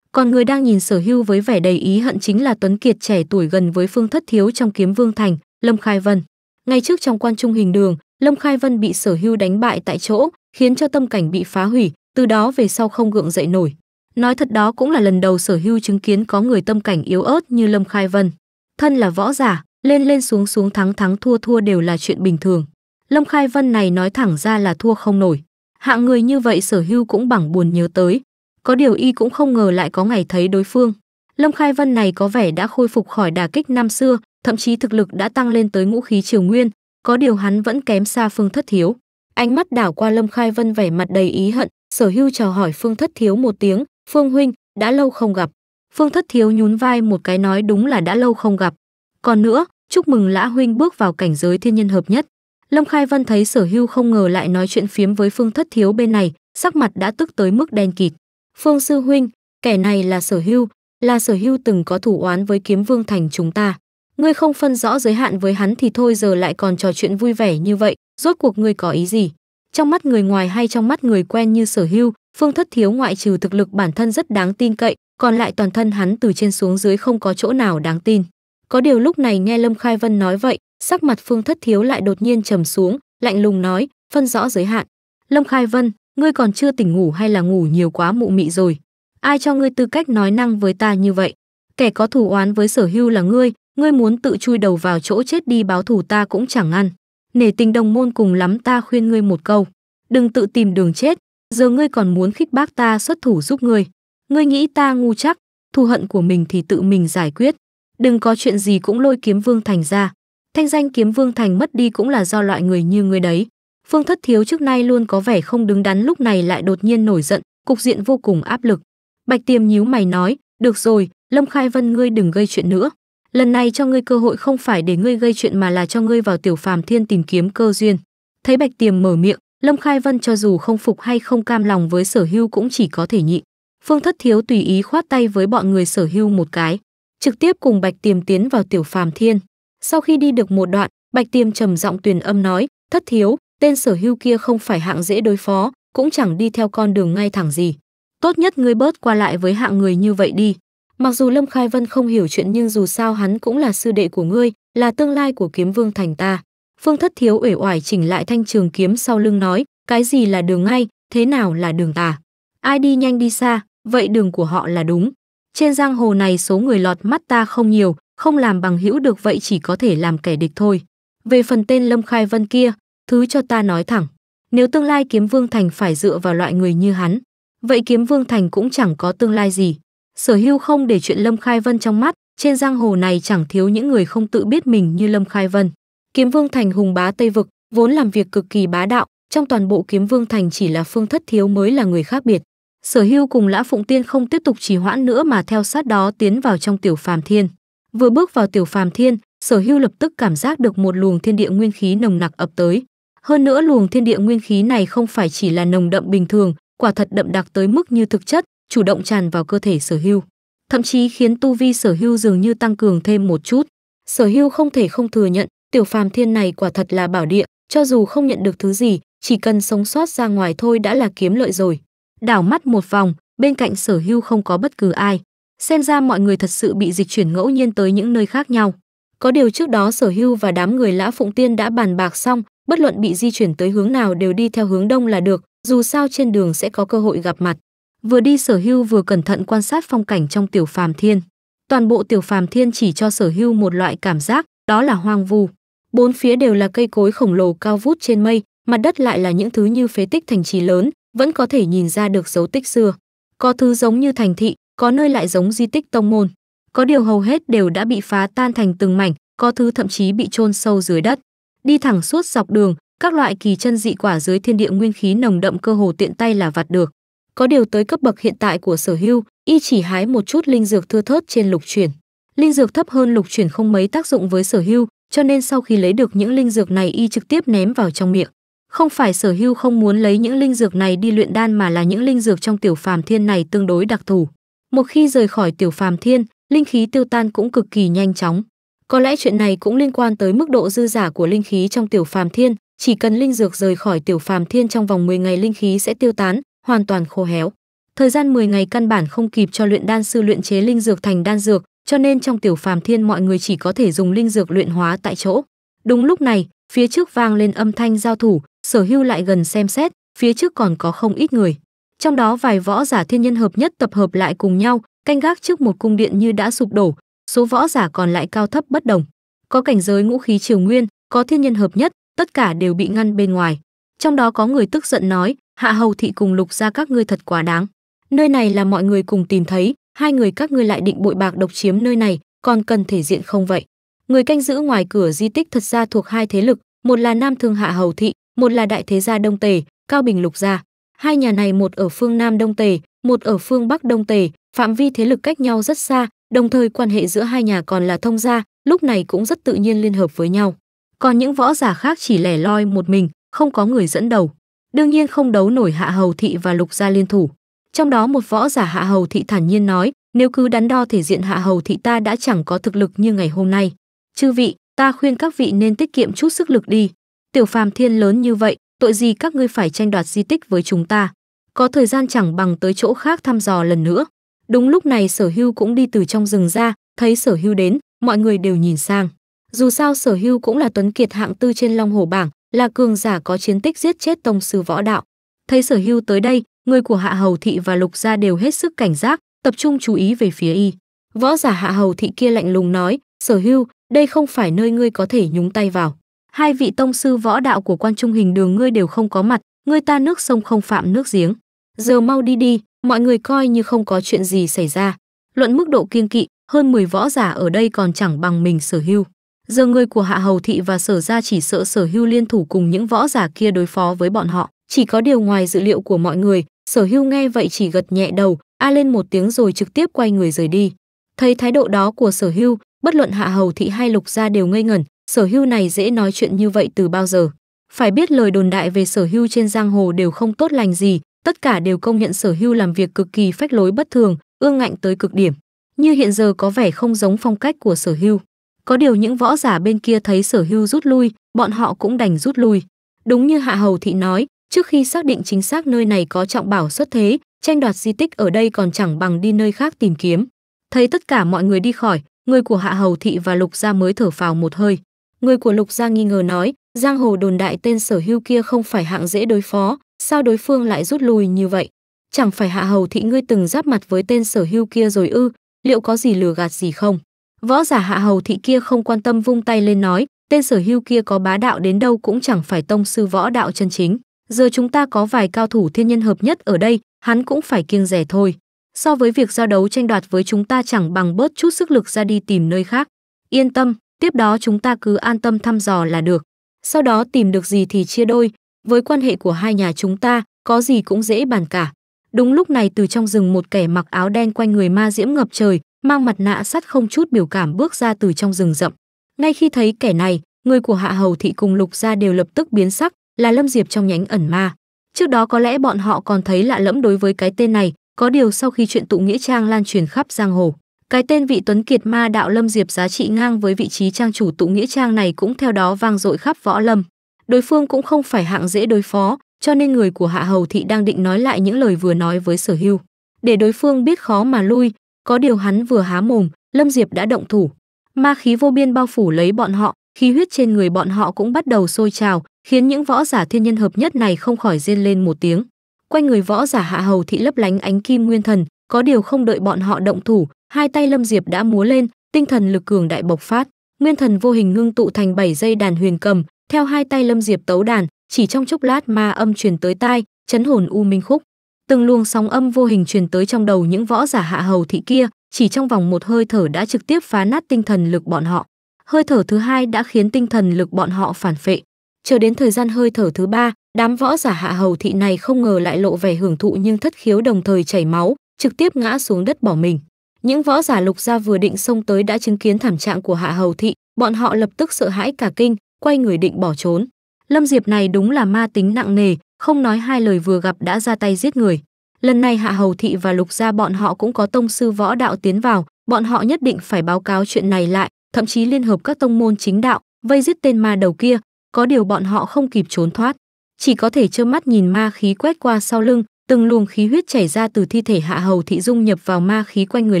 Còn người đang nhìn sở hưu với vẻ đầy ý hận chính là Tuấn Kiệt trẻ tuổi gần với Phương Thất Thiếu trong kiếm vương thành, Lâm Khai Vân. Ngay trước trong quan trung hình đường, Lâm Khai Vân bị sở hưu đánh bại tại chỗ, khiến cho tâm cảnh bị phá hủy, từ đó về sau không gượng dậy nổi. Nói thật đó cũng là lần đầu sở hưu chứng kiến có người tâm cảnh yếu ớt như Lâm Khai Vân thân là võ giả lên lên xuống xuống thắng thắng thua thua đều là chuyện bình thường lâm khai vân này nói thẳng ra là thua không nổi hạng người như vậy sở hưu cũng bằng buồn nhớ tới có điều y cũng không ngờ lại có ngày thấy đối phương lâm khai vân này có vẻ đã khôi phục khỏi đà kích năm xưa thậm chí thực lực đã tăng lên tới ngũ khí triều nguyên có điều hắn vẫn kém xa phương thất thiếu ánh mắt đảo qua lâm khai vân vẻ mặt đầy ý hận sở hưu chào hỏi phương thất thiếu một tiếng phương huynh đã lâu không gặp Phương Thất Thiếu nhún vai một cái nói đúng là đã lâu không gặp. Còn nữa, chúc mừng Lã Huynh bước vào cảnh giới thiên nhân hợp nhất. Lâm Khai Vân thấy sở hưu không ngờ lại nói chuyện phiếm với Phương Thất Thiếu bên này, sắc mặt đã tức tới mức đen kịt. Phương Sư Huynh, kẻ này là sở hưu, là sở hưu từng có thủ oán với kiếm vương thành chúng ta. Ngươi không phân rõ giới hạn với hắn thì thôi giờ lại còn trò chuyện vui vẻ như vậy, rốt cuộc ngươi có ý gì? Trong mắt người ngoài hay trong mắt người quen như sở hưu, Phương Thất Thiếu ngoại trừ thực lực bản thân rất đáng tin cậy, còn lại toàn thân hắn từ trên xuống dưới không có chỗ nào đáng tin. Có điều lúc này nghe Lâm Khai Vân nói vậy, sắc mặt Phương Thất Thiếu lại đột nhiên trầm xuống, lạnh lùng nói, phân rõ giới hạn. Lâm Khai Vân, ngươi còn chưa tỉnh ngủ hay là ngủ nhiều quá mụ mị rồi? Ai cho ngươi tư cách nói năng với ta như vậy? Kẻ có thù oán với sở hưu là ngươi, ngươi muốn tự chui đầu vào chỗ chết đi báo thù ta cũng chẳng ăn. Nể tình đồng môn cùng lắm ta khuyên ngươi một câu. Đừng tự tìm đường chết, giờ ngươi còn muốn khích bác ta xuất thủ giúp ngươi. Ngươi nghĩ ta ngu chắc, thù hận của mình thì tự mình giải quyết. Đừng có chuyện gì cũng lôi kiếm vương thành ra. Thanh danh kiếm vương thành mất đi cũng là do loại người như ngươi đấy. Phương thất thiếu trước nay luôn có vẻ không đứng đắn lúc này lại đột nhiên nổi giận, cục diện vô cùng áp lực. Bạch tiềm nhíu mày nói, được rồi, Lâm Khai Vân ngươi đừng gây chuyện nữa. Lần này cho ngươi cơ hội không phải để ngươi gây chuyện mà là cho ngươi vào tiểu phàm thiên tìm kiếm cơ duyên. Thấy Bạch Tiềm mở miệng, Lâm Khai Vân cho dù không phục hay không cam lòng với sở hưu cũng chỉ có thể nhịn. Phương Thất Thiếu tùy ý khoát tay với bọn người sở hưu một cái, trực tiếp cùng Bạch Tiềm tiến vào tiểu phàm thiên. Sau khi đi được một đoạn, Bạch Tiềm trầm giọng tuyền âm nói, "Thất Thiếu, tên sở hưu kia không phải hạng dễ đối phó, cũng chẳng đi theo con đường ngay thẳng gì. Tốt nhất ngươi bớt qua lại với hạng người như vậy đi." Mặc dù Lâm Khai Vân không hiểu chuyện nhưng dù sao hắn cũng là sư đệ của ngươi, là tương lai của kiếm vương thành ta. Phương Thất Thiếu uể oải chỉnh lại thanh trường kiếm sau lưng nói, cái gì là đường ngay, thế nào là đường tà. Ai đi nhanh đi xa, vậy đường của họ là đúng. Trên giang hồ này số người lọt mắt ta không nhiều, không làm bằng hữu được vậy chỉ có thể làm kẻ địch thôi. Về phần tên Lâm Khai Vân kia, thứ cho ta nói thẳng, nếu tương lai kiếm vương thành phải dựa vào loại người như hắn, vậy kiếm vương thành cũng chẳng có tương lai gì. Sở hưu không để chuyện Lâm Khai Vân trong mắt, trên giang hồ này chẳng thiếu những người không tự biết mình như Lâm Khai Vân. Kiếm Vương Thành hùng bá Tây Vực, vốn làm việc cực kỳ bá đạo, trong toàn bộ Kiếm Vương Thành chỉ là phương thất thiếu mới là người khác biệt. Sở Hưu cùng Lã Phụng Tiên không tiếp tục trì hoãn nữa mà theo sát đó tiến vào trong tiểu phàm thiên. Vừa bước vào tiểu phàm thiên, Sở Hưu lập tức cảm giác được một luồng thiên địa nguyên khí nồng nặc ập tới. Hơn nữa luồng thiên địa nguyên khí này không phải chỉ là nồng đậm bình thường, quả thật đậm đặc tới mức như thực chất, chủ động tràn vào cơ thể Sở Hưu, thậm chí khiến tu vi Sở Hưu dường như tăng cường thêm một chút. Sở Hưu không thể không thừa nhận, tiểu phàm thiên này quả thật là bảo địa, cho dù không nhận được thứ gì, chỉ cần sống sót ra ngoài thôi đã là kiếm lợi rồi đảo mắt một vòng bên cạnh sở hưu không có bất cứ ai xem ra mọi người thật sự bị dịch chuyển ngẫu nhiên tới những nơi khác nhau có điều trước đó sở hưu và đám người lã phụng tiên đã bàn bạc xong bất luận bị di chuyển tới hướng nào đều đi theo hướng đông là được dù sao trên đường sẽ có cơ hội gặp mặt vừa đi sở hưu vừa cẩn thận quan sát phong cảnh trong tiểu phàm thiên toàn bộ tiểu phàm thiên chỉ cho sở hưu một loại cảm giác đó là hoang vu bốn phía đều là cây cối khổng lồ cao vút trên mây mặt đất lại là những thứ như phế tích thành trì lớn vẫn có thể nhìn ra được dấu tích xưa. Có thứ giống như thành thị, có nơi lại giống di tích tông môn. Có điều hầu hết đều đã bị phá tan thành từng mảnh, có thứ thậm chí bị chôn sâu dưới đất. Đi thẳng suốt dọc đường, các loại kỳ chân dị quả dưới thiên địa nguyên khí nồng đậm cơ hồ tiện tay là vặt được. Có điều tới cấp bậc hiện tại của Sở Hưu, y chỉ hái một chút linh dược thưa thớt trên lục chuyển. Linh dược thấp hơn lục chuyển không mấy tác dụng với Sở Hưu, cho nên sau khi lấy được những linh dược này y trực tiếp ném vào trong miệng. Không phải sở hưu không muốn lấy những linh dược này đi luyện đan mà là những linh dược trong tiểu phàm thiên này tương đối đặc thù. Một khi rời khỏi tiểu phàm thiên, linh khí tiêu tan cũng cực kỳ nhanh chóng. Có lẽ chuyện này cũng liên quan tới mức độ dư giả của linh khí trong tiểu phàm thiên, chỉ cần linh dược rời khỏi tiểu phàm thiên trong vòng 10 ngày linh khí sẽ tiêu tán, hoàn toàn khô héo. Thời gian 10 ngày căn bản không kịp cho luyện đan sư luyện chế linh dược thành đan dược, cho nên trong tiểu phàm thiên mọi người chỉ có thể dùng linh dược luyện hóa tại chỗ. Đúng lúc này, phía trước vang lên âm thanh giao thủ, sở hưu lại gần xem xét phía trước còn có không ít người trong đó vài võ giả thiên nhân hợp nhất tập hợp lại cùng nhau canh gác trước một cung điện như đã sụp đổ số võ giả còn lại cao thấp bất đồng có cảnh giới ngũ khí triều nguyên có thiên nhân hợp nhất tất cả đều bị ngăn bên ngoài trong đó có người tức giận nói hạ hầu thị cùng lục ra các ngươi thật quá đáng nơi này là mọi người cùng tìm thấy hai người các ngươi lại định bội bạc độc chiếm nơi này còn cần thể diện không vậy người canh giữ ngoài cửa di tích thật ra thuộc hai thế lực một là nam thương hạ hầu thị một là đại thế gia Đông Tề, Cao Bình Lục gia. Hai nhà này một ở phương Nam Đông Tề, một ở phương Bắc Đông Tề, phạm vi thế lực cách nhau rất xa, đồng thời quan hệ giữa hai nhà còn là thông gia, lúc này cũng rất tự nhiên liên hợp với nhau. Còn những võ giả khác chỉ lẻ loi một mình, không có người dẫn đầu. Đương nhiên không đấu nổi Hạ Hầu thị và Lục gia liên thủ. Trong đó một võ giả Hạ Hầu thị thản nhiên nói, nếu cứ đắn đo thể diện Hạ Hầu thị ta đã chẳng có thực lực như ngày hôm nay. Chư vị, ta khuyên các vị nên tiết kiệm chút sức lực đi tiểu phàm thiên lớn như vậy tội gì các ngươi phải tranh đoạt di tích với chúng ta có thời gian chẳng bằng tới chỗ khác thăm dò lần nữa đúng lúc này sở hưu cũng đi từ trong rừng ra thấy sở hưu đến mọi người đều nhìn sang dù sao sở hưu cũng là tuấn kiệt hạng tư trên long hồ bảng là cường giả có chiến tích giết chết tông sư võ đạo thấy sở hưu tới đây người của hạ hầu thị và lục gia đều hết sức cảnh giác tập trung chú ý về phía y võ giả hạ hầu thị kia lạnh lùng nói sở hưu đây không phải nơi ngươi có thể nhúng tay vào hai vị tông sư võ đạo của quan trung hình đường ngươi đều không có mặt, ngươi ta nước sông không phạm nước giếng. Giờ mau đi đi, mọi người coi như không có chuyện gì xảy ra. Luận mức độ kiên kỵ, hơn 10 võ giả ở đây còn chẳng bằng mình sở hưu. Giờ người của Hạ Hầu Thị và sở gia chỉ sợ sở hưu liên thủ cùng những võ giả kia đối phó với bọn họ. Chỉ có điều ngoài dự liệu của mọi người, sở hưu nghe vậy chỉ gật nhẹ đầu, a lên một tiếng rồi trực tiếp quay người rời đi. Thấy thái độ đó của sở hưu, bất luận Hạ Hầu Thị hay Lục gia đều ngây ngẩn, sở hưu này dễ nói chuyện như vậy từ bao giờ. Phải biết lời đồn đại về sở hưu trên giang hồ đều không tốt lành gì, tất cả đều công nhận sở hưu làm việc cực kỳ phách lối bất thường, ương ngạnh tới cực điểm. Như hiện giờ có vẻ không giống phong cách của sở hưu. Có điều những võ giả bên kia thấy sở hưu rút lui, bọn họ cũng đành rút lui. Đúng như Hạ Hầu Thị nói, trước khi xác định chính xác nơi này có trọng bảo xuất thế, tranh đoạt di tích ở đây còn chẳng bằng đi nơi khác tìm kiếm. Thấy tất cả mọi người đi khỏi, người của Hạ Hầu Thị và Lục Gia mới thở phào một hơi. Người của Lục Gia nghi ngờ nói, giang hồ đồn đại tên sở hưu kia không phải hạng dễ đối phó, sao đối phương lại rút lui như vậy? Chẳng phải hạ hầu thị ngươi từng giáp mặt với tên sở hưu kia rồi ư, liệu có gì lừa gạt gì không? Võ giả hạ hầu thị kia không quan tâm vung tay lên nói, tên sở hưu kia có bá đạo đến đâu cũng chẳng phải tông sư võ đạo chân chính. Giờ chúng ta có vài cao thủ thiên nhân hợp nhất ở đây, hắn cũng phải kiêng rẻ thôi. So với việc giao đấu tranh đoạt với chúng ta chẳng bằng bớt chút sức lực ra đi tìm nơi khác. Yên tâm, Tiếp đó chúng ta cứ an tâm thăm dò là được. Sau đó tìm được gì thì chia đôi, với quan hệ của hai nhà chúng ta, có gì cũng dễ bàn cả. Đúng lúc này từ trong rừng một kẻ mặc áo đen quanh người ma diễm ngập trời, mang mặt nạ sắt không chút biểu cảm bước ra từ trong rừng rậm. Ngay khi thấy kẻ này, người của Hạ Hầu thị cùng Lục gia đều lập tức biến sắc, là Lâm Diệp trong nhánh ẩn ma. Trước đó có lẽ bọn họ còn thấy lạ lẫm đối với cái tên này, có điều sau khi chuyện tụ nghĩa trang lan truyền khắp giang hồ, cái tên vị Tuấn Kiệt Ma đạo Lâm Diệp giá trị ngang với vị trí trang chủ tụ nghĩa trang này cũng theo đó vang dội khắp võ lâm. Đối phương cũng không phải hạng dễ đối phó, cho nên người của Hạ Hầu Thị đang định nói lại những lời vừa nói với Sở Hưu. Để đối phương biết khó mà lui, có điều hắn vừa há mồm, Lâm Diệp đã động thủ. Ma khí vô biên bao phủ lấy bọn họ, khí huyết trên người bọn họ cũng bắt đầu sôi trào, khiến những võ giả thiên nhân hợp nhất này không khỏi rên lên một tiếng. Quanh người võ giả Hạ Hầu Thị lấp lánh ánh kim nguyên thần, có điều không đợi bọn họ động thủ, hai tay lâm diệp đã múa lên tinh thần lực cường đại bộc phát nguyên thần vô hình ngưng tụ thành bảy dây đàn huyền cầm theo hai tay lâm diệp tấu đàn chỉ trong chốc lát ma âm truyền tới tai chấn hồn u minh khúc từng luồng sóng âm vô hình truyền tới trong đầu những võ giả hạ hầu thị kia chỉ trong vòng một hơi thở đã trực tiếp phá nát tinh thần lực bọn họ hơi thở thứ hai đã khiến tinh thần lực bọn họ phản phệ chờ đến thời gian hơi thở thứ ba đám võ giả hạ hầu thị này không ngờ lại lộ vẻ hưởng thụ nhưng thất khiếu đồng thời chảy máu trực tiếp ngã xuống đất bỏ mình những võ giả lục gia vừa định xông tới đã chứng kiến thảm trạng của Hạ Hầu thị, bọn họ lập tức sợ hãi cả kinh, quay người định bỏ trốn. Lâm Diệp này đúng là ma tính nặng nề, không nói hai lời vừa gặp đã ra tay giết người. Lần này Hạ Hầu thị và Lục gia bọn họ cũng có tông sư võ đạo tiến vào, bọn họ nhất định phải báo cáo chuyện này lại, thậm chí liên hợp các tông môn chính đạo, vây giết tên ma đầu kia, có điều bọn họ không kịp trốn thoát, chỉ có thể trơ mắt nhìn ma khí quét qua sau lưng, từng luồng khí huyết chảy ra từ thi thể hạ hầu thị dung nhập vào ma khí quanh người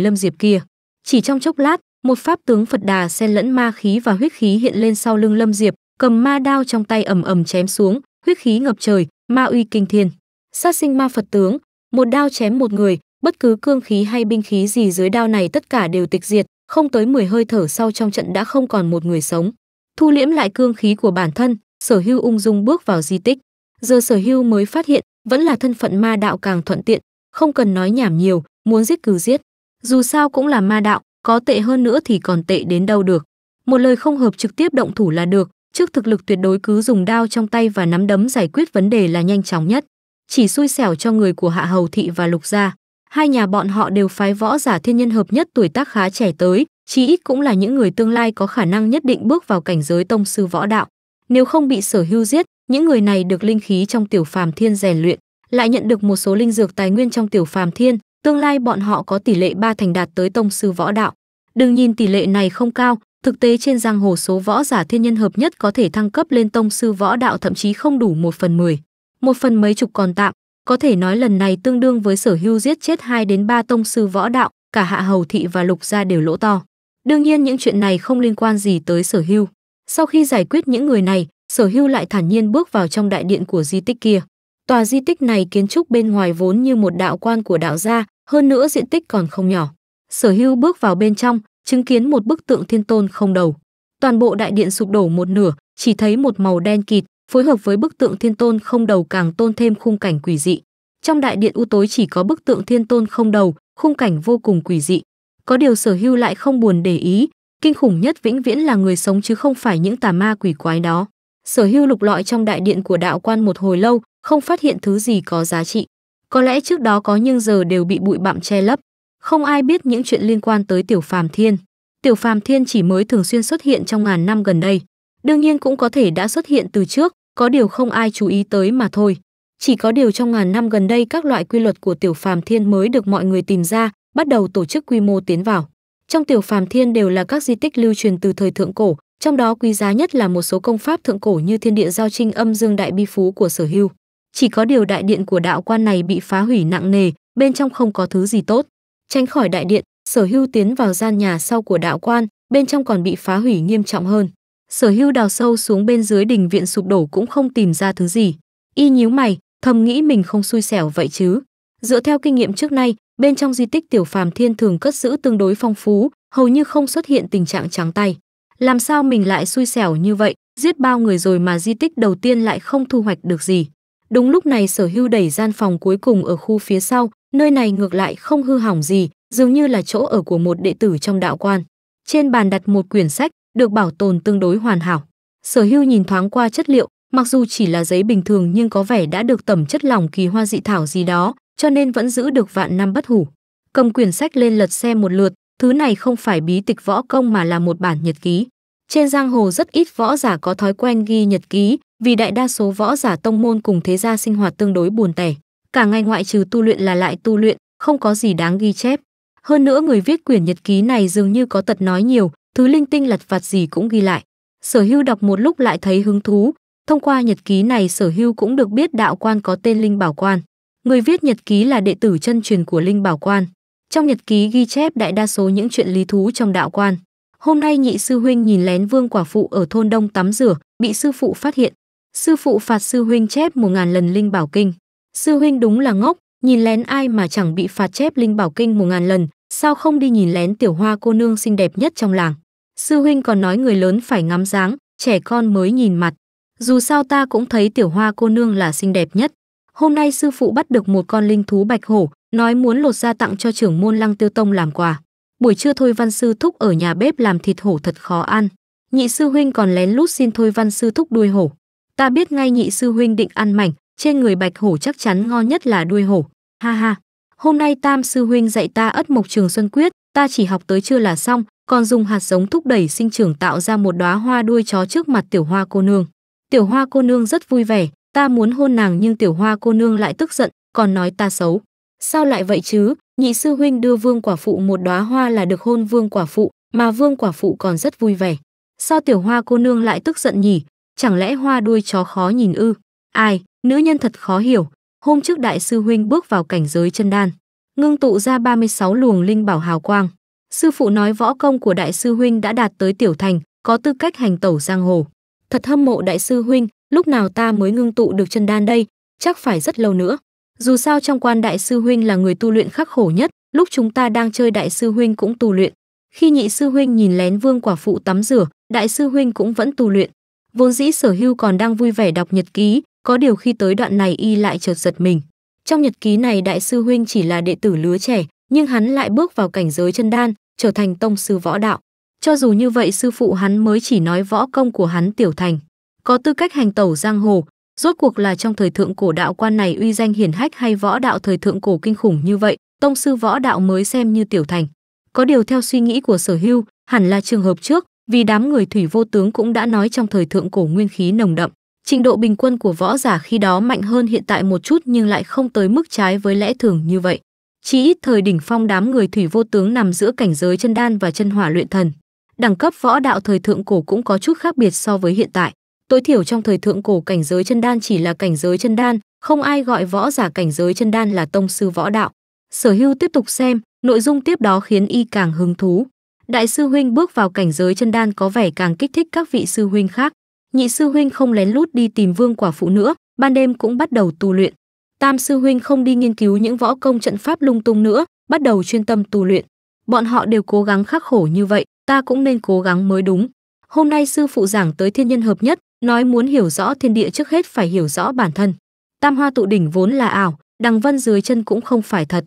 lâm diệp kia chỉ trong chốc lát một pháp tướng phật đà xen lẫn ma khí và huyết khí hiện lên sau lưng lâm diệp cầm ma đao trong tay ầm ầm chém xuống huyết khí ngập trời ma uy kinh thiên sát sinh ma phật tướng một đao chém một người bất cứ cương khí hay binh khí gì dưới đao này tất cả đều tịch diệt không tới 10 hơi thở sau trong trận đã không còn một người sống thu liễm lại cương khí của bản thân sở hưu ung dung bước vào di tích giờ sở hưu mới phát hiện vẫn là thân phận ma đạo càng thuận tiện không cần nói nhảm nhiều muốn giết cứ giết dù sao cũng là ma đạo có tệ hơn nữa thì còn tệ đến đâu được một lời không hợp trực tiếp động thủ là được trước thực lực tuyệt đối cứ dùng đao trong tay và nắm đấm giải quyết vấn đề là nhanh chóng nhất chỉ xui xẻo cho người của hạ hầu thị và lục gia hai nhà bọn họ đều phái võ giả thiên nhân hợp nhất tuổi tác khá trẻ tới chí ít cũng là những người tương lai có khả năng nhất định bước vào cảnh giới tông sư võ đạo nếu không bị sở hưu giết những người này được linh khí trong tiểu phàm thiên rèn luyện, lại nhận được một số linh dược tài nguyên trong tiểu phàm thiên, tương lai bọn họ có tỷ lệ ba thành đạt tới tông sư võ đạo. Đừng nhìn tỷ lệ này không cao, thực tế trên giang hồ số võ giả thiên nhân hợp nhất có thể thăng cấp lên tông sư võ đạo thậm chí không đủ một phần mười, một phần mấy chục còn tạm, có thể nói lần này tương đương với sở hưu giết chết hai đến ba tông sư võ đạo, cả hạ hầu thị và lục gia đều lỗ to. Đương nhiên những chuyện này không liên quan gì tới sở hưu. Sau khi giải quyết những người này, sở hưu lại thản nhiên bước vào trong đại điện của di tích kia tòa di tích này kiến trúc bên ngoài vốn như một đạo quan của đạo gia hơn nữa diện tích còn không nhỏ sở hưu bước vào bên trong chứng kiến một bức tượng thiên tôn không đầu toàn bộ đại điện sụp đổ một nửa chỉ thấy một màu đen kịt phối hợp với bức tượng thiên tôn không đầu càng tôn thêm khung cảnh quỷ dị trong đại điện u tối chỉ có bức tượng thiên tôn không đầu khung cảnh vô cùng quỷ dị có điều sở hưu lại không buồn để ý kinh khủng nhất vĩnh viễn là người sống chứ không phải những tà ma quỷ quái đó Sở Hưu lục lọi trong đại điện của đạo quan một hồi lâu, không phát hiện thứ gì có giá trị. Có lẽ trước đó có nhưng giờ đều bị bụi bặm che lấp, không ai biết những chuyện liên quan tới Tiểu Phàm Thiên. Tiểu Phàm Thiên chỉ mới thường xuyên xuất hiện trong ngàn năm gần đây, đương nhiên cũng có thể đã xuất hiện từ trước, có điều không ai chú ý tới mà thôi. Chỉ có điều trong ngàn năm gần đây các loại quy luật của Tiểu Phàm Thiên mới được mọi người tìm ra, bắt đầu tổ chức quy mô tiến vào. Trong Tiểu Phàm Thiên đều là các di tích lưu truyền từ thời thượng cổ, trong đó quý giá nhất là một số công pháp thượng cổ như Thiên Địa Giao Trinh Âm Dương Đại Bi Phú của Sở Hưu. Chỉ có điều đại điện của đạo quan này bị phá hủy nặng nề, bên trong không có thứ gì tốt. Tránh khỏi đại điện, Sở Hưu tiến vào gian nhà sau của đạo quan, bên trong còn bị phá hủy nghiêm trọng hơn. Sở Hưu đào sâu xuống bên dưới đình viện sụp đổ cũng không tìm ra thứ gì. Y nhíu mày, thầm nghĩ mình không xui xẻo vậy chứ. Dựa theo kinh nghiệm trước nay, bên trong di tích tiểu phàm thiên thường cất giữ tương đối phong phú, hầu như không xuất hiện tình trạng trắng tay. Làm sao mình lại xui xẻo như vậy, giết bao người rồi mà di tích đầu tiên lại không thu hoạch được gì. Đúng lúc này sở hưu đẩy gian phòng cuối cùng ở khu phía sau, nơi này ngược lại không hư hỏng gì, dường như là chỗ ở của một đệ tử trong đạo quan. Trên bàn đặt một quyển sách, được bảo tồn tương đối hoàn hảo. Sở hưu nhìn thoáng qua chất liệu, mặc dù chỉ là giấy bình thường nhưng có vẻ đã được tẩm chất lỏng kỳ hoa dị thảo gì đó, cho nên vẫn giữ được vạn năm bất hủ. Cầm quyển sách lên lật xem một lượt, Thứ này không phải bí tịch võ công mà là một bản nhật ký. Trên giang hồ rất ít võ giả có thói quen ghi nhật ký, vì đại đa số võ giả tông môn cùng thế gia sinh hoạt tương đối buồn tẻ. Cả ngày ngoại trừ tu luyện là lại tu luyện, không có gì đáng ghi chép. Hơn nữa người viết quyển nhật ký này dường như có tật nói nhiều, thứ linh tinh lặt vặt gì cũng ghi lại. Sở Hưu đọc một lúc lại thấy hứng thú, thông qua nhật ký này Sở Hưu cũng được biết đạo quan có tên Linh Bảo Quan. Người viết nhật ký là đệ tử chân truyền của Linh Bảo Quan. Trong nhật ký ghi chép đại đa số những chuyện lý thú trong đạo quan. Hôm nay nhị sư huynh nhìn lén vương quả phụ ở thôn Đông tắm rửa, bị sư phụ phát hiện. Sư phụ phạt sư huynh chép một ngàn lần linh bảo kinh. Sư huynh đúng là ngốc, nhìn lén ai mà chẳng bị phạt chép linh bảo kinh một ngàn lần, sao không đi nhìn lén tiểu hoa cô nương xinh đẹp nhất trong làng. Sư huynh còn nói người lớn phải ngắm dáng, trẻ con mới nhìn mặt. Dù sao ta cũng thấy tiểu hoa cô nương là xinh đẹp nhất. Hôm nay sư phụ bắt được một con linh thú bạch hổ, nói muốn lột ra tặng cho trưởng môn Lăng Tiêu Tông làm quà. Buổi trưa Thôi Văn Sư Thúc ở nhà bếp làm thịt hổ thật khó ăn. Nhị sư huynh còn lén lút xin Thôi Văn Sư Thúc đuôi hổ. Ta biết ngay nhị sư huynh định ăn mảnh, trên người bạch hổ chắc chắn ngon nhất là đuôi hổ. Ha ha, hôm nay Tam sư huynh dạy ta ất mộc trường xuân quyết, ta chỉ học tới chưa là xong, còn dùng hạt giống thúc đẩy sinh trưởng tạo ra một đóa hoa đuôi chó trước mặt tiểu hoa cô nương. Tiểu hoa cô nương rất vui vẻ, ta muốn hôn nàng nhưng tiểu hoa cô nương lại tức giận, còn nói ta xấu. Sao lại vậy chứ? Nhị sư huynh đưa Vương quả phụ một đóa hoa là được hôn Vương quả phụ, mà Vương quả phụ còn rất vui vẻ. Sao tiểu hoa cô nương lại tức giận nhỉ? Chẳng lẽ hoa đuôi chó khó nhìn ư? Ai, nữ nhân thật khó hiểu. Hôm trước đại sư huynh bước vào cảnh giới chân đan, ngưng tụ ra 36 luồng linh bảo hào quang. Sư phụ nói võ công của đại sư huynh đã đạt tới tiểu thành, có tư cách hành tẩu giang hồ. Thật hâm mộ đại sư huynh, lúc nào ta mới ngưng tụ được chân đan đây, chắc phải rất lâu nữa. Dù sao trong quan đại sư huynh là người tu luyện khắc khổ nhất, lúc chúng ta đang chơi đại sư huynh cũng tu luyện. Khi nhị sư huynh nhìn lén vương quả phụ tắm rửa, đại sư huynh cũng vẫn tu luyện. Vốn dĩ sở hưu còn đang vui vẻ đọc nhật ký, có điều khi tới đoạn này y lại chợt giật mình. Trong nhật ký này đại sư huynh chỉ là đệ tử lứa trẻ, nhưng hắn lại bước vào cảnh giới chân đan, trở thành tông sư võ đạo. Cho dù như vậy sư phụ hắn mới chỉ nói võ công của hắn tiểu thành. Có tư cách hành tẩu giang hồ, Rốt cuộc là trong thời thượng cổ đạo quan này uy danh hiển hách hay võ đạo thời thượng cổ kinh khủng như vậy, tông sư võ đạo mới xem như tiểu thành. Có điều theo suy nghĩ của Sở Hưu, hẳn là trường hợp trước, vì đám người thủy vô tướng cũng đã nói trong thời thượng cổ nguyên khí nồng đậm, trình độ bình quân của võ giả khi đó mạnh hơn hiện tại một chút nhưng lại không tới mức trái với lẽ thường như vậy. Chỉ ít thời đỉnh phong đám người thủy vô tướng nằm giữa cảnh giới chân đan và chân hỏa luyện thần. Đẳng cấp võ đạo thời thượng cổ cũng có chút khác biệt so với hiện tại tối thiểu trong thời thượng cổ cảnh giới chân đan chỉ là cảnh giới chân đan không ai gọi võ giả cảnh giới chân đan là tông sư võ đạo sở hưu tiếp tục xem nội dung tiếp đó khiến y càng hứng thú đại sư huynh bước vào cảnh giới chân đan có vẻ càng kích thích các vị sư huynh khác nhị sư huynh không lén lút đi tìm vương quả phụ nữa ban đêm cũng bắt đầu tu luyện tam sư huynh không đi nghiên cứu những võ công trận pháp lung tung nữa bắt đầu chuyên tâm tu luyện bọn họ đều cố gắng khắc khổ như vậy ta cũng nên cố gắng mới đúng Hôm nay sư phụ giảng tới thiên nhân hợp nhất, nói muốn hiểu rõ thiên địa trước hết phải hiểu rõ bản thân. Tam hoa tụ đỉnh vốn là ảo, đằng vân dưới chân cũng không phải thật.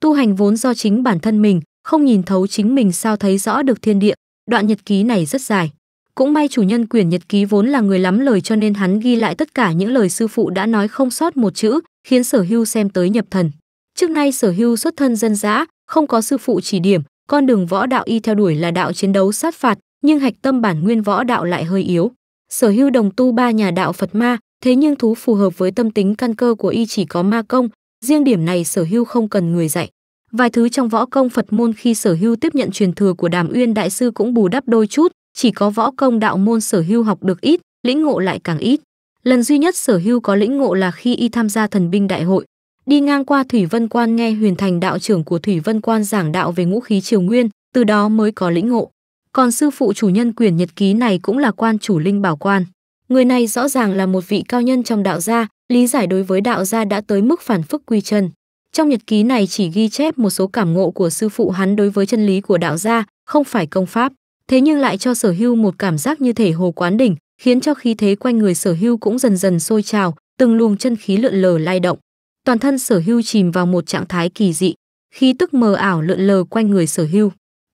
Tu hành vốn do chính bản thân mình, không nhìn thấu chính mình sao thấy rõ được thiên địa. Đoạn nhật ký này rất dài. Cũng may chủ nhân quyển nhật ký vốn là người lắm lời cho nên hắn ghi lại tất cả những lời sư phụ đã nói không sót một chữ, khiến sở hưu xem tới nhập thần. Trước nay sở hưu xuất thân dân dã, không có sư phụ chỉ điểm, con đường võ đạo y theo đuổi là đạo chiến đấu sát phạt, nhưng hạch tâm bản nguyên võ đạo lại hơi yếu. Sở hữu đồng tu ba nhà đạo Phật ma, thế nhưng thú phù hợp với tâm tính căn cơ của y chỉ có ma công, riêng điểm này sở hữu không cần người dạy. Vài thứ trong võ công Phật môn khi sở hữu tiếp nhận truyền thừa của Đàm Uyên đại sư cũng bù đắp đôi chút, chỉ có võ công đạo môn sở hữu học được ít, lĩnh ngộ lại càng ít. Lần duy nhất sở hữu có lĩnh ngộ là khi y tham gia thần binh đại hội, đi ngang qua Thủy Vân Quan nghe Huyền Thành đạo trưởng của Thủy Vân Quan giảng đạo về ngũ khí Triều Nguyên, từ đó mới có lĩnh ngộ. Còn sư phụ chủ nhân quyền nhật ký này cũng là quan chủ linh bảo quan. Người này rõ ràng là một vị cao nhân trong đạo gia, lý giải đối với đạo gia đã tới mức phản phức quy chân. Trong nhật ký này chỉ ghi chép một số cảm ngộ của sư phụ hắn đối với chân lý của đạo gia, không phải công pháp. Thế nhưng lại cho sở hưu một cảm giác như thể hồ quán đỉnh, khiến cho khí thế quanh người sở hưu cũng dần dần sôi trào, từng luồng chân khí lượn lờ lay động. Toàn thân sở hưu chìm vào một trạng thái kỳ dị, khí tức mờ ảo lượn lờ quanh người sở hưu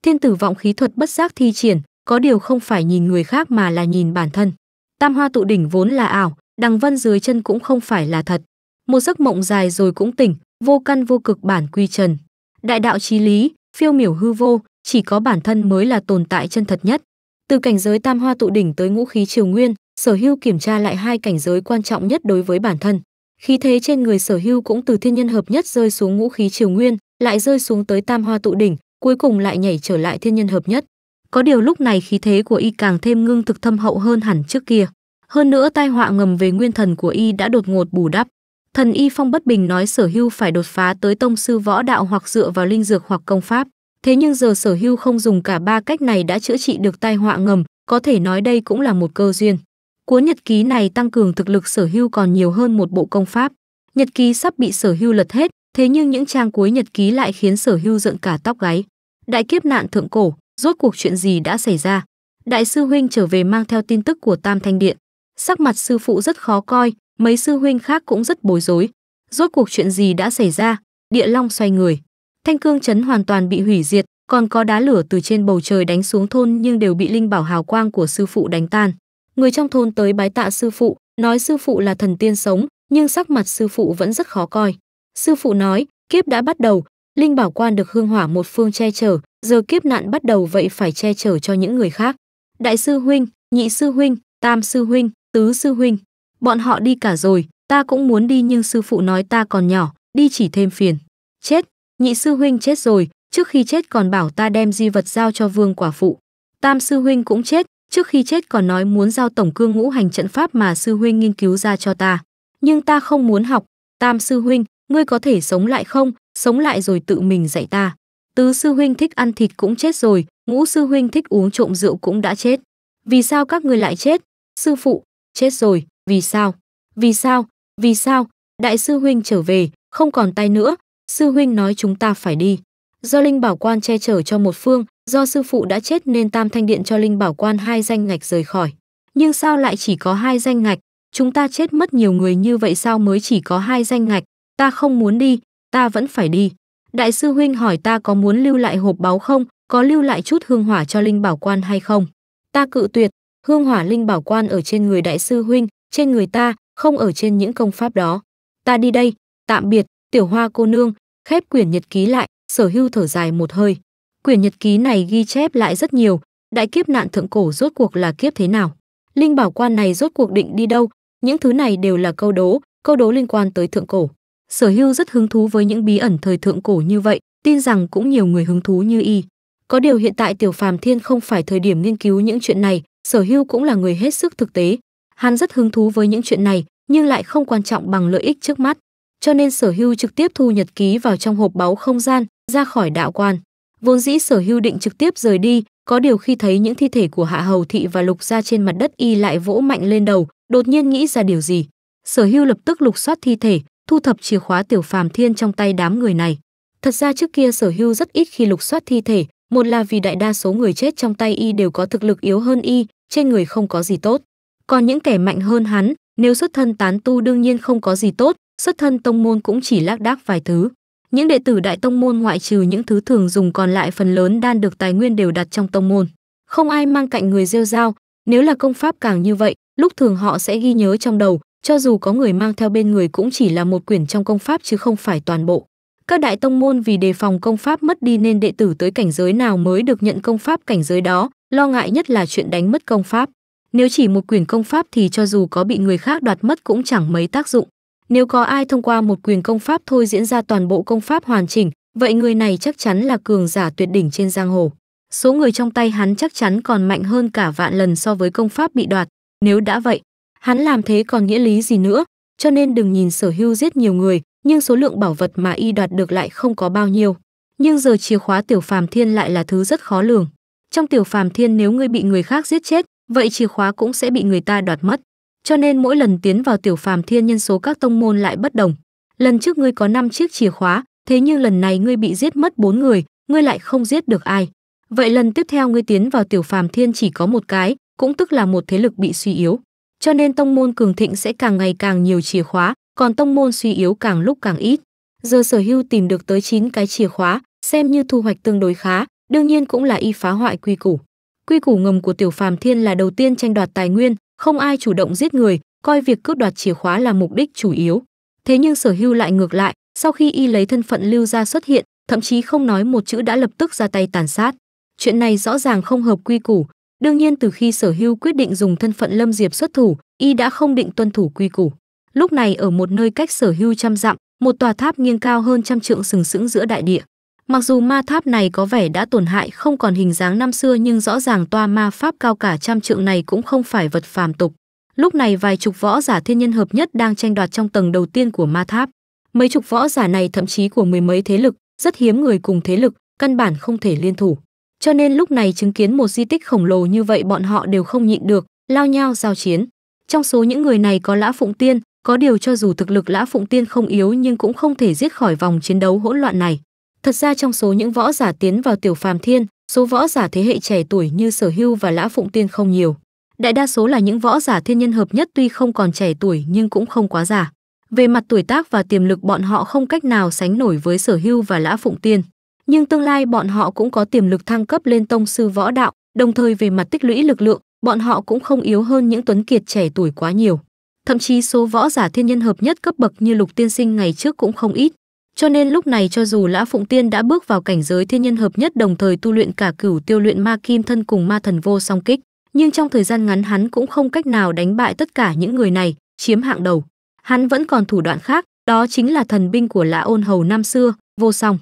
thiên tử vọng khí thuật bất giác thi triển, có điều không phải nhìn người khác mà là nhìn bản thân. Tam hoa tụ đỉnh vốn là ảo, đằng vân dưới chân cũng không phải là thật. Một giấc mộng dài rồi cũng tỉnh, vô căn vô cực bản quy trần. Đại đạo chí lý, phiêu miểu hư vô, chỉ có bản thân mới là tồn tại chân thật nhất. Từ cảnh giới tam hoa tụ đỉnh tới ngũ khí triều nguyên, sở hưu kiểm tra lại hai cảnh giới quan trọng nhất đối với bản thân. Khí thế trên người sở hưu cũng từ thiên nhân hợp nhất rơi xuống ngũ khí triều nguyên, lại rơi xuống tới tam hoa tụ đỉnh, cuối cùng lại nhảy trở lại thiên nhân hợp nhất. Có điều lúc này khí thế của y càng thêm ngưng thực thâm hậu hơn hẳn trước kia. Hơn nữa tai họa ngầm về nguyên thần của y đã đột ngột bù đắp. Thần y Phong bất bình nói Sở Hưu phải đột phá tới tông sư võ đạo hoặc dựa vào linh dược hoặc công pháp. Thế nhưng giờ Sở Hưu không dùng cả ba cách này đã chữa trị được tai họa ngầm, có thể nói đây cũng là một cơ duyên. Cuốn nhật ký này tăng cường thực lực Sở Hưu còn nhiều hơn một bộ công pháp. Nhật ký sắp bị Sở Hưu lật hết, Thế nhưng những trang cuối nhật ký lại khiến Sở Hưu dựng cả tóc gáy. Đại kiếp nạn thượng cổ, rốt cuộc chuyện gì đã xảy ra? Đại sư huynh trở về mang theo tin tức của Tam Thanh Điện. Sắc mặt sư phụ rất khó coi, mấy sư huynh khác cũng rất bối rối. Rốt cuộc chuyện gì đã xảy ra? Địa Long xoay người. Thanh cương chấn hoàn toàn bị hủy diệt, còn có đá lửa từ trên bầu trời đánh xuống thôn nhưng đều bị linh bảo hào quang của sư phụ đánh tan. Người trong thôn tới bái tạ sư phụ, nói sư phụ là thần tiên sống, nhưng sắc mặt sư phụ vẫn rất khó coi. Sư phụ nói, kiếp đã bắt đầu, Linh bảo quan được hương hỏa một phương che chở, giờ kiếp nạn bắt đầu vậy phải che chở cho những người khác. Đại sư huynh, nhị sư huynh, tam sư huynh, tứ sư huynh, bọn họ đi cả rồi, ta cũng muốn đi nhưng sư phụ nói ta còn nhỏ, đi chỉ thêm phiền. Chết, nhị sư huynh chết rồi, trước khi chết còn bảo ta đem di vật giao cho vương quả phụ. Tam sư huynh cũng chết, trước khi chết còn nói muốn giao tổng cương ngũ hành trận pháp mà sư huynh nghiên cứu ra cho ta. Nhưng ta không muốn học, tam sư huynh, ngươi có thể sống lại không, sống lại rồi tự mình dạy ta. Tứ sư huynh thích ăn thịt cũng chết rồi, ngũ sư huynh thích uống trộm rượu cũng đã chết. Vì sao các ngươi lại chết? Sư phụ, chết rồi, vì sao? Vì sao? Vì sao? Đại sư huynh trở về, không còn tay nữa, sư huynh nói chúng ta phải đi. Do Linh Bảo Quan che chở cho một phương, do sư phụ đã chết nên Tam Thanh Điện cho Linh Bảo Quan hai danh ngạch rời khỏi. Nhưng sao lại chỉ có hai danh ngạch? Chúng ta chết mất nhiều người như vậy sao mới chỉ có hai danh ngạch? ta không muốn đi, ta vẫn phải đi. Đại sư huynh hỏi ta có muốn lưu lại hộp báu không, có lưu lại chút hương hỏa cho linh bảo quan hay không. Ta cự tuyệt, hương hỏa linh bảo quan ở trên người đại sư huynh, trên người ta, không ở trên những công pháp đó. Ta đi đây, tạm biệt, tiểu hoa cô nương, khép quyển nhật ký lại, sở hưu thở dài một hơi. Quyển nhật ký này ghi chép lại rất nhiều, đại kiếp nạn thượng cổ rốt cuộc là kiếp thế nào. Linh bảo quan này rốt cuộc định đi đâu, những thứ này đều là câu đố, câu đố liên quan tới thượng cổ sở hưu rất hứng thú với những bí ẩn thời thượng cổ như vậy tin rằng cũng nhiều người hứng thú như y có điều hiện tại tiểu phàm thiên không phải thời điểm nghiên cứu những chuyện này sở hưu cũng là người hết sức thực tế hắn rất hứng thú với những chuyện này nhưng lại không quan trọng bằng lợi ích trước mắt cho nên sở hưu trực tiếp thu nhật ký vào trong hộp báu không gian ra khỏi đạo quan vốn dĩ sở hưu định trực tiếp rời đi có điều khi thấy những thi thể của hạ hầu thị và lục gia trên mặt đất y lại vỗ mạnh lên đầu đột nhiên nghĩ ra điều gì sở hưu lập tức lục soát thi thể thu thập chìa khóa tiểu phàm thiên trong tay đám người này. Thật ra trước kia sở hưu rất ít khi lục soát thi thể, một là vì đại đa số người chết trong tay y đều có thực lực yếu hơn y, trên người không có gì tốt. Còn những kẻ mạnh hơn hắn, nếu xuất thân tán tu đương nhiên không có gì tốt, xuất thân tông môn cũng chỉ lác đác vài thứ. Những đệ tử đại tông môn ngoại trừ những thứ thường dùng còn lại phần lớn đan được tài nguyên đều đặt trong tông môn. Không ai mang cạnh người rêu dao, nếu là công pháp càng như vậy, lúc thường họ sẽ ghi nhớ trong đầu, cho dù có người mang theo bên người cũng chỉ là một quyển trong công pháp chứ không phải toàn bộ. Các đại tông môn vì đề phòng công pháp mất đi nên đệ tử tới cảnh giới nào mới được nhận công pháp cảnh giới đó, lo ngại nhất là chuyện đánh mất công pháp. Nếu chỉ một quyển công pháp thì cho dù có bị người khác đoạt mất cũng chẳng mấy tác dụng. Nếu có ai thông qua một quyển công pháp thôi diễn ra toàn bộ công pháp hoàn chỉnh, vậy người này chắc chắn là cường giả tuyệt đỉnh trên giang hồ. Số người trong tay hắn chắc chắn còn mạnh hơn cả vạn lần so với công pháp bị đoạt, nếu đã vậy, Hắn làm thế còn nghĩa lý gì nữa, cho nên đừng nhìn sở hưu giết nhiều người, nhưng số lượng bảo vật mà y đoạt được lại không có bao nhiêu. Nhưng giờ chìa khóa tiểu phàm thiên lại là thứ rất khó lường. Trong tiểu phàm thiên nếu ngươi bị người khác giết chết, vậy chìa khóa cũng sẽ bị người ta đoạt mất. Cho nên mỗi lần tiến vào tiểu phàm thiên nhân số các tông môn lại bất đồng. Lần trước ngươi có 5 chiếc chìa khóa, thế nhưng lần này ngươi bị giết mất bốn người, ngươi lại không giết được ai. Vậy lần tiếp theo ngươi tiến vào tiểu phàm thiên chỉ có một cái, cũng tức là một thế lực bị suy yếu. Cho nên tông môn cường thịnh sẽ càng ngày càng nhiều chìa khóa, còn tông môn suy yếu càng lúc càng ít. Giờ sở hưu tìm được tới 9 cái chìa khóa, xem như thu hoạch tương đối khá, đương nhiên cũng là y phá hoại quy củ. Quy củ ngầm của tiểu phàm thiên là đầu tiên tranh đoạt tài nguyên, không ai chủ động giết người, coi việc cướp đoạt chìa khóa là mục đích chủ yếu. Thế nhưng sở hưu lại ngược lại, sau khi y lấy thân phận lưu gia xuất hiện, thậm chí không nói một chữ đã lập tức ra tay tàn sát. Chuyện này rõ ràng không hợp quy củ, Đương nhiên từ khi Sở Hưu quyết định dùng thân phận Lâm Diệp xuất thủ, y đã không định tuân thủ quy củ. Lúc này ở một nơi cách Sở Hưu trăm dặm, một tòa tháp nghiêng cao hơn trăm trượng sừng sững giữa đại địa. Mặc dù ma tháp này có vẻ đã tổn hại không còn hình dáng năm xưa nhưng rõ ràng tòa ma pháp cao cả trăm trượng này cũng không phải vật phàm tục. Lúc này vài chục võ giả thiên nhân hợp nhất đang tranh đoạt trong tầng đầu tiên của ma tháp. Mấy chục võ giả này thậm chí của mười mấy thế lực, rất hiếm người cùng thế lực, căn bản không thể liên thủ. Cho nên lúc này chứng kiến một di tích khổng lồ như vậy bọn họ đều không nhịn được, lao nhau giao chiến. Trong số những người này có Lã Phụng Tiên, có điều cho dù thực lực Lã Phụng Tiên không yếu nhưng cũng không thể giết khỏi vòng chiến đấu hỗn loạn này. Thật ra trong số những võ giả tiến vào tiểu phàm thiên, số võ giả thế hệ trẻ tuổi như Sở Hưu và Lã Phụng Tiên không nhiều. Đại đa số là những võ giả thiên nhân hợp nhất tuy không còn trẻ tuổi nhưng cũng không quá già. Về mặt tuổi tác và tiềm lực bọn họ không cách nào sánh nổi với Sở Hưu và Lã Phụng Tiên nhưng tương lai bọn họ cũng có tiềm lực thăng cấp lên tông sư võ đạo, đồng thời về mặt tích lũy lực lượng, bọn họ cũng không yếu hơn những tuấn kiệt trẻ tuổi quá nhiều. Thậm chí số võ giả thiên nhân hợp nhất cấp bậc như Lục Tiên Sinh ngày trước cũng không ít. Cho nên lúc này cho dù Lã Phụng Tiên đã bước vào cảnh giới thiên nhân hợp nhất đồng thời tu luyện cả cửu tiêu luyện ma kim thân cùng ma thần vô song kích, nhưng trong thời gian ngắn hắn cũng không cách nào đánh bại tất cả những người này, chiếm hạng đầu. Hắn vẫn còn thủ đoạn khác, đó chính là thần binh của Lã Ôn Hầu năm xưa, vô song.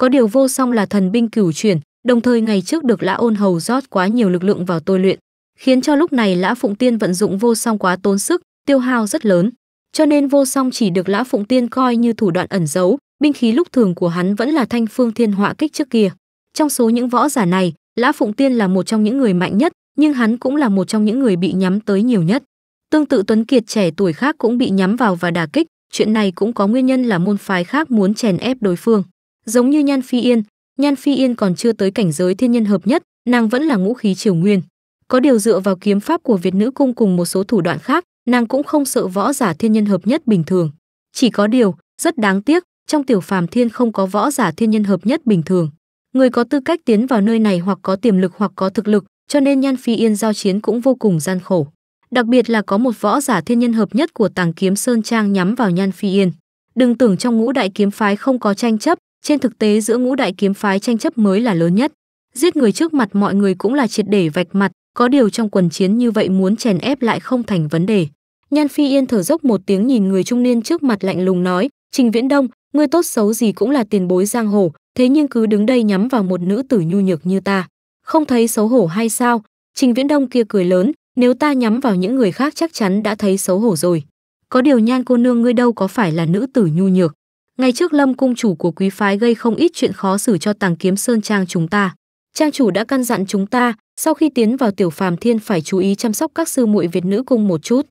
Có điều vô song là thần binh cửu chuyển, đồng thời ngày trước được Lã Ôn Hầu rót quá nhiều lực lượng vào tôi luyện, khiến cho lúc này Lã Phụng Tiên vận dụng vô song quá tốn sức, tiêu hao rất lớn. Cho nên vô song chỉ được Lã Phụng Tiên coi như thủ đoạn ẩn giấu, binh khí lúc thường của hắn vẫn là thanh phương thiên họa kích trước kia. Trong số những võ giả này, Lã Phụng Tiên là một trong những người mạnh nhất, nhưng hắn cũng là một trong những người bị nhắm tới nhiều nhất. Tương tự Tuấn Kiệt trẻ tuổi khác cũng bị nhắm vào và đả kích, chuyện này cũng có nguyên nhân là môn phái khác muốn chèn ép đối phương. Giống như Nhan Phi Yên, Nhan Phi Yên còn chưa tới cảnh giới thiên nhân hợp nhất, nàng vẫn là ngũ khí triều nguyên. Có điều dựa vào kiếm pháp của Việt nữ cung cùng một số thủ đoạn khác, nàng cũng không sợ võ giả thiên nhân hợp nhất bình thường. Chỉ có điều, rất đáng tiếc, trong tiểu phàm thiên không có võ giả thiên nhân hợp nhất bình thường. Người có tư cách tiến vào nơi này hoặc có tiềm lực hoặc có thực lực, cho nên Nhan Phi Yên giao chiến cũng vô cùng gian khổ. Đặc biệt là có một võ giả thiên nhân hợp nhất của Tàng Kiếm Sơn Trang nhắm vào Nhan Phi Yên. Đừng tưởng trong ngũ đại kiếm phái không có tranh chấp, trên thực tế giữa ngũ đại kiếm phái tranh chấp mới là lớn nhất. Giết người trước mặt mọi người cũng là triệt để vạch mặt, có điều trong quần chiến như vậy muốn chèn ép lại không thành vấn đề. Nhan Phi Yên thở dốc một tiếng nhìn người trung niên trước mặt lạnh lùng nói, "Trình Viễn Đông, ngươi tốt xấu gì cũng là tiền bối giang hồ, thế nhưng cứ đứng đây nhắm vào một nữ tử nhu nhược như ta, không thấy xấu hổ hay sao?" Trình Viễn Đông kia cười lớn, "Nếu ta nhắm vào những người khác chắc chắn đã thấy xấu hổ rồi. Có điều Nhan cô nương ngươi đâu có phải là nữ tử nhu nhược." Ngày trước Lâm cung chủ của quý phái gây không ít chuyện khó xử cho Tàng Kiếm Sơn trang chúng ta. Trang chủ đã căn dặn chúng ta, sau khi tiến vào tiểu phàm thiên phải chú ý chăm sóc các sư muội Việt nữ cung một chút.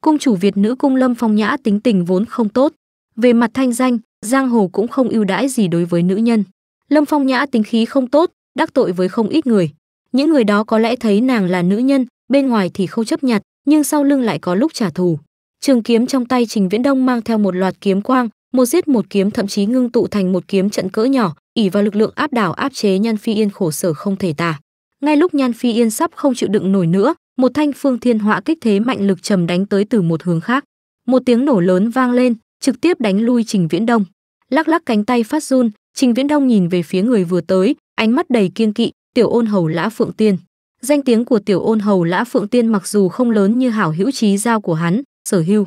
Cung chủ Việt nữ cung Lâm Phong Nhã tính tình vốn không tốt, về mặt thanh danh, giang hồ cũng không ưu đãi gì đối với nữ nhân. Lâm Phong Nhã tính khí không tốt, đắc tội với không ít người. Những người đó có lẽ thấy nàng là nữ nhân, bên ngoài thì không chấp nhặt, nhưng sau lưng lại có lúc trả thù. Trường kiếm trong tay Trình Viễn Đông mang theo một loạt kiếm quang, một giết một kiếm thậm chí ngưng tụ thành một kiếm trận cỡ nhỏ ỉ vào lực lượng áp đảo áp chế nhan phi yên khổ sở không thể tả ngay lúc nhan phi yên sắp không chịu đựng nổi nữa một thanh phương thiên họa kích thế mạnh lực trầm đánh tới từ một hướng khác một tiếng nổ lớn vang lên trực tiếp đánh lui trình viễn đông lắc lắc cánh tay phát run trình viễn đông nhìn về phía người vừa tới ánh mắt đầy kiên kỵ tiểu ôn hầu lã phượng tiên danh tiếng của tiểu ôn hầu lã phượng tiên mặc dù không lớn như hảo hữu trí giao của hắn sở hữu.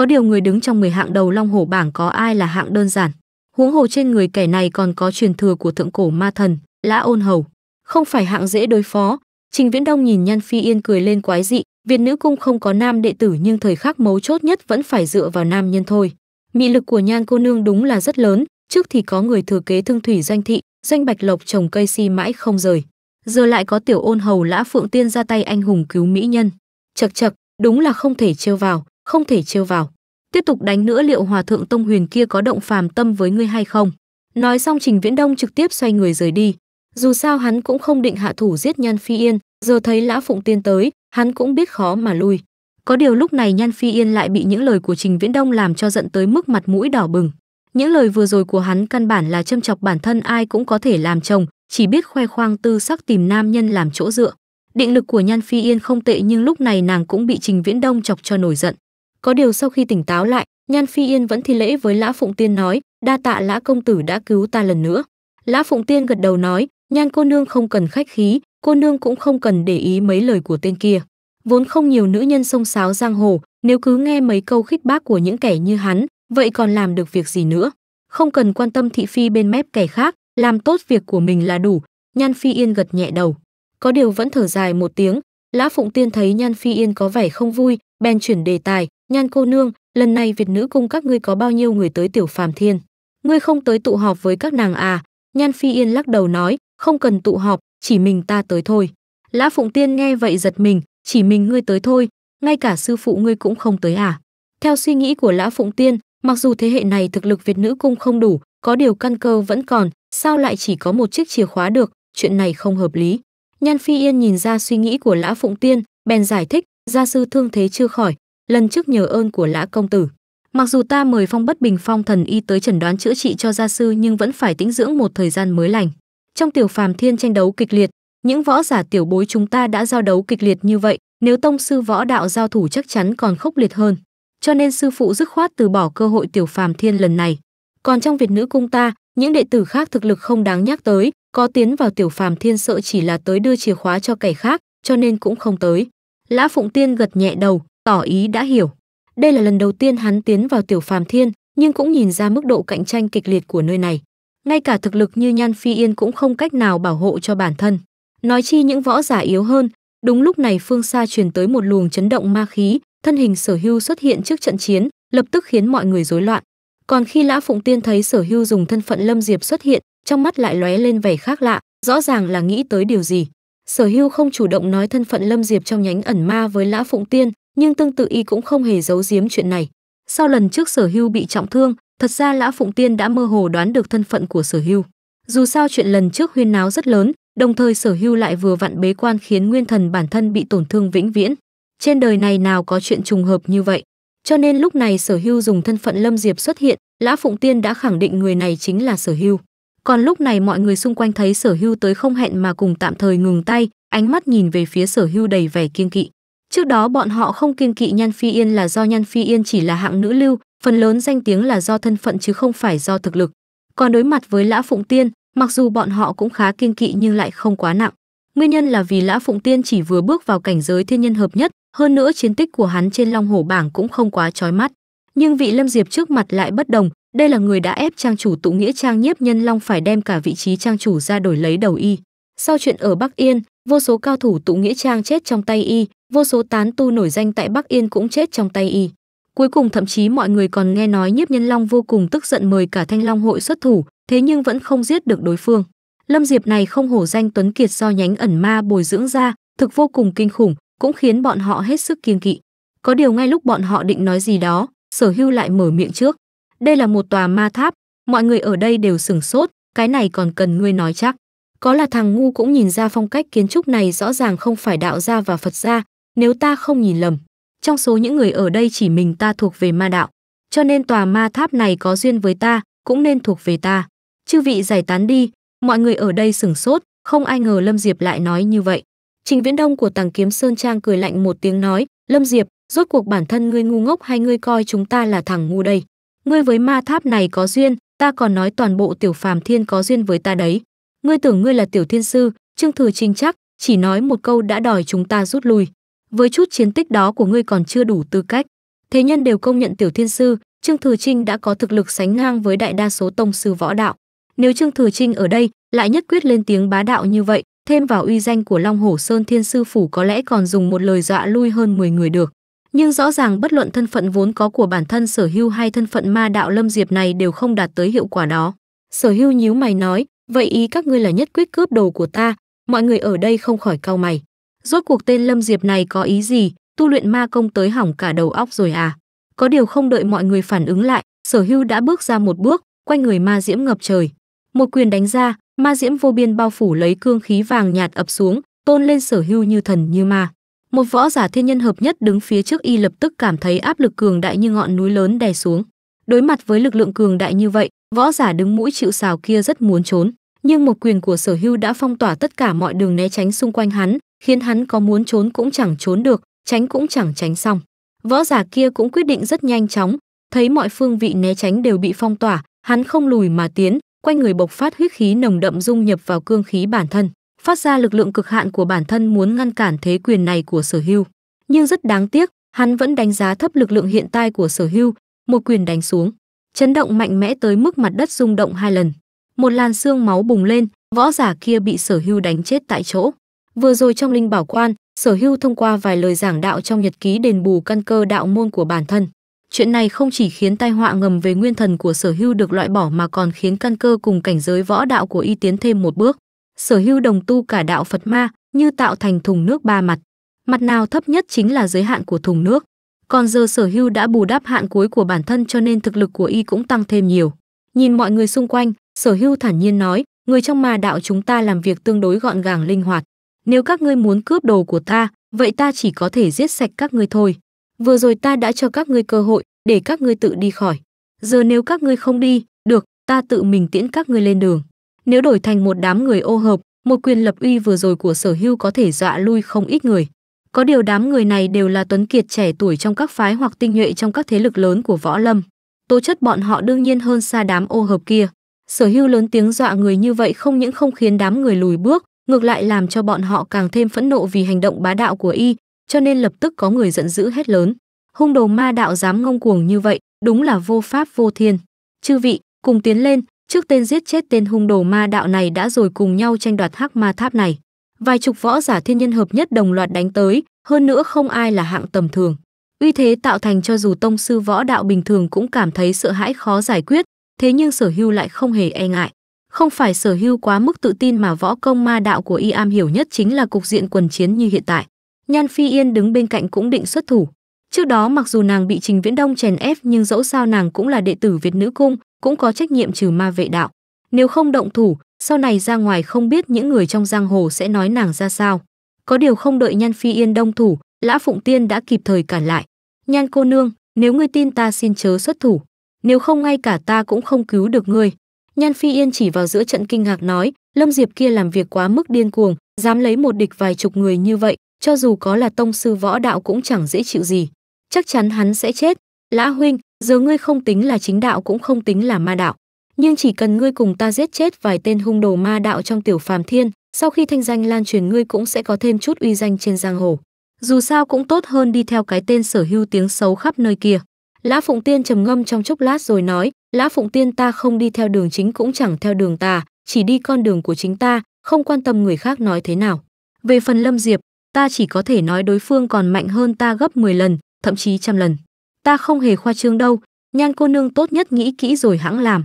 Có điều người đứng trong 10 hạng đầu Long Hổ bảng có ai là hạng đơn giản. Huống hồ trên người kẻ này còn có truyền thừa của thượng cổ ma thần, Lã Ôn Hầu, không phải hạng dễ đối phó. Trình Viễn Đông nhìn Nhan Phi Yên cười lên quái dị, Việt nữ cung không có nam đệ tử nhưng thời khắc mấu chốt nhất vẫn phải dựa vào nam nhân thôi. Mị lực của Nhan cô nương đúng là rất lớn, trước thì có người thừa kế thương thủy doanh thị, doanh bạch lộc trồng cây si mãi không rời. Giờ lại có tiểu ôn hầu lã phượng tiên ra tay anh hùng cứu mỹ nhân. Chật chật, đúng là không thể trêu vào không thể trêu vào tiếp tục đánh nữa liệu hòa thượng tông huyền kia có động phàm tâm với ngươi hay không nói xong trình viễn đông trực tiếp xoay người rời đi dù sao hắn cũng không định hạ thủ giết nhan phi yên giờ thấy lã phụng tiên tới hắn cũng biết khó mà lui có điều lúc này nhan phi yên lại bị những lời của trình viễn đông làm cho giận tới mức mặt mũi đỏ bừng những lời vừa rồi của hắn căn bản là châm chọc bản thân ai cũng có thể làm chồng chỉ biết khoe khoang tư sắc tìm nam nhân làm chỗ dựa định lực của nhan phi yên không tệ nhưng lúc này nàng cũng bị trình viễn đông chọc cho nổi giận có điều sau khi tỉnh táo lại nhan phi yên vẫn thi lễ với lã phụng tiên nói đa tạ lã công tử đã cứu ta lần nữa lã phụng tiên gật đầu nói nhan cô nương không cần khách khí cô nương cũng không cần để ý mấy lời của tên kia vốn không nhiều nữ nhân sông sáo giang hồ nếu cứ nghe mấy câu khích bác của những kẻ như hắn vậy còn làm được việc gì nữa không cần quan tâm thị phi bên mép kẻ khác làm tốt việc của mình là đủ nhan phi yên gật nhẹ đầu có điều vẫn thở dài một tiếng lã phụng tiên thấy nhan phi yên có vẻ không vui bèn chuyển đề tài Nhan cô nương, lần này Việt nữ cung các ngươi có bao nhiêu người tới tiểu phàm thiên? Ngươi không tới tụ họp với các nàng à? Nhan Phi Yên lắc đầu nói, không cần tụ họp, chỉ mình ta tới thôi. Lã Phụng Tiên nghe vậy giật mình, chỉ mình ngươi tới thôi, ngay cả sư phụ ngươi cũng không tới à? Theo suy nghĩ của Lã Phụng Tiên, mặc dù thế hệ này thực lực Việt nữ cung không đủ, có điều căn cơ vẫn còn, sao lại chỉ có một chiếc chìa khóa được, chuyện này không hợp lý. Nhan Phi Yên nhìn ra suy nghĩ của Lã Phụng Tiên, bèn giải thích, gia sư thương thế chưa khỏi, lần trước nhờ ơn của lã công tử mặc dù ta mời phong bất bình phong thần y tới chẩn đoán chữa trị cho gia sư nhưng vẫn phải tĩnh dưỡng một thời gian mới lành trong tiểu phàm thiên tranh đấu kịch liệt những võ giả tiểu bối chúng ta đã giao đấu kịch liệt như vậy nếu tông sư võ đạo giao thủ chắc chắn còn khốc liệt hơn cho nên sư phụ dứt khoát từ bỏ cơ hội tiểu phàm thiên lần này còn trong việt nữ cung ta những đệ tử khác thực lực không đáng nhắc tới có tiến vào tiểu phàm thiên sợ chỉ là tới đưa chìa khóa cho kẻ khác cho nên cũng không tới lã phụng tiên gật nhẹ đầu tỏ ý đã hiểu. Đây là lần đầu tiên hắn tiến vào tiểu phàm thiên, nhưng cũng nhìn ra mức độ cạnh tranh kịch liệt của nơi này. Ngay cả thực lực như Nhan Phi Yên cũng không cách nào bảo hộ cho bản thân. Nói chi những võ giả yếu hơn, đúng lúc này phương xa truyền tới một luồng chấn động ma khí, thân hình Sở Hưu xuất hiện trước trận chiến, lập tức khiến mọi người rối loạn. Còn khi Lã Phụng Tiên thấy Sở Hưu dùng thân phận Lâm Diệp xuất hiện, trong mắt lại lóe lên vẻ khác lạ, rõ ràng là nghĩ tới điều gì. Sở Hưu không chủ động nói thân phận Lâm Diệp trong nhánh ẩn ma với Lã Phụng Tiên, nhưng tương tự y cũng không hề giấu giếm chuyện này. Sau lần trước Sở Hưu bị trọng thương, thật ra Lã Phụng Tiên đã mơ hồ đoán được thân phận của Sở Hưu. Dù sao chuyện lần trước huyên náo rất lớn, đồng thời Sở Hưu lại vừa vặn bế quan khiến nguyên thần bản thân bị tổn thương vĩnh viễn. Trên đời này nào có chuyện trùng hợp như vậy? Cho nên lúc này Sở Hưu dùng thân phận Lâm Diệp xuất hiện, Lã Phụng Tiên đã khẳng định người này chính là Sở Hưu. Còn lúc này mọi người xung quanh thấy Sở Hưu tới không hẹn mà cùng tạm thời ngừng tay, ánh mắt nhìn về phía Sở Hưu đầy vẻ kiên kỵ. Trước đó bọn họ không kiên kỵ Nhan Phi Yên là do Nhan Phi Yên chỉ là hạng nữ lưu, phần lớn danh tiếng là do thân phận chứ không phải do thực lực. Còn đối mặt với Lã Phụng Tiên, mặc dù bọn họ cũng khá kiên kỵ nhưng lại không quá nặng. Nguyên nhân là vì Lã Phụng Tiên chỉ vừa bước vào cảnh giới thiên nhân hợp nhất, hơn nữa chiến tích của hắn trên Long Hổ bảng cũng không quá chói mắt. Nhưng vị Lâm Diệp trước mặt lại bất đồng, đây là người đã ép trang chủ tụ nghĩa trang nhiếp nhân long phải đem cả vị trí trang chủ ra đổi lấy đầu y. Sau chuyện ở Bắc Yên, vô số cao thủ tụ nghĩa trang chết trong tay y, vô số tán tu nổi danh tại Bắc Yên cũng chết trong tay y. Cuối cùng thậm chí mọi người còn nghe nói Nhiếp Nhân Long vô cùng tức giận mời cả Thanh Long hội xuất thủ, thế nhưng vẫn không giết được đối phương. Lâm Diệp này không hổ danh tuấn kiệt do nhánh ẩn ma bồi dưỡng ra, thực vô cùng kinh khủng, cũng khiến bọn họ hết sức kiêng kỵ. Có điều ngay lúc bọn họ định nói gì đó, Sở Hưu lại mở miệng trước. Đây là một tòa ma tháp, mọi người ở đây đều sửng sốt, cái này còn cần ngươi nói chắc. Có là thằng ngu cũng nhìn ra phong cách kiến trúc này rõ ràng không phải đạo gia và Phật gia, nếu ta không nhìn lầm. Trong số những người ở đây chỉ mình ta thuộc về ma đạo, cho nên tòa ma tháp này có duyên với ta, cũng nên thuộc về ta. Chư vị giải tán đi, mọi người ở đây sửng sốt, không ai ngờ Lâm Diệp lại nói như vậy. Trình Viễn Đông của Tàng Kiếm Sơn Trang cười lạnh một tiếng nói, Lâm Diệp, rốt cuộc bản thân ngươi ngu ngốc hay ngươi coi chúng ta là thằng ngu đây? Ngươi với ma tháp này có duyên, ta còn nói toàn bộ tiểu phàm thiên có duyên với ta đấy ngươi tưởng ngươi là tiểu thiên sư trương thừa trinh chắc chỉ nói một câu đã đòi chúng ta rút lui với chút chiến tích đó của ngươi còn chưa đủ tư cách thế nhân đều công nhận tiểu thiên sư trương thừa trinh đã có thực lực sánh ngang với đại đa số tông sư võ đạo nếu trương thừa trinh ở đây lại nhất quyết lên tiếng bá đạo như vậy thêm vào uy danh của long hổ sơn thiên sư phủ có lẽ còn dùng một lời dọa lui hơn 10 người được nhưng rõ ràng bất luận thân phận vốn có của bản thân sở hưu hay thân phận ma đạo lâm diệp này đều không đạt tới hiệu quả đó sở hưu nhíu mày nói vậy ý các ngươi là nhất quyết cướp đồ của ta mọi người ở đây không khỏi cau mày rốt cuộc tên lâm diệp này có ý gì tu luyện ma công tới hỏng cả đầu óc rồi à có điều không đợi mọi người phản ứng lại sở hưu đã bước ra một bước quanh người ma diễm ngập trời một quyền đánh ra ma diễm vô biên bao phủ lấy cương khí vàng nhạt ập xuống tôn lên sở hưu như thần như ma một võ giả thiên nhân hợp nhất đứng phía trước y lập tức cảm thấy áp lực cường đại như ngọn núi lớn đè xuống đối mặt với lực lượng cường đại như vậy võ giả đứng mũi chịu xào kia rất muốn trốn nhưng một quyền của sở hưu đã phong tỏa tất cả mọi đường né tránh xung quanh hắn khiến hắn có muốn trốn cũng chẳng trốn được tránh cũng chẳng tránh xong võ giả kia cũng quyết định rất nhanh chóng thấy mọi phương vị né tránh đều bị phong tỏa hắn không lùi mà tiến quanh người bộc phát huyết khí nồng đậm dung nhập vào cương khí bản thân phát ra lực lượng cực hạn của bản thân muốn ngăn cản thế quyền này của sở hưu nhưng rất đáng tiếc hắn vẫn đánh giá thấp lực lượng hiện tại của sở hưu một quyền đánh xuống chấn động mạnh mẽ tới mức mặt đất rung động hai lần một làn xương máu bùng lên, võ giả kia bị Sở Hưu đánh chết tại chỗ. Vừa rồi trong linh bảo quan, Sở Hưu thông qua vài lời giảng đạo trong nhật ký đền bù căn cơ đạo môn của bản thân. Chuyện này không chỉ khiến tai họa ngầm về nguyên thần của Sở Hưu được loại bỏ mà còn khiến căn cơ cùng cảnh giới võ đạo của y tiến thêm một bước. Sở Hưu đồng tu cả đạo Phật ma, như tạo thành thùng nước ba mặt. Mặt nào thấp nhất chính là giới hạn của thùng nước. Còn giờ Sở Hưu đã bù đắp hạn cuối của bản thân cho nên thực lực của y cũng tăng thêm nhiều. Nhìn mọi người xung quanh, Sở Hưu thản nhiên nói, người trong ma đạo chúng ta làm việc tương đối gọn gàng linh hoạt. Nếu các ngươi muốn cướp đồ của ta, vậy ta chỉ có thể giết sạch các ngươi thôi. Vừa rồi ta đã cho các ngươi cơ hội để các ngươi tự đi khỏi. Giờ nếu các ngươi không đi, được, ta tự mình tiễn các ngươi lên đường. Nếu đổi thành một đám người ô hợp, một quyền lập uy vừa rồi của Sở Hưu có thể dọa lui không ít người. Có điều đám người này đều là tuấn kiệt trẻ tuổi trong các phái hoặc tinh nhuệ trong các thế lực lớn của võ lâm. Tố chất bọn họ đương nhiên hơn xa đám ô hợp kia sở hưu lớn tiếng dọa người như vậy không những không khiến đám người lùi bước ngược lại làm cho bọn họ càng thêm phẫn nộ vì hành động bá đạo của y cho nên lập tức có người giận dữ hết lớn hung đồ ma đạo dám ngông cuồng như vậy đúng là vô pháp vô thiên chư vị cùng tiến lên trước tên giết chết tên hung đồ ma đạo này đã rồi cùng nhau tranh đoạt hắc ma tháp này vài chục võ giả thiên nhân hợp nhất đồng loạt đánh tới hơn nữa không ai là hạng tầm thường uy thế tạo thành cho dù tông sư võ đạo bình thường cũng cảm thấy sợ hãi khó giải quyết thế nhưng sở hưu lại không hề e ngại. Không phải sở hưu quá mức tự tin mà võ công ma đạo của y am hiểu nhất chính là cục diện quần chiến như hiện tại. Nhan Phi Yên đứng bên cạnh cũng định xuất thủ. Trước đó mặc dù nàng bị Trình Viễn Đông chèn ép nhưng dẫu sao nàng cũng là đệ tử Việt Nữ Cung, cũng có trách nhiệm trừ ma vệ đạo. Nếu không động thủ, sau này ra ngoài không biết những người trong giang hồ sẽ nói nàng ra sao. Có điều không đợi Nhan Phi Yên đông thủ, Lã Phụng Tiên đã kịp thời cản lại. Nhan cô nương, nếu ngươi tin ta xin chớ xuất thủ nếu không ngay cả ta cũng không cứu được ngươi. Nhan Phi Yên chỉ vào giữa trận kinh ngạc nói, Lâm Diệp kia làm việc quá mức điên cuồng, dám lấy một địch vài chục người như vậy, cho dù có là tông sư võ đạo cũng chẳng dễ chịu gì. Chắc chắn hắn sẽ chết. Lã huynh, giờ ngươi không tính là chính đạo cũng không tính là ma đạo. Nhưng chỉ cần ngươi cùng ta giết chết vài tên hung đồ ma đạo trong tiểu phàm thiên, sau khi thanh danh lan truyền ngươi cũng sẽ có thêm chút uy danh trên giang hồ. Dù sao cũng tốt hơn đi theo cái tên sở hưu tiếng xấu khắp nơi kia. Lã Phụng Tiên trầm ngâm trong chốc lát rồi nói, Lã Phụng Tiên ta không đi theo đường chính cũng chẳng theo đường tà, chỉ đi con đường của chính ta, không quan tâm người khác nói thế nào. Về phần Lâm Diệp, ta chỉ có thể nói đối phương còn mạnh hơn ta gấp 10 lần, thậm chí trăm lần. Ta không hề khoa trương đâu, nhan cô nương tốt nhất nghĩ kỹ rồi hãng làm.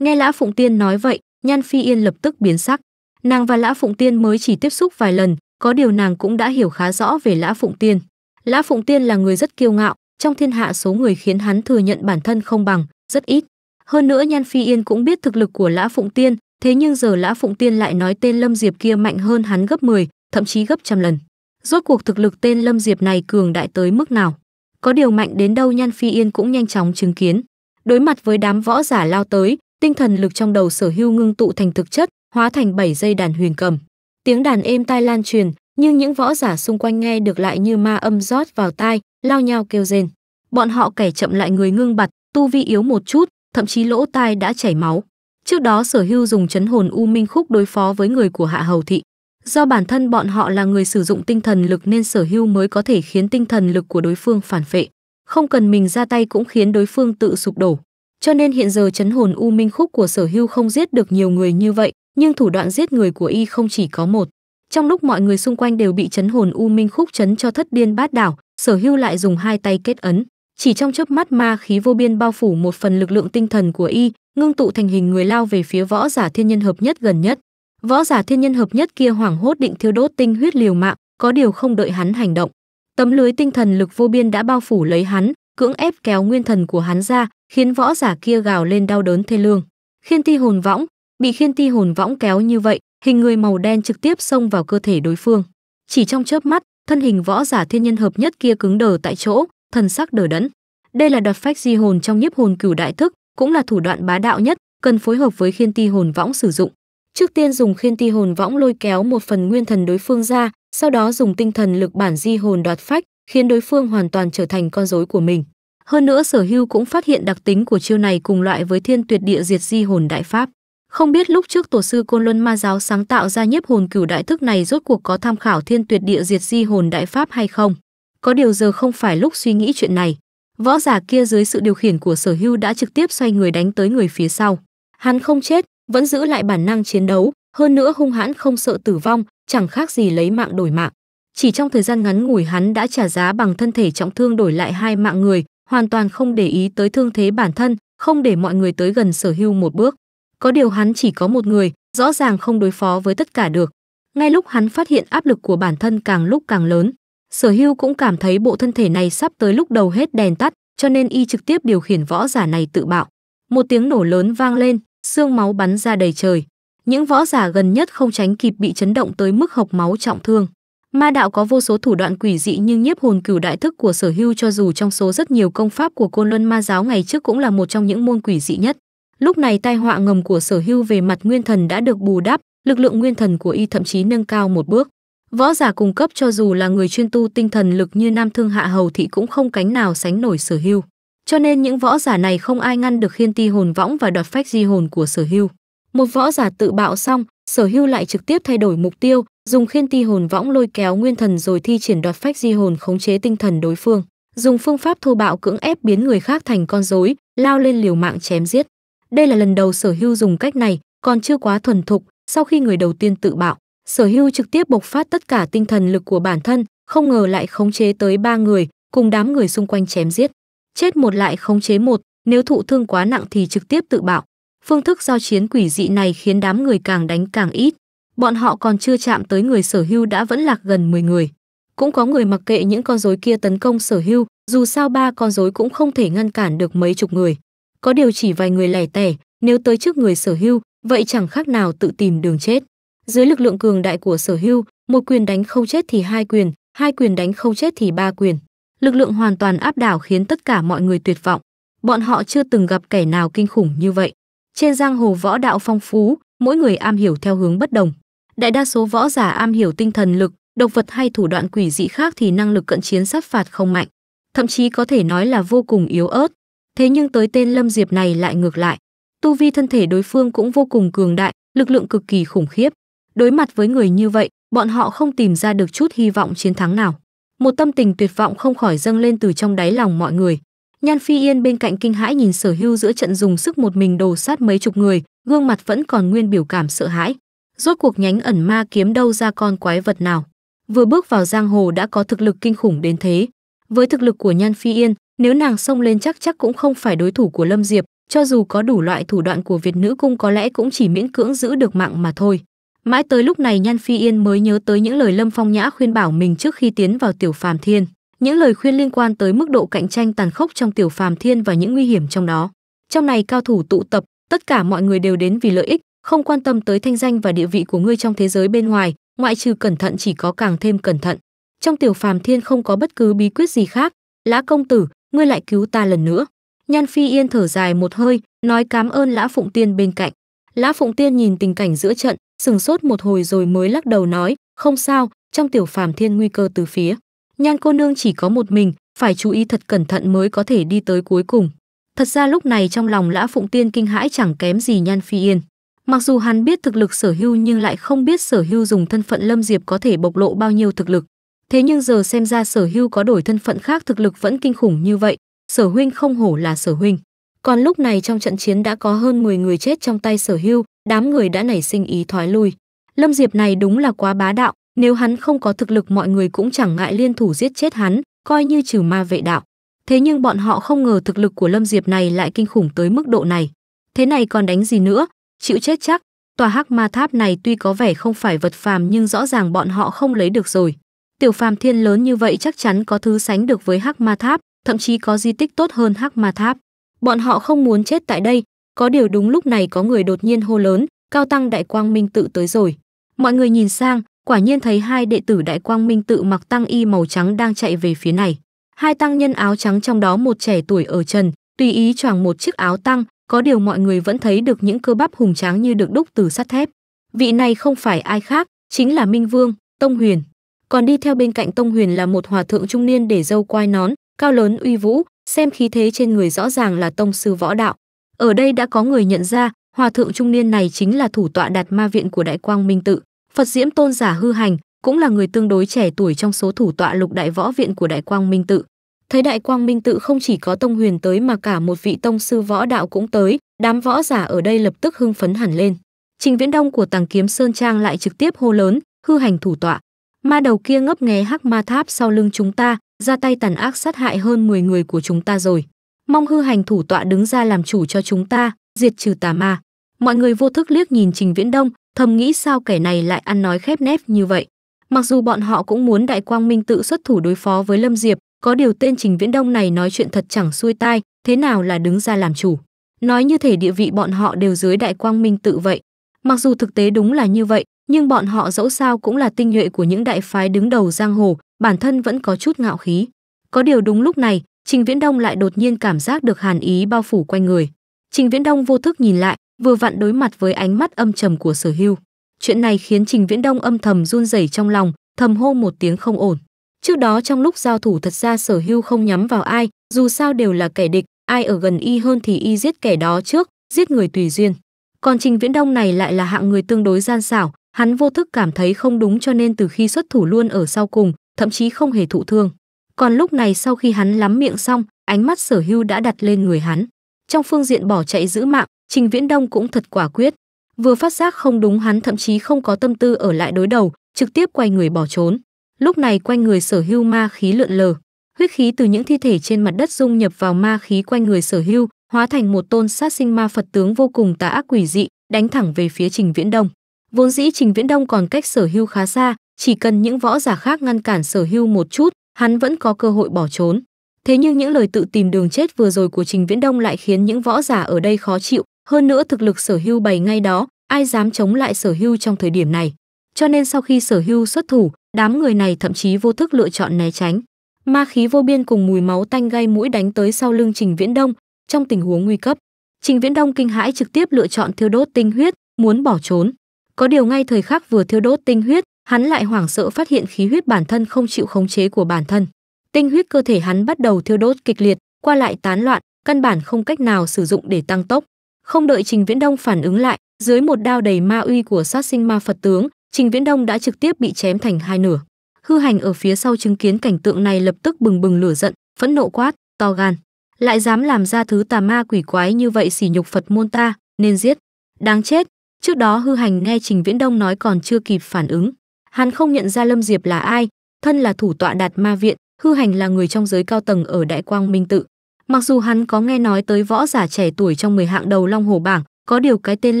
Nghe Lã Phụng Tiên nói vậy, nhan phi yên lập tức biến sắc. Nàng và Lã Phụng Tiên mới chỉ tiếp xúc vài lần, có điều nàng cũng đã hiểu khá rõ về Lã Phụng Tiên. Lã Phụng Tiên là người rất kiêu ngạo, trong thiên hạ số người khiến hắn thừa nhận bản thân không bằng rất ít hơn nữa nhan phi yên cũng biết thực lực của lã phụng tiên thế nhưng giờ lã phụng tiên lại nói tên lâm diệp kia mạnh hơn hắn gấp 10, thậm chí gấp trăm lần rốt cuộc thực lực tên lâm diệp này cường đại tới mức nào có điều mạnh đến đâu nhan phi yên cũng nhanh chóng chứng kiến đối mặt với đám võ giả lao tới tinh thần lực trong đầu sở hưu ngưng tụ thành thực chất hóa thành bảy dây đàn huyền cầm tiếng đàn êm tai lan truyền nhưng những võ giả xung quanh nghe được lại như ma âm rót vào tai lao nhau kêu rên. Bọn họ kẻ chậm lại người ngưng bặt, tu vi yếu một chút, thậm chí lỗ tai đã chảy máu. Trước đó Sở Hưu dùng chấn hồn U Minh Khúc đối phó với người của Hạ Hầu thị. Do bản thân bọn họ là người sử dụng tinh thần lực nên Sở Hưu mới có thể khiến tinh thần lực của đối phương phản phệ, không cần mình ra tay cũng khiến đối phương tự sụp đổ. Cho nên hiện giờ chấn hồn U Minh Khúc của Sở Hưu không giết được nhiều người như vậy, nhưng thủ đoạn giết người của y không chỉ có một. Trong lúc mọi người xung quanh đều bị chấn hồn U Minh Khúc chấn cho thất điên bát đảo, sở hưu lại dùng hai tay kết ấn chỉ trong chớp mắt ma khí vô biên bao phủ một phần lực lượng tinh thần của y ngưng tụ thành hình người lao về phía võ giả thiên nhân hợp nhất gần nhất võ giả thiên nhân hợp nhất kia hoảng hốt định thiêu đốt tinh huyết liều mạng có điều không đợi hắn hành động tấm lưới tinh thần lực vô biên đã bao phủ lấy hắn cưỡng ép kéo nguyên thần của hắn ra khiến võ giả kia gào lên đau đớn thê lương khiên ti hồn võng bị khiên ti hồn võng kéo như vậy hình người màu đen trực tiếp xông vào cơ thể đối phương chỉ trong chớp mắt thân hình võ giả thiên nhân hợp nhất kia cứng đờ tại chỗ thần sắc đờ đẫn đây là đoạt phách di hồn trong nhiếp hồn cửu đại thức cũng là thủ đoạn bá đạo nhất cần phối hợp với khiên ti hồn võng sử dụng trước tiên dùng khiên ti hồn võng lôi kéo một phần nguyên thần đối phương ra sau đó dùng tinh thần lực bản di hồn đoạt phách khiến đối phương hoàn toàn trở thành con rối của mình hơn nữa sở hưu cũng phát hiện đặc tính của chiêu này cùng loại với thiên tuyệt địa diệt di hồn đại pháp không biết lúc trước tổ sư Côn Luân Ma giáo sáng tạo ra nhiếp hồn cửu đại thức này rốt cuộc có tham khảo thiên tuyệt địa diệt di hồn đại pháp hay không. Có điều giờ không phải lúc suy nghĩ chuyện này. Võ giả kia dưới sự điều khiển của sở hưu đã trực tiếp xoay người đánh tới người phía sau. Hắn không chết, vẫn giữ lại bản năng chiến đấu, hơn nữa hung hãn không sợ tử vong, chẳng khác gì lấy mạng đổi mạng. Chỉ trong thời gian ngắn ngủi hắn đã trả giá bằng thân thể trọng thương đổi lại hai mạng người, hoàn toàn không để ý tới thương thế bản thân, không để mọi người tới gần sở hưu một bước có điều hắn chỉ có một người rõ ràng không đối phó với tất cả được ngay lúc hắn phát hiện áp lực của bản thân càng lúc càng lớn sở hưu cũng cảm thấy bộ thân thể này sắp tới lúc đầu hết đèn tắt cho nên y trực tiếp điều khiển võ giả này tự bạo một tiếng nổ lớn vang lên xương máu bắn ra đầy trời những võ giả gần nhất không tránh kịp bị chấn động tới mức hộc máu trọng thương ma đạo có vô số thủ đoạn quỷ dị nhưng nhiếp hồn cửu đại thức của sở hưu cho dù trong số rất nhiều công pháp của côn luân ma giáo ngày trước cũng là một trong những môn quỷ dị nhất Lúc này tai họa ngầm của Sở Hưu về mặt nguyên thần đã được bù đắp, lực lượng nguyên thần của y thậm chí nâng cao một bước. Võ giả cung cấp cho dù là người chuyên tu tinh thần lực như Nam Thương Hạ Hầu thì cũng không cánh nào sánh nổi Sở Hưu. Cho nên những võ giả này không ai ngăn được khiên ti hồn võng và đoạt phách di hồn của Sở Hưu. Một võ giả tự bạo xong, Sở Hưu lại trực tiếp thay đổi mục tiêu, dùng khiên ti hồn võng lôi kéo nguyên thần rồi thi triển đoạt phách di hồn khống chế tinh thần đối phương dùng phương pháp thô bạo cưỡng ép biến người khác thành con rối lao lên liều mạng chém giết đây là lần đầu Sở Hưu dùng cách này, còn chưa quá thuần thục, sau khi người đầu tiên tự bạo, Sở Hưu trực tiếp bộc phát tất cả tinh thần lực của bản thân, không ngờ lại khống chế tới ba người, cùng đám người xung quanh chém giết. Chết một lại khống chế một, nếu thụ thương quá nặng thì trực tiếp tự bạo. Phương thức giao chiến quỷ dị này khiến đám người càng đánh càng ít. Bọn họ còn chưa chạm tới người sở hưu đã vẫn lạc gần 10 người. Cũng có người mặc kệ những con rối kia tấn công sở hưu, dù sao ba con rối cũng không thể ngăn cản được mấy chục người có điều chỉ vài người lẻ tẻ, nếu tới trước người sở hưu, vậy chẳng khác nào tự tìm đường chết. Dưới lực lượng cường đại của sở hưu, một quyền đánh không chết thì hai quyền, hai quyền đánh không chết thì ba quyền. Lực lượng hoàn toàn áp đảo khiến tất cả mọi người tuyệt vọng. Bọn họ chưa từng gặp kẻ nào kinh khủng như vậy. Trên giang hồ võ đạo phong phú, mỗi người am hiểu theo hướng bất đồng. Đại đa số võ giả am hiểu tinh thần lực, độc vật hay thủ đoạn quỷ dị khác thì năng lực cận chiến sát phạt không mạnh, thậm chí có thể nói là vô cùng yếu ớt, Thế nhưng tới tên Lâm Diệp này lại ngược lại, tu vi thân thể đối phương cũng vô cùng cường đại, lực lượng cực kỳ khủng khiếp. Đối mặt với người như vậy, bọn họ không tìm ra được chút hy vọng chiến thắng nào. Một tâm tình tuyệt vọng không khỏi dâng lên từ trong đáy lòng mọi người. Nhan Phi Yên bên cạnh kinh hãi nhìn Sở Hưu giữa trận dùng sức một mình đồ sát mấy chục người, gương mặt vẫn còn nguyên biểu cảm sợ hãi. Rốt cuộc nhánh ẩn ma kiếm đâu ra con quái vật nào? Vừa bước vào giang hồ đã có thực lực kinh khủng đến thế. Với thực lực của Nhan Phi Yên, nếu nàng xông lên chắc chắc cũng không phải đối thủ của Lâm Diệp, cho dù có đủ loại thủ đoạn của Việt nữ cung có lẽ cũng chỉ miễn cưỡng giữ được mạng mà thôi. Mãi tới lúc này Nhan Phi Yên mới nhớ tới những lời Lâm Phong Nhã khuyên bảo mình trước khi tiến vào tiểu phàm thiên, những lời khuyên liên quan tới mức độ cạnh tranh tàn khốc trong tiểu phàm thiên và những nguy hiểm trong đó. Trong này cao thủ tụ tập, tất cả mọi người đều đến vì lợi ích, không quan tâm tới thanh danh và địa vị của ngươi trong thế giới bên ngoài, ngoại trừ cẩn thận chỉ có càng thêm cẩn thận. Trong tiểu phàm thiên không có bất cứ bí quyết gì khác, Lã công tử, ngươi lại cứu ta lần nữa nhan phi yên thở dài một hơi nói cám ơn lã phụng tiên bên cạnh lã phụng tiên nhìn tình cảnh giữa trận sừng sốt một hồi rồi mới lắc đầu nói không sao trong tiểu phàm thiên nguy cơ từ phía nhan cô nương chỉ có một mình phải chú ý thật cẩn thận mới có thể đi tới cuối cùng thật ra lúc này trong lòng lã phụng tiên kinh hãi chẳng kém gì nhan phi yên mặc dù hắn biết thực lực sở hưu nhưng lại không biết sở hưu dùng thân phận lâm diệp có thể bộc lộ bao nhiêu thực lực Thế nhưng giờ xem ra sở hưu có đổi thân phận khác thực lực vẫn kinh khủng như vậy, sở huynh không hổ là sở huynh. Còn lúc này trong trận chiến đã có hơn 10 người chết trong tay sở hưu, đám người đã nảy sinh ý thoái lui. Lâm Diệp này đúng là quá bá đạo, nếu hắn không có thực lực mọi người cũng chẳng ngại liên thủ giết chết hắn, coi như trừ ma vệ đạo. Thế nhưng bọn họ không ngờ thực lực của Lâm Diệp này lại kinh khủng tới mức độ này. Thế này còn đánh gì nữa, chịu chết chắc. Tòa hắc ma tháp này tuy có vẻ không phải vật phàm nhưng rõ ràng bọn họ không lấy được rồi. Tiểu Phàm Thiên lớn như vậy chắc chắn có thứ sánh được với Hắc Ma Tháp, thậm chí có di tích tốt hơn Hắc Ma Tháp. Bọn họ không muốn chết tại đây, có điều đúng lúc này có người đột nhiên hô lớn, Cao Tăng Đại Quang Minh tự tới rồi. Mọi người nhìn sang, quả nhiên thấy hai đệ tử Đại Quang Minh tự mặc tăng y màu trắng đang chạy về phía này. Hai tăng nhân áo trắng trong đó một trẻ tuổi ở trần, tùy ý choàng một chiếc áo tăng, có điều mọi người vẫn thấy được những cơ bắp hùng tráng như được đúc từ sắt thép. Vị này không phải ai khác, chính là Minh Vương, Tông Huyền còn đi theo bên cạnh Tông Huyền là một hòa thượng trung niên để dâu quai nón, cao lớn uy vũ, xem khí thế trên người rõ ràng là tông sư võ đạo. Ở đây đã có người nhận ra, hòa thượng trung niên này chính là thủ tọa Đạt Ma viện của Đại Quang Minh tự, Phật Diễm Tôn giả hư hành, cũng là người tương đối trẻ tuổi trong số thủ tọa Lục Đại Võ viện của Đại Quang Minh tự. Thấy Đại Quang Minh tự không chỉ có Tông Huyền tới mà cả một vị tông sư võ đạo cũng tới, đám võ giả ở đây lập tức hưng phấn hẳn lên. Trình Viễn Đông của Tàng Kiếm Sơn Trang lại trực tiếp hô lớn, hư hành thủ tọa, Ma đầu kia ngấp nghé hắc ma tháp sau lưng chúng ta, ra tay tàn ác sát hại hơn 10 người của chúng ta rồi. Mong hư hành thủ tọa đứng ra làm chủ cho chúng ta, diệt trừ tà ma. Mọi người vô thức liếc nhìn Trình Viễn Đông, thầm nghĩ sao kẻ này lại ăn nói khép nép như vậy. Mặc dù bọn họ cũng muốn Đại Quang Minh tự xuất thủ đối phó với Lâm Diệp, có điều tên Trình Viễn Đông này nói chuyện thật chẳng xuôi tai, thế nào là đứng ra làm chủ. Nói như thể địa vị bọn họ đều dưới Đại Quang Minh tự vậy. Mặc dù thực tế đúng là như vậy, nhưng bọn họ dẫu sao cũng là tinh nhuệ của những đại phái đứng đầu giang hồ, bản thân vẫn có chút ngạo khí. Có điều đúng lúc này, Trình Viễn Đông lại đột nhiên cảm giác được hàn ý bao phủ quanh người. Trình Viễn Đông vô thức nhìn lại, vừa vặn đối mặt với ánh mắt âm trầm của Sở Hưu. Chuyện này khiến Trình Viễn Đông âm thầm run rẩy trong lòng, thầm hô một tiếng không ổn. Trước đó trong lúc giao thủ thật ra Sở Hưu không nhắm vào ai, dù sao đều là kẻ địch, ai ở gần y hơn thì y giết kẻ đó trước, giết người tùy duyên. Còn Trình Viễn Đông này lại là hạng người tương đối gian xảo, Hắn vô thức cảm thấy không đúng cho nên từ khi xuất thủ luôn ở sau cùng, thậm chí không hề thụ thương. Còn lúc này sau khi hắn lắm miệng xong, ánh mắt sở hưu đã đặt lên người hắn. Trong phương diện bỏ chạy giữ mạng, Trình Viễn Đông cũng thật quả quyết. Vừa phát giác không đúng hắn thậm chí không có tâm tư ở lại đối đầu, trực tiếp quay người bỏ trốn. Lúc này quanh người sở hưu ma khí lượn lờ. Huyết khí từ những thi thể trên mặt đất dung nhập vào ma khí quanh người sở hưu, hóa thành một tôn sát sinh ma Phật tướng vô cùng tà ác quỷ dị, đánh thẳng về phía Trình Viễn Đông. Vốn dĩ Trình Viễn Đông còn cách sở hưu khá xa, chỉ cần những võ giả khác ngăn cản sở hưu một chút, hắn vẫn có cơ hội bỏ trốn. Thế nhưng những lời tự tìm đường chết vừa rồi của Trình Viễn Đông lại khiến những võ giả ở đây khó chịu, hơn nữa thực lực sở hưu bày ngay đó, ai dám chống lại sở hưu trong thời điểm này. Cho nên sau khi sở hưu xuất thủ, đám người này thậm chí vô thức lựa chọn né tránh. Ma khí vô biên cùng mùi máu tanh gây mũi đánh tới sau lưng Trình Viễn Đông, trong tình huống nguy cấp. Trình Viễn Đông kinh hãi trực tiếp lựa chọn thiêu đốt tinh huyết, muốn bỏ trốn. Có điều ngay thời khắc vừa thiêu đốt tinh huyết, hắn lại hoảng sợ phát hiện khí huyết bản thân không chịu khống chế của bản thân. Tinh huyết cơ thể hắn bắt đầu thiêu đốt kịch liệt, qua lại tán loạn, căn bản không cách nào sử dụng để tăng tốc. Không đợi Trình Viễn Đông phản ứng lại, dưới một đao đầy ma uy của sát sinh ma Phật tướng, Trình Viễn Đông đã trực tiếp bị chém thành hai nửa. Hư Hành ở phía sau chứng kiến cảnh tượng này lập tức bừng bừng lửa giận, phẫn nộ quát, to gan, lại dám làm ra thứ tà ma quỷ quái như vậy sỉ nhục Phật môn ta, nên giết. Đáng chết, Trước đó hư hành nghe Trình Viễn Đông nói còn chưa kịp phản ứng. Hắn không nhận ra Lâm Diệp là ai, thân là thủ tọa đạt ma viện, hư hành là người trong giới cao tầng ở Đại Quang Minh Tự. Mặc dù hắn có nghe nói tới võ giả trẻ tuổi trong 10 hạng đầu Long Hồ Bảng, có điều cái tên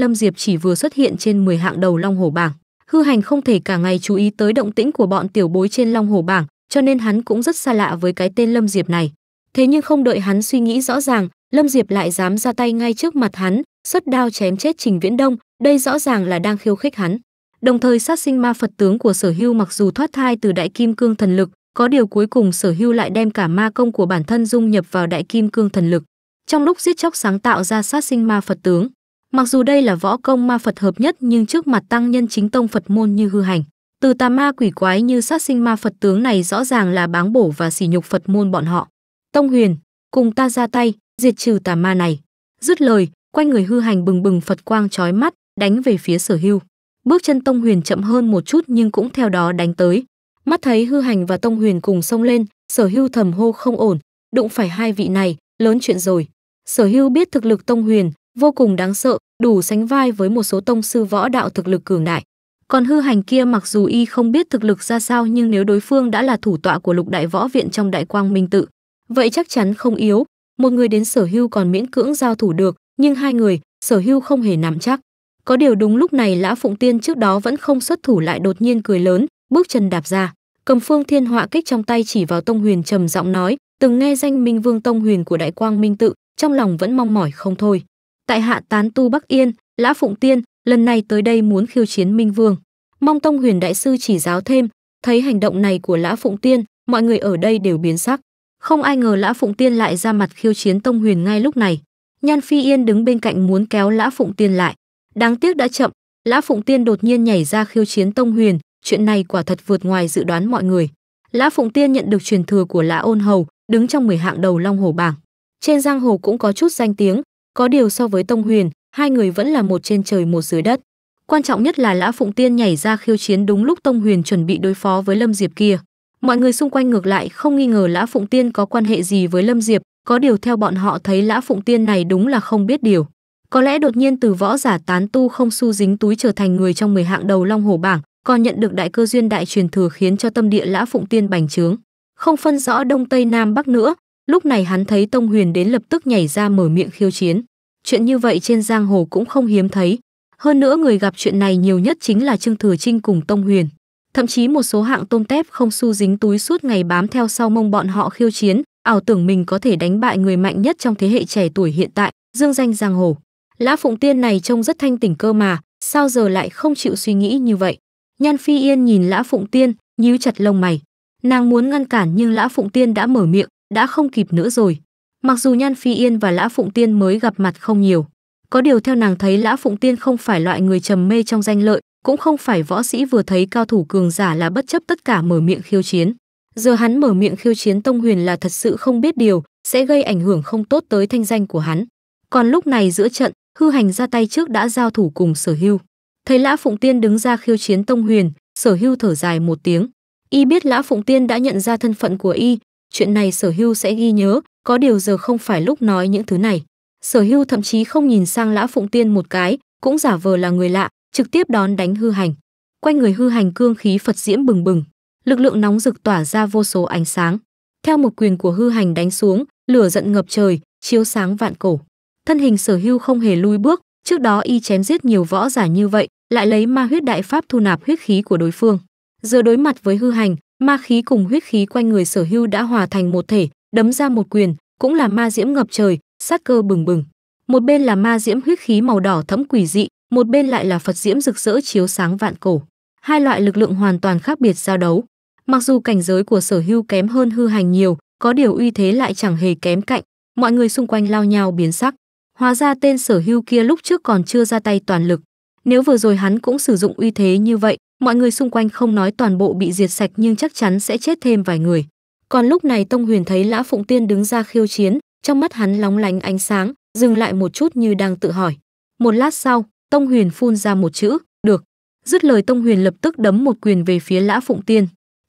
Lâm Diệp chỉ vừa xuất hiện trên 10 hạng đầu Long Hồ Bảng. Hư hành không thể cả ngày chú ý tới động tĩnh của bọn tiểu bối trên Long Hồ Bảng, cho nên hắn cũng rất xa lạ với cái tên Lâm Diệp này. Thế nhưng không đợi hắn suy nghĩ rõ ràng, Lâm Diệp lại dám ra tay ngay trước mặt hắn, xuất đao chém chết Trình Viễn Đông, đây rõ ràng là đang khiêu khích hắn. Đồng thời sát sinh ma Phật tướng của Sở Hưu mặc dù thoát thai từ Đại Kim Cương thần lực, có điều cuối cùng Sở Hưu lại đem cả ma công của bản thân dung nhập vào Đại Kim Cương thần lực. Trong lúc giết chóc sáng tạo ra sát sinh ma Phật tướng, mặc dù đây là võ công ma Phật hợp nhất nhưng trước mặt tăng nhân chính tông Phật môn như hư hành. Từ tà ma quỷ quái như sát sinh ma Phật tướng này rõ ràng là báng bổ và sỉ nhục Phật môn bọn họ. Tông Huyền, cùng ta ra tay, diệt trừ tà ma này. Dứt lời, quanh người hư hành bừng bừng phật quang chói mắt đánh về phía sở hưu bước chân tông huyền chậm hơn một chút nhưng cũng theo đó đánh tới mắt thấy hư hành và tông huyền cùng xông lên sở hưu thầm hô không ổn đụng phải hai vị này lớn chuyện rồi sở hưu biết thực lực tông huyền vô cùng đáng sợ đủ sánh vai với một số tông sư võ đạo thực lực cường đại còn hư hành kia mặc dù y không biết thực lực ra sao nhưng nếu đối phương đã là thủ tọa của lục đại võ viện trong đại quang minh tự vậy chắc chắn không yếu một người đến sở hưu còn miễn cưỡng giao thủ được nhưng hai người sở hưu không hề nắm chắc có điều đúng lúc này lã phụng tiên trước đó vẫn không xuất thủ lại đột nhiên cười lớn bước chân đạp ra cầm phương thiên họa kích trong tay chỉ vào tông huyền trầm giọng nói từng nghe danh minh vương tông huyền của đại quang minh tự trong lòng vẫn mong mỏi không thôi tại hạ tán tu bắc yên lã phụng tiên lần này tới đây muốn khiêu chiến minh vương mong tông huyền đại sư chỉ giáo thêm thấy hành động này của lã phụng tiên mọi người ở đây đều biến sắc không ai ngờ lã phụng tiên lại ra mặt khiêu chiến tông huyền ngay lúc này Nhan Phi Yên đứng bên cạnh muốn kéo Lã Phụng Tiên lại. Đáng tiếc đã chậm, Lã Phụng Tiên đột nhiên nhảy ra khiêu chiến Tông Huyền, chuyện này quả thật vượt ngoài dự đoán mọi người. Lã Phụng Tiên nhận được truyền thừa của Lã Ôn Hầu, đứng trong 10 hạng đầu Long Hồ bảng. Trên giang hồ cũng có chút danh tiếng, có điều so với Tông Huyền, hai người vẫn là một trên trời một dưới đất. Quan trọng nhất là Lã Phụng Tiên nhảy ra khiêu chiến đúng lúc Tông Huyền chuẩn bị đối phó với Lâm Diệp kia. Mọi người xung quanh ngược lại không nghi ngờ Lã Phụng Tiên có quan hệ gì với Lâm Diệp, có điều theo bọn họ thấy Lã Phụng Tiên này đúng là không biết điều. Có lẽ đột nhiên từ võ giả tán tu không su dính túi trở thành người trong 10 hạng đầu Long hồ bảng, còn nhận được đại cơ duyên đại truyền thừa khiến cho tâm địa Lã Phụng Tiên bành trướng, không phân rõ đông tây nam bắc nữa. Lúc này hắn thấy Tông Huyền đến lập tức nhảy ra mở miệng khiêu chiến. Chuyện như vậy trên giang hồ cũng không hiếm thấy. Hơn nữa người gặp chuyện này nhiều nhất chính là Trương Thừa Trinh cùng Tông Huyền. Thậm chí một số hạng tôm tép không su dính túi suốt ngày bám theo sau mông bọn họ khiêu chiến, ảo tưởng mình có thể đánh bại người mạnh nhất trong thế hệ trẻ tuổi hiện tại, dương danh giang hồ. Lã Phụng Tiên này trông rất thanh tỉnh cơ mà, sao giờ lại không chịu suy nghĩ như vậy? Nhan Phi Yên nhìn Lã Phụng Tiên, nhíu chặt lông mày. Nàng muốn ngăn cản nhưng Lã Phụng Tiên đã mở miệng, đã không kịp nữa rồi. Mặc dù Nhan Phi Yên và Lã Phụng Tiên mới gặp mặt không nhiều, có điều theo nàng thấy Lã Phụng Tiên không phải loại người trầm mê trong danh lợi, cũng không phải võ sĩ vừa thấy cao thủ cường giả là bất chấp tất cả mở miệng khiêu chiến. Giờ hắn mở miệng khiêu chiến Tông Huyền là thật sự không biết điều, sẽ gây ảnh hưởng không tốt tới thanh danh của hắn. Còn lúc này giữa trận, hư hành ra tay trước đã giao thủ cùng sở hưu. Thấy Lã Phụng Tiên đứng ra khiêu chiến Tông Huyền, sở hưu thở dài một tiếng. Y biết Lã Phụng Tiên đã nhận ra thân phận của Y, chuyện này sở hưu sẽ ghi nhớ, có điều giờ không phải lúc nói những thứ này. Sở hưu thậm chí không nhìn sang Lã Phụng Tiên một cái, cũng giả vờ là người lạ, trực tiếp đón đánh hư hành. Quanh người hư hành cương khí Phật diễm bừng bừng, lực lượng nóng rực tỏa ra vô số ánh sáng. Theo một quyền của hư hành đánh xuống, lửa giận ngập trời, chiếu sáng vạn cổ. Thân hình Sở Hưu không hề lui bước, trước đó y chém giết nhiều võ giả như vậy, lại lấy ma huyết đại pháp thu nạp huyết khí của đối phương. Giờ đối mặt với hư hành, ma khí cùng huyết khí quanh người Sở Hưu đã hòa thành một thể, đấm ra một quyền, cũng là ma diễm ngập trời, sát cơ bừng bừng. Một bên là ma diễm huyết khí màu đỏ thẫm quỷ dị, một bên lại là Phật diễm rực rỡ chiếu sáng vạn cổ. Hai loại lực lượng hoàn toàn khác biệt giao đấu. Mặc dù cảnh giới của sở hưu kém hơn hư hành nhiều, có điều uy thế lại chẳng hề kém cạnh, mọi người xung quanh lao nhau biến sắc. Hóa ra tên sở hưu kia lúc trước còn chưa ra tay toàn lực. Nếu vừa rồi hắn cũng sử dụng uy thế như vậy, mọi người xung quanh không nói toàn bộ bị diệt sạch nhưng chắc chắn sẽ chết thêm vài người. Còn lúc này Tông Huyền thấy Lã Phụng Tiên đứng ra khiêu chiến, trong mắt hắn lóng lánh ánh sáng, dừng lại một chút như đang tự hỏi. Một lát sau, Tông Huyền phun ra một chữ, được. Dứt lời Tông Huyền lập tức đấm một quyền về phía Lã Phụng Tiên.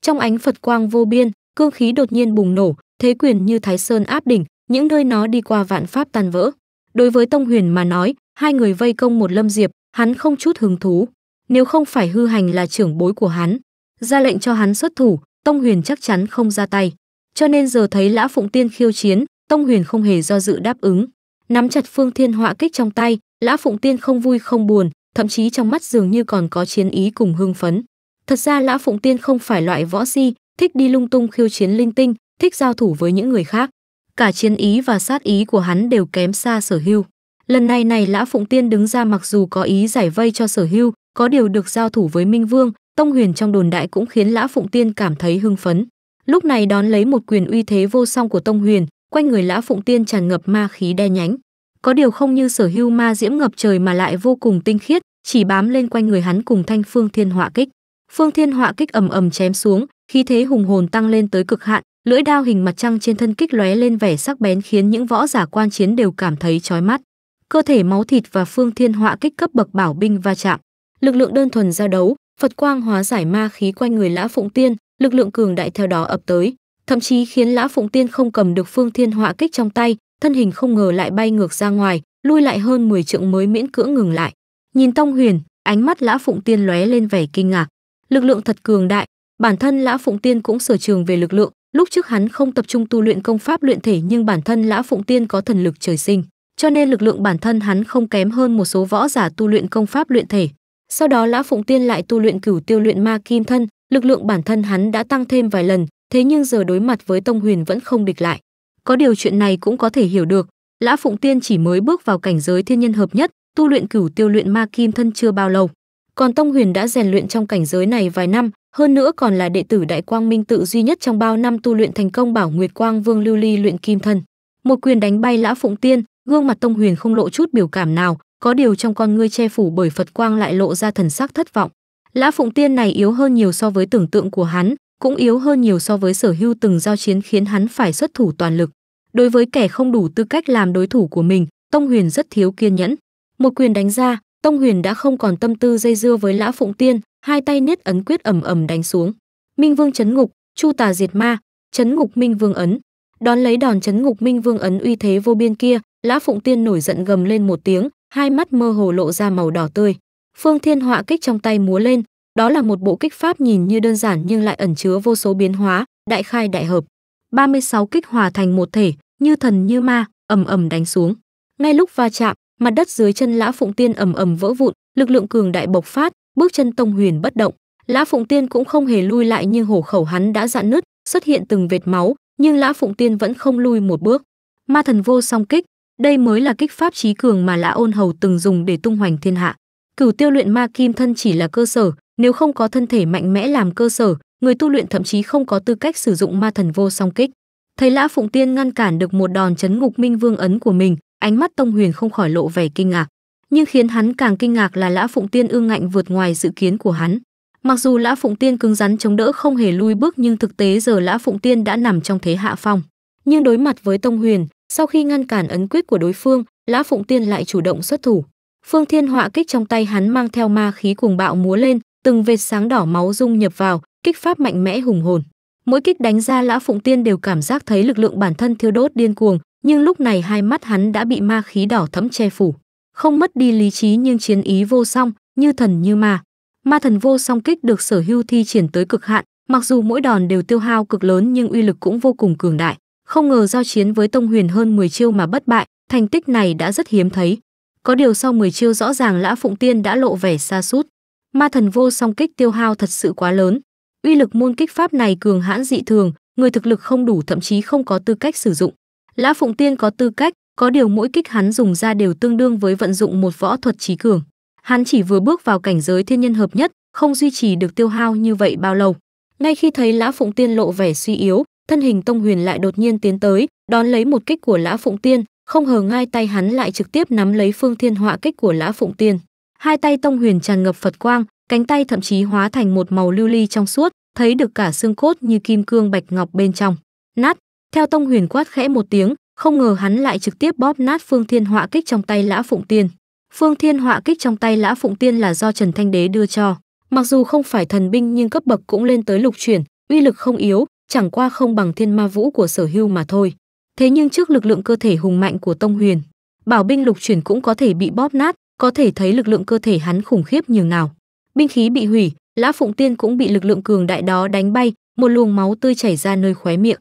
Trong ánh Phật quang vô biên, cương khí đột nhiên bùng nổ, thế quyền như Thái Sơn áp đỉnh, những nơi nó đi qua vạn pháp tan vỡ. Đối với Tông Huyền mà nói, hai người vây công một Lâm Diệp, hắn không chút hứng thú. Nếu không phải hư hành là trưởng bối của hắn, ra lệnh cho hắn xuất thủ, Tông Huyền chắc chắn không ra tay. Cho nên giờ thấy Lã Phụng Tiên khiêu chiến, Tông Huyền không hề do dự đáp ứng. Nắm chặt Phương Thiên Họa kích trong tay, Lã Phụng Tiên không vui không buồn, thậm chí trong mắt dường như còn có chiến ý cùng hưng phấn. Thật ra Lã Phụng Tiên không phải loại võ si, thích đi lung tung khiêu chiến linh tinh, thích giao thủ với những người khác. Cả chiến ý và sát ý của hắn đều kém xa sở hưu. Lần này này Lã Phụng Tiên đứng ra mặc dù có ý giải vây cho sở hưu, có điều được giao thủ với Minh Vương, Tông Huyền trong đồn đại cũng khiến Lã Phụng Tiên cảm thấy hưng phấn. Lúc này đón lấy một quyền uy thế vô song của Tông Huyền, quanh người Lã Phụng Tiên tràn ngập ma khí đe nhánh. Có điều không như sở hưu ma diễm ngập trời mà lại vô cùng tinh khiết, chỉ bám lên quanh người hắn cùng thanh phương thiên họa kích. Phương Thiên Họa kích ầm ầm chém xuống, khí thế hùng hồn tăng lên tới cực hạn, lưỡi đao hình mặt trăng trên thân kích lóe lên vẻ sắc bén khiến những võ giả quan chiến đều cảm thấy chói mắt. Cơ thể máu thịt và Phương Thiên Họa kích cấp bậc bảo binh va chạm, lực lượng đơn thuần giao đấu, Phật quang hóa giải ma khí quanh người Lã Phụng Tiên, lực lượng cường đại theo đó ập tới, thậm chí khiến Lã Phụng Tiên không cầm được Phương Thiên Họa kích trong tay, thân hình không ngờ lại bay ngược ra ngoài, lui lại hơn 10 trượng mới miễn cưỡng ngừng lại. Nhìn Tông Huyền, ánh mắt Lã Phụng Tiên lóe lên vẻ kinh ngạc lực lượng thật cường đại bản thân lã phụng tiên cũng sở trường về lực lượng lúc trước hắn không tập trung tu luyện công pháp luyện thể nhưng bản thân lã phụng tiên có thần lực trời sinh cho nên lực lượng bản thân hắn không kém hơn một số võ giả tu luyện công pháp luyện thể sau đó lã phụng tiên lại tu luyện cửu tiêu luyện ma kim thân lực lượng bản thân hắn đã tăng thêm vài lần thế nhưng giờ đối mặt với tông huyền vẫn không địch lại có điều chuyện này cũng có thể hiểu được lã phụng tiên chỉ mới bước vào cảnh giới thiên nhân hợp nhất tu luyện cửu tiêu luyện ma kim thân chưa bao lâu còn Tông Huyền đã rèn luyện trong cảnh giới này vài năm, hơn nữa còn là đệ tử Đại Quang Minh tự duy nhất trong bao năm tu luyện thành công Bảo Nguyệt Quang Vương Lưu Ly luyện kim thân. Một quyền đánh bay Lã Phụng Tiên, gương mặt Tông Huyền không lộ chút biểu cảm nào, có điều trong con ngươi che phủ bởi Phật quang lại lộ ra thần sắc thất vọng. Lã Phụng Tiên này yếu hơn nhiều so với tưởng tượng của hắn, cũng yếu hơn nhiều so với Sở Hưu từng giao chiến khiến hắn phải xuất thủ toàn lực. Đối với kẻ không đủ tư cách làm đối thủ của mình, Tông Huyền rất thiếu kiên nhẫn. Một quyền đánh ra, Tông Huyền đã không còn tâm tư dây dưa với Lã Phụng Tiên, hai tay niết ấn quyết ầm ầm đánh xuống. Minh Vương chấn ngục, Chu Tà diệt ma, chấn ngục Minh Vương ấn. Đón lấy đòn chấn ngục Minh Vương ấn uy thế vô biên kia, Lã Phụng Tiên nổi giận gầm lên một tiếng, hai mắt mơ hồ lộ ra màu đỏ tươi. Phương Thiên Họa kích trong tay múa lên, đó là một bộ kích pháp nhìn như đơn giản nhưng lại ẩn chứa vô số biến hóa, đại khai đại hợp. 36 kích hòa thành một thể, như thần như ma, ầm ầm đánh xuống. Ngay lúc va chạm, mặt đất dưới chân lã phụng tiên ầm ầm vỡ vụn lực lượng cường đại bộc phát bước chân tông huyền bất động lã phụng tiên cũng không hề lui lại nhưng hổ khẩu hắn đã dạn nứt xuất hiện từng vệt máu nhưng lã phụng tiên vẫn không lui một bước ma thần vô song kích đây mới là kích pháp trí cường mà lã ôn hầu từng dùng để tung hoành thiên hạ cửu tiêu luyện ma kim thân chỉ là cơ sở nếu không có thân thể mạnh mẽ làm cơ sở người tu luyện thậm chí không có tư cách sử dụng ma thần vô song kích thấy lã phụng tiên ngăn cản được một đòn chấn ngục minh vương ấn của mình Ánh mắt Tông Huyền không khỏi lộ vẻ kinh ngạc, nhưng khiến hắn càng kinh ngạc là Lã Phụng Tiên ương ngạnh vượt ngoài dự kiến của hắn. Mặc dù Lã Phụng Tiên cứng rắn chống đỡ không hề lui bước nhưng thực tế giờ Lã Phụng Tiên đã nằm trong thế hạ phong. Nhưng đối mặt với Tông Huyền, sau khi ngăn cản ấn quyết của đối phương, Lã Phụng Tiên lại chủ động xuất thủ. Phương Thiên Họa kích trong tay hắn mang theo ma khí cuồng bạo múa lên, từng vệt sáng đỏ máu dung nhập vào, kích pháp mạnh mẽ hùng hồn. Mỗi kích đánh ra Lã Phụng Tiên đều cảm giác thấy lực lượng bản thân thiêu đốt điên cuồng, nhưng lúc này hai mắt hắn đã bị ma khí đỏ thẫm che phủ không mất đi lý trí nhưng chiến ý vô song như thần như ma ma thần vô song kích được sở hưu thi triển tới cực hạn mặc dù mỗi đòn đều tiêu hao cực lớn nhưng uy lực cũng vô cùng cường đại không ngờ giao chiến với tông huyền hơn 10 chiêu mà bất bại thành tích này đã rất hiếm thấy có điều sau 10 chiêu rõ ràng lã phụng tiên đã lộ vẻ xa sút ma thần vô song kích tiêu hao thật sự quá lớn uy lực môn kích pháp này cường hãn dị thường người thực lực không đủ thậm chí không có tư cách sử dụng Lã Phụng Tiên có tư cách, có điều mỗi kích hắn dùng ra đều tương đương với vận dụng một võ thuật trí cường. Hắn chỉ vừa bước vào cảnh giới thiên nhân hợp nhất, không duy trì được tiêu hao như vậy bao lâu. Ngay khi thấy Lã Phụng Tiên lộ vẻ suy yếu, thân hình Tông Huyền lại đột nhiên tiến tới, đón lấy một kích của Lã Phụng Tiên, không hờ ngay tay hắn lại trực tiếp nắm lấy Phương Thiên Họa kích của Lã Phụng Tiên. Hai tay Tông Huyền tràn ngập Phật quang, cánh tay thậm chí hóa thành một màu lưu ly trong suốt, thấy được cả xương cốt như kim cương bạch ngọc bên trong. Nát, theo Tông Huyền quát khẽ một tiếng, không ngờ hắn lại trực tiếp bóp nát Phương Thiên Họa kích trong tay Lã Phụng Tiên. Phương Thiên Họa kích trong tay Lã Phụng Tiên là do Trần Thanh Đế đưa cho. Mặc dù không phải thần binh nhưng cấp bậc cũng lên tới lục chuyển, uy lực không yếu, chẳng qua không bằng Thiên Ma Vũ của Sở Hưu mà thôi. Thế nhưng trước lực lượng cơ thể hùng mạnh của Tông Huyền, bảo binh lục chuyển cũng có thể bị bóp nát, có thể thấy lực lượng cơ thể hắn khủng khiếp nhường nào. Binh khí bị hủy, Lã Phụng Tiên cũng bị lực lượng cường đại đó đánh bay, một luồng máu tươi chảy ra nơi khóe miệng.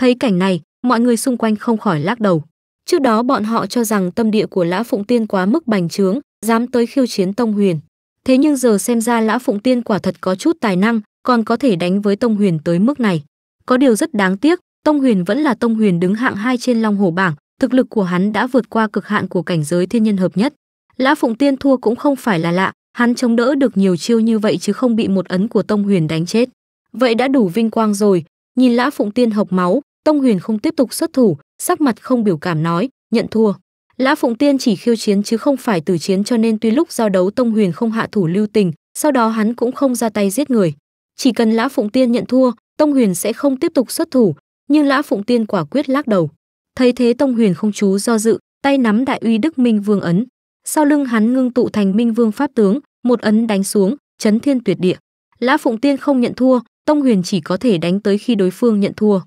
Thấy cảnh này, mọi người xung quanh không khỏi lắc đầu. Trước đó bọn họ cho rằng tâm địa của Lã Phụng Tiên quá mức bành trướng, dám tới khiêu chiến Tông Huyền. Thế nhưng giờ xem ra Lã Phụng Tiên quả thật có chút tài năng, còn có thể đánh với Tông Huyền tới mức này. Có điều rất đáng tiếc, Tông Huyền vẫn là Tông Huyền đứng hạng hai trên Long Hổ bảng, thực lực của hắn đã vượt qua cực hạn của cảnh giới thiên nhân hợp nhất. Lã Phụng Tiên thua cũng không phải là lạ, hắn chống đỡ được nhiều chiêu như vậy chứ không bị một ấn của Tông Huyền đánh chết. Vậy đã đủ vinh quang rồi, nhìn Lã Phụng Tiên hộc máu, Tông Huyền không tiếp tục xuất thủ, sắc mặt không biểu cảm nói, nhận thua. Lã Phụng Tiên chỉ khiêu chiến chứ không phải tử chiến cho nên tuy lúc giao đấu Tông Huyền không hạ thủ lưu tình, sau đó hắn cũng không ra tay giết người. Chỉ cần Lã Phụng Tiên nhận thua, Tông Huyền sẽ không tiếp tục xuất thủ, nhưng Lã Phụng Tiên quả quyết lắc đầu. Thấy thế Tông Huyền không chú do dự, tay nắm đại uy Đức Minh Vương ấn. Sau lưng hắn ngưng tụ thành Minh Vương pháp tướng, một ấn đánh xuống, chấn thiên tuyệt địa. Lã Phụng Tiên không nhận thua, Tông Huyền chỉ có thể đánh tới khi đối phương nhận thua.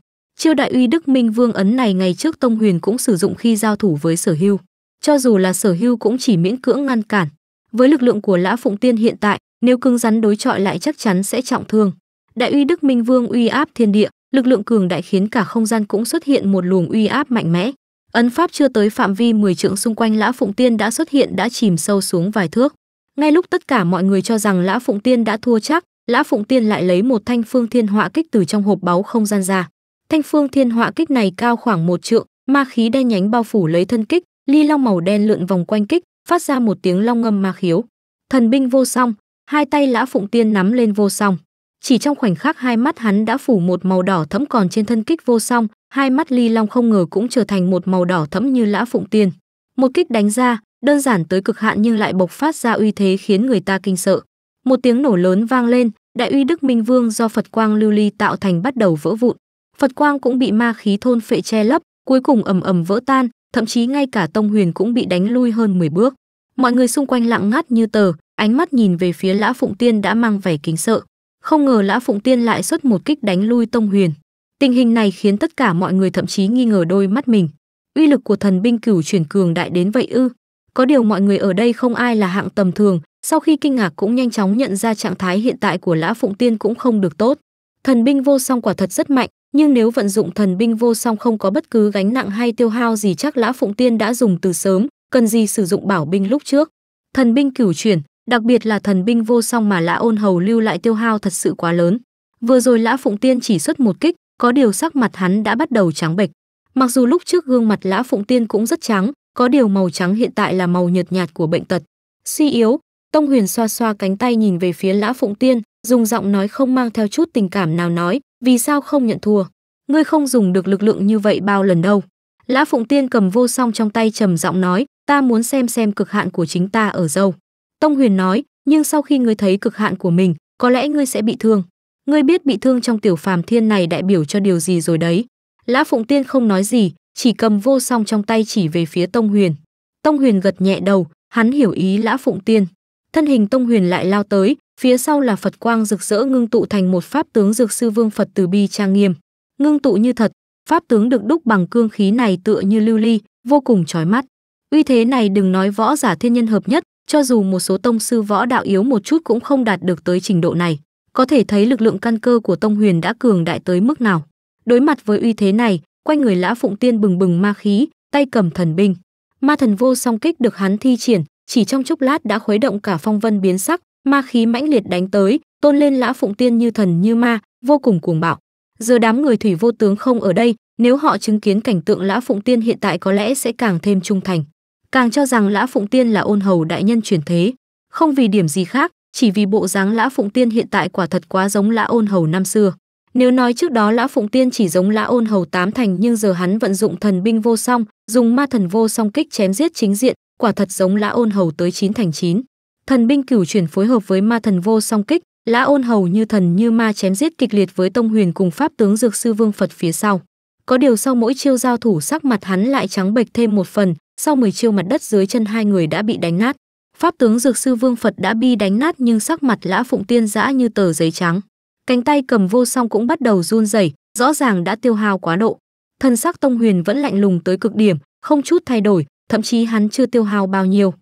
Chiêu đại uy đức minh vương ấn này ngày trước Tông Huyền cũng sử dụng khi giao thủ với Sở Hưu, cho dù là Sở Hưu cũng chỉ miễn cưỡng ngăn cản. Với lực lượng của Lã Phụng Tiên hiện tại, nếu cứng rắn đối chọi lại chắc chắn sẽ trọng thương. Đại uy đức minh vương uy áp thiên địa, lực lượng cường đại khiến cả không gian cũng xuất hiện một luồng uy áp mạnh mẽ. Ấn pháp chưa tới phạm vi 10 trượng xung quanh Lã Phụng Tiên đã xuất hiện đã chìm sâu xuống vài thước. Ngay lúc tất cả mọi người cho rằng Lã Phụng Tiên đã thua chắc, Lã Phụng Tiên lại lấy một thanh phương thiên họa kích từ trong hộp báu không gian ra. Thanh phương thiên họa kích này cao khoảng một trượng, ma khí đen nhánh bao phủ lấy thân kích, ly long màu đen lượn vòng quanh kích, phát ra một tiếng long ngâm ma khiếu. Thần binh vô song, hai tay Lã Phụng Tiên nắm lên vô song. Chỉ trong khoảnh khắc hai mắt hắn đã phủ một màu đỏ thẫm còn trên thân kích vô song, hai mắt Ly Long không ngờ cũng trở thành một màu đỏ thẫm như Lã Phụng Tiên. Một kích đánh ra, đơn giản tới cực hạn nhưng lại bộc phát ra uy thế khiến người ta kinh sợ. Một tiếng nổ lớn vang lên, đại uy Đức Minh Vương do Phật Quang Lưu Ly tạo thành bắt đầu vỡ vụn. Phật quang cũng bị ma khí thôn phệ che lấp, cuối cùng ầm ầm vỡ tan, thậm chí ngay cả Tông Huyền cũng bị đánh lui hơn 10 bước. Mọi người xung quanh lặng ngắt như tờ, ánh mắt nhìn về phía Lã Phụng Tiên đã mang vẻ kính sợ. Không ngờ Lã Phụng Tiên lại xuất một kích đánh lui Tông Huyền. Tình hình này khiến tất cả mọi người thậm chí nghi ngờ đôi mắt mình. Uy lực của thần binh cửu chuyển cường đại đến vậy ư? Có điều mọi người ở đây không ai là hạng tầm thường, sau khi kinh ngạc cũng nhanh chóng nhận ra trạng thái hiện tại của Lã Phụng Tiên cũng không được tốt. Thần binh vô song quả thật rất mạnh, nhưng nếu vận dụng thần binh vô song không có bất cứ gánh nặng hay tiêu hao gì chắc Lã Phụng Tiên đã dùng từ sớm, cần gì sử dụng bảo binh lúc trước. Thần binh cửu chuyển, đặc biệt là thần binh vô song mà Lã Ôn Hầu lưu lại tiêu hao thật sự quá lớn. Vừa rồi Lã Phụng Tiên chỉ xuất một kích, có điều sắc mặt hắn đã bắt đầu trắng bệch. Mặc dù lúc trước gương mặt Lã Phụng Tiên cũng rất trắng, có điều màu trắng hiện tại là màu nhợt nhạt của bệnh tật. Suy yếu, Tông Huyền xoa xoa cánh tay nhìn về phía Lã Phụng Tiên, dùng giọng nói không mang theo chút tình cảm nào nói, vì sao không nhận thua? Ngươi không dùng được lực lượng như vậy bao lần đâu. Lã Phụng Tiên cầm vô song trong tay trầm giọng nói, ta muốn xem xem cực hạn của chính ta ở dâu. Tông Huyền nói, nhưng sau khi ngươi thấy cực hạn của mình, có lẽ ngươi sẽ bị thương. Ngươi biết bị thương trong tiểu phàm thiên này đại biểu cho điều gì rồi đấy. Lã Phụng Tiên không nói gì, chỉ cầm vô song trong tay chỉ về phía Tông Huyền. Tông Huyền gật nhẹ đầu, hắn hiểu ý Lã Phụng Tiên. Thân hình Tông Huyền lại lao tới, Phía sau là Phật quang rực rỡ ngưng tụ thành một pháp tướng dược sư vương Phật từ bi trang nghiêm. Ngưng tụ như thật, pháp tướng được đúc bằng cương khí này tựa như lưu ly, vô cùng chói mắt. Uy thế này đừng nói võ giả thiên nhân hợp nhất, cho dù một số tông sư võ đạo yếu một chút cũng không đạt được tới trình độ này. Có thể thấy lực lượng căn cơ của tông huyền đã cường đại tới mức nào. Đối mặt với uy thế này, quanh người Lã Phụng Tiên bừng bừng ma khí, tay cầm thần binh. Ma thần vô song kích được hắn thi triển, chỉ trong chốc lát đã khuấy động cả phong vân biến sắc, ma khí mãnh liệt đánh tới tôn lên lã phụng tiên như thần như ma vô cùng cuồng bạo giờ đám người thủy vô tướng không ở đây nếu họ chứng kiến cảnh tượng lã phụng tiên hiện tại có lẽ sẽ càng thêm trung thành càng cho rằng lã phụng tiên là ôn hầu đại nhân truyền thế không vì điểm gì khác chỉ vì bộ dáng lã phụng tiên hiện tại quả thật quá giống lã ôn hầu năm xưa nếu nói trước đó lã phụng tiên chỉ giống lã ôn hầu tám thành nhưng giờ hắn vận dụng thần binh vô song dùng ma thần vô song kích chém giết chính diện quả thật giống lã ôn hầu tới chín thành chín thần binh cửu chuyển phối hợp với ma thần vô song kích lã ôn hầu như thần như ma chém giết kịch liệt với tông huyền cùng pháp tướng dược sư vương phật phía sau có điều sau mỗi chiêu giao thủ sắc mặt hắn lại trắng bệch thêm một phần sau 10 chiêu mặt đất dưới chân hai người đã bị đánh nát pháp tướng dược sư vương phật đã bi đánh nát nhưng sắc mặt lã phụng tiên giã như tờ giấy trắng cánh tay cầm vô song cũng bắt đầu run rẩy rõ ràng đã tiêu hao quá độ thân sắc tông huyền vẫn lạnh lùng tới cực điểm không chút thay đổi thậm chí hắn chưa tiêu hao bao nhiêu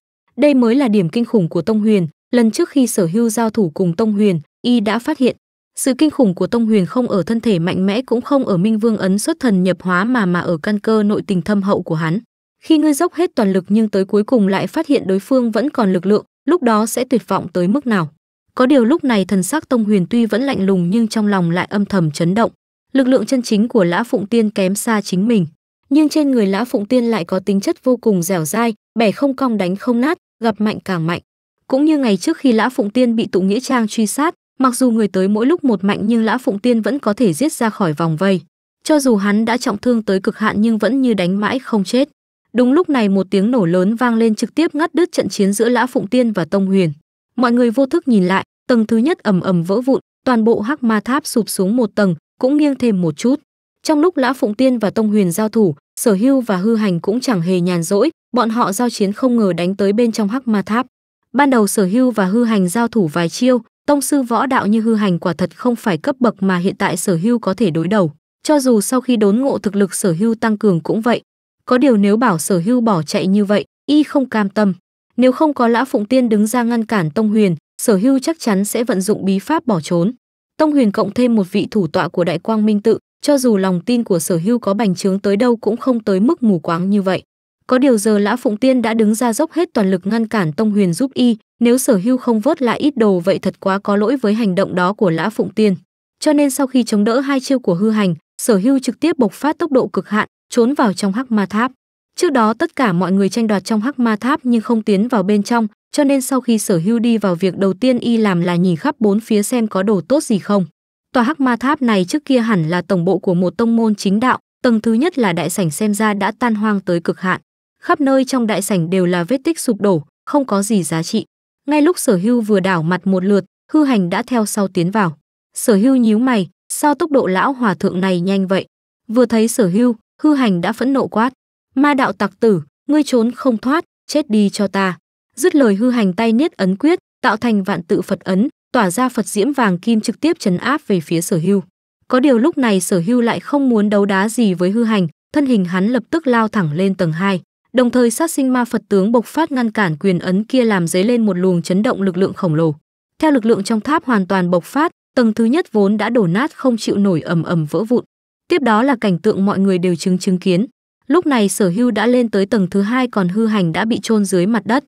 đây mới là điểm kinh khủng của Tông Huyền, lần trước khi sở hưu giao thủ cùng Tông Huyền, y đã phát hiện sự kinh khủng của Tông Huyền không ở thân thể mạnh mẽ cũng không ở Minh Vương ấn xuất thần nhập hóa mà mà ở căn cơ nội tình thâm hậu của hắn. Khi ngươi dốc hết toàn lực nhưng tới cuối cùng lại phát hiện đối phương vẫn còn lực lượng, lúc đó sẽ tuyệt vọng tới mức nào. Có điều lúc này thần sắc Tông Huyền tuy vẫn lạnh lùng nhưng trong lòng lại âm thầm chấn động. Lực lượng chân chính của Lã Phụng Tiên kém xa chính mình, nhưng trên người Lã Phụng Tiên lại có tính chất vô cùng dẻo dai, bẻ không cong đánh không nát, gặp mạnh càng mạnh. Cũng như ngày trước khi Lã Phụng Tiên bị tụ nghĩa trang truy sát, mặc dù người tới mỗi lúc một mạnh nhưng Lã Phụng Tiên vẫn có thể giết ra khỏi vòng vây. Cho dù hắn đã trọng thương tới cực hạn nhưng vẫn như đánh mãi không chết. Đúng lúc này một tiếng nổ lớn vang lên trực tiếp ngắt đứt trận chiến giữa Lã Phụng Tiên và Tông Huyền. Mọi người vô thức nhìn lại, tầng thứ nhất ầm ầm vỡ vụn, toàn bộ hắc ma tháp sụp xuống một tầng, cũng nghiêng thêm một chút. Trong lúc Lã Phụng Tiên và Tông Huyền giao thủ, Sở Hưu và Hư Hành cũng chẳng hề nhàn rỗi, bọn họ giao chiến không ngờ đánh tới bên trong hắc ma tháp. Ban đầu sở hưu và hư hành giao thủ vài chiêu, tông sư võ đạo như hư hành quả thật không phải cấp bậc mà hiện tại sở hưu có thể đối đầu. Cho dù sau khi đốn ngộ thực lực sở hưu tăng cường cũng vậy. Có điều nếu bảo sở hưu bỏ chạy như vậy, y không cam tâm. Nếu không có lã phụng tiên đứng ra ngăn cản tông huyền, sở hưu chắc chắn sẽ vận dụng bí pháp bỏ trốn. Tông huyền cộng thêm một vị thủ tọa của đại quang minh tự, cho dù lòng tin của sở hưu có bành trướng tới đâu cũng không tới mức mù quáng như vậy. Có điều giờ Lã Phụng Tiên đã đứng ra dốc hết toàn lực ngăn cản Tông Huyền giúp y, nếu Sở Hưu không vớt lại ít đồ vậy thật quá có lỗi với hành động đó của Lã Phụng Tiên. Cho nên sau khi chống đỡ hai chiêu của hư hành, Sở Hưu trực tiếp bộc phát tốc độ cực hạn, trốn vào trong Hắc Ma Tháp. Trước đó tất cả mọi người tranh đoạt trong Hắc Ma Tháp nhưng không tiến vào bên trong, cho nên sau khi Sở Hưu đi vào việc đầu tiên y làm là nhìn khắp bốn phía xem có đồ tốt gì không. Tòa Hắc Ma Tháp này trước kia hẳn là tổng bộ của một tông môn chính đạo, tầng thứ nhất là đại sảnh xem ra đã tan hoang tới cực hạn khắp nơi trong đại sảnh đều là vết tích sụp đổ, không có gì giá trị. Ngay lúc Sở Hưu vừa đảo mặt một lượt, hư hành đã theo sau tiến vào. Sở Hưu nhíu mày, sao tốc độ lão hòa thượng này nhanh vậy? Vừa thấy Sở Hưu, hư hành đã phẫn nộ quát: "Ma đạo tặc tử, ngươi trốn không thoát, chết đi cho ta." Dứt lời hư hành tay niết ấn quyết, tạo thành vạn tự Phật ấn, tỏa ra Phật diễm vàng kim trực tiếp trấn áp về phía Sở Hưu. Có điều lúc này Sở Hưu lại không muốn đấu đá gì với hư hành, thân hình hắn lập tức lao thẳng lên tầng 2. Đồng thời sát sinh ma Phật tướng bộc phát ngăn cản quyền ấn kia làm dấy lên một luồng chấn động lực lượng khổng lồ. Theo lực lượng trong tháp hoàn toàn bộc phát, tầng thứ nhất vốn đã đổ nát không chịu nổi ầm ầm vỡ vụn. Tiếp đó là cảnh tượng mọi người đều chứng chứng kiến. Lúc này Sở Hưu đã lên tới tầng thứ hai còn hư hành đã bị chôn dưới mặt đất.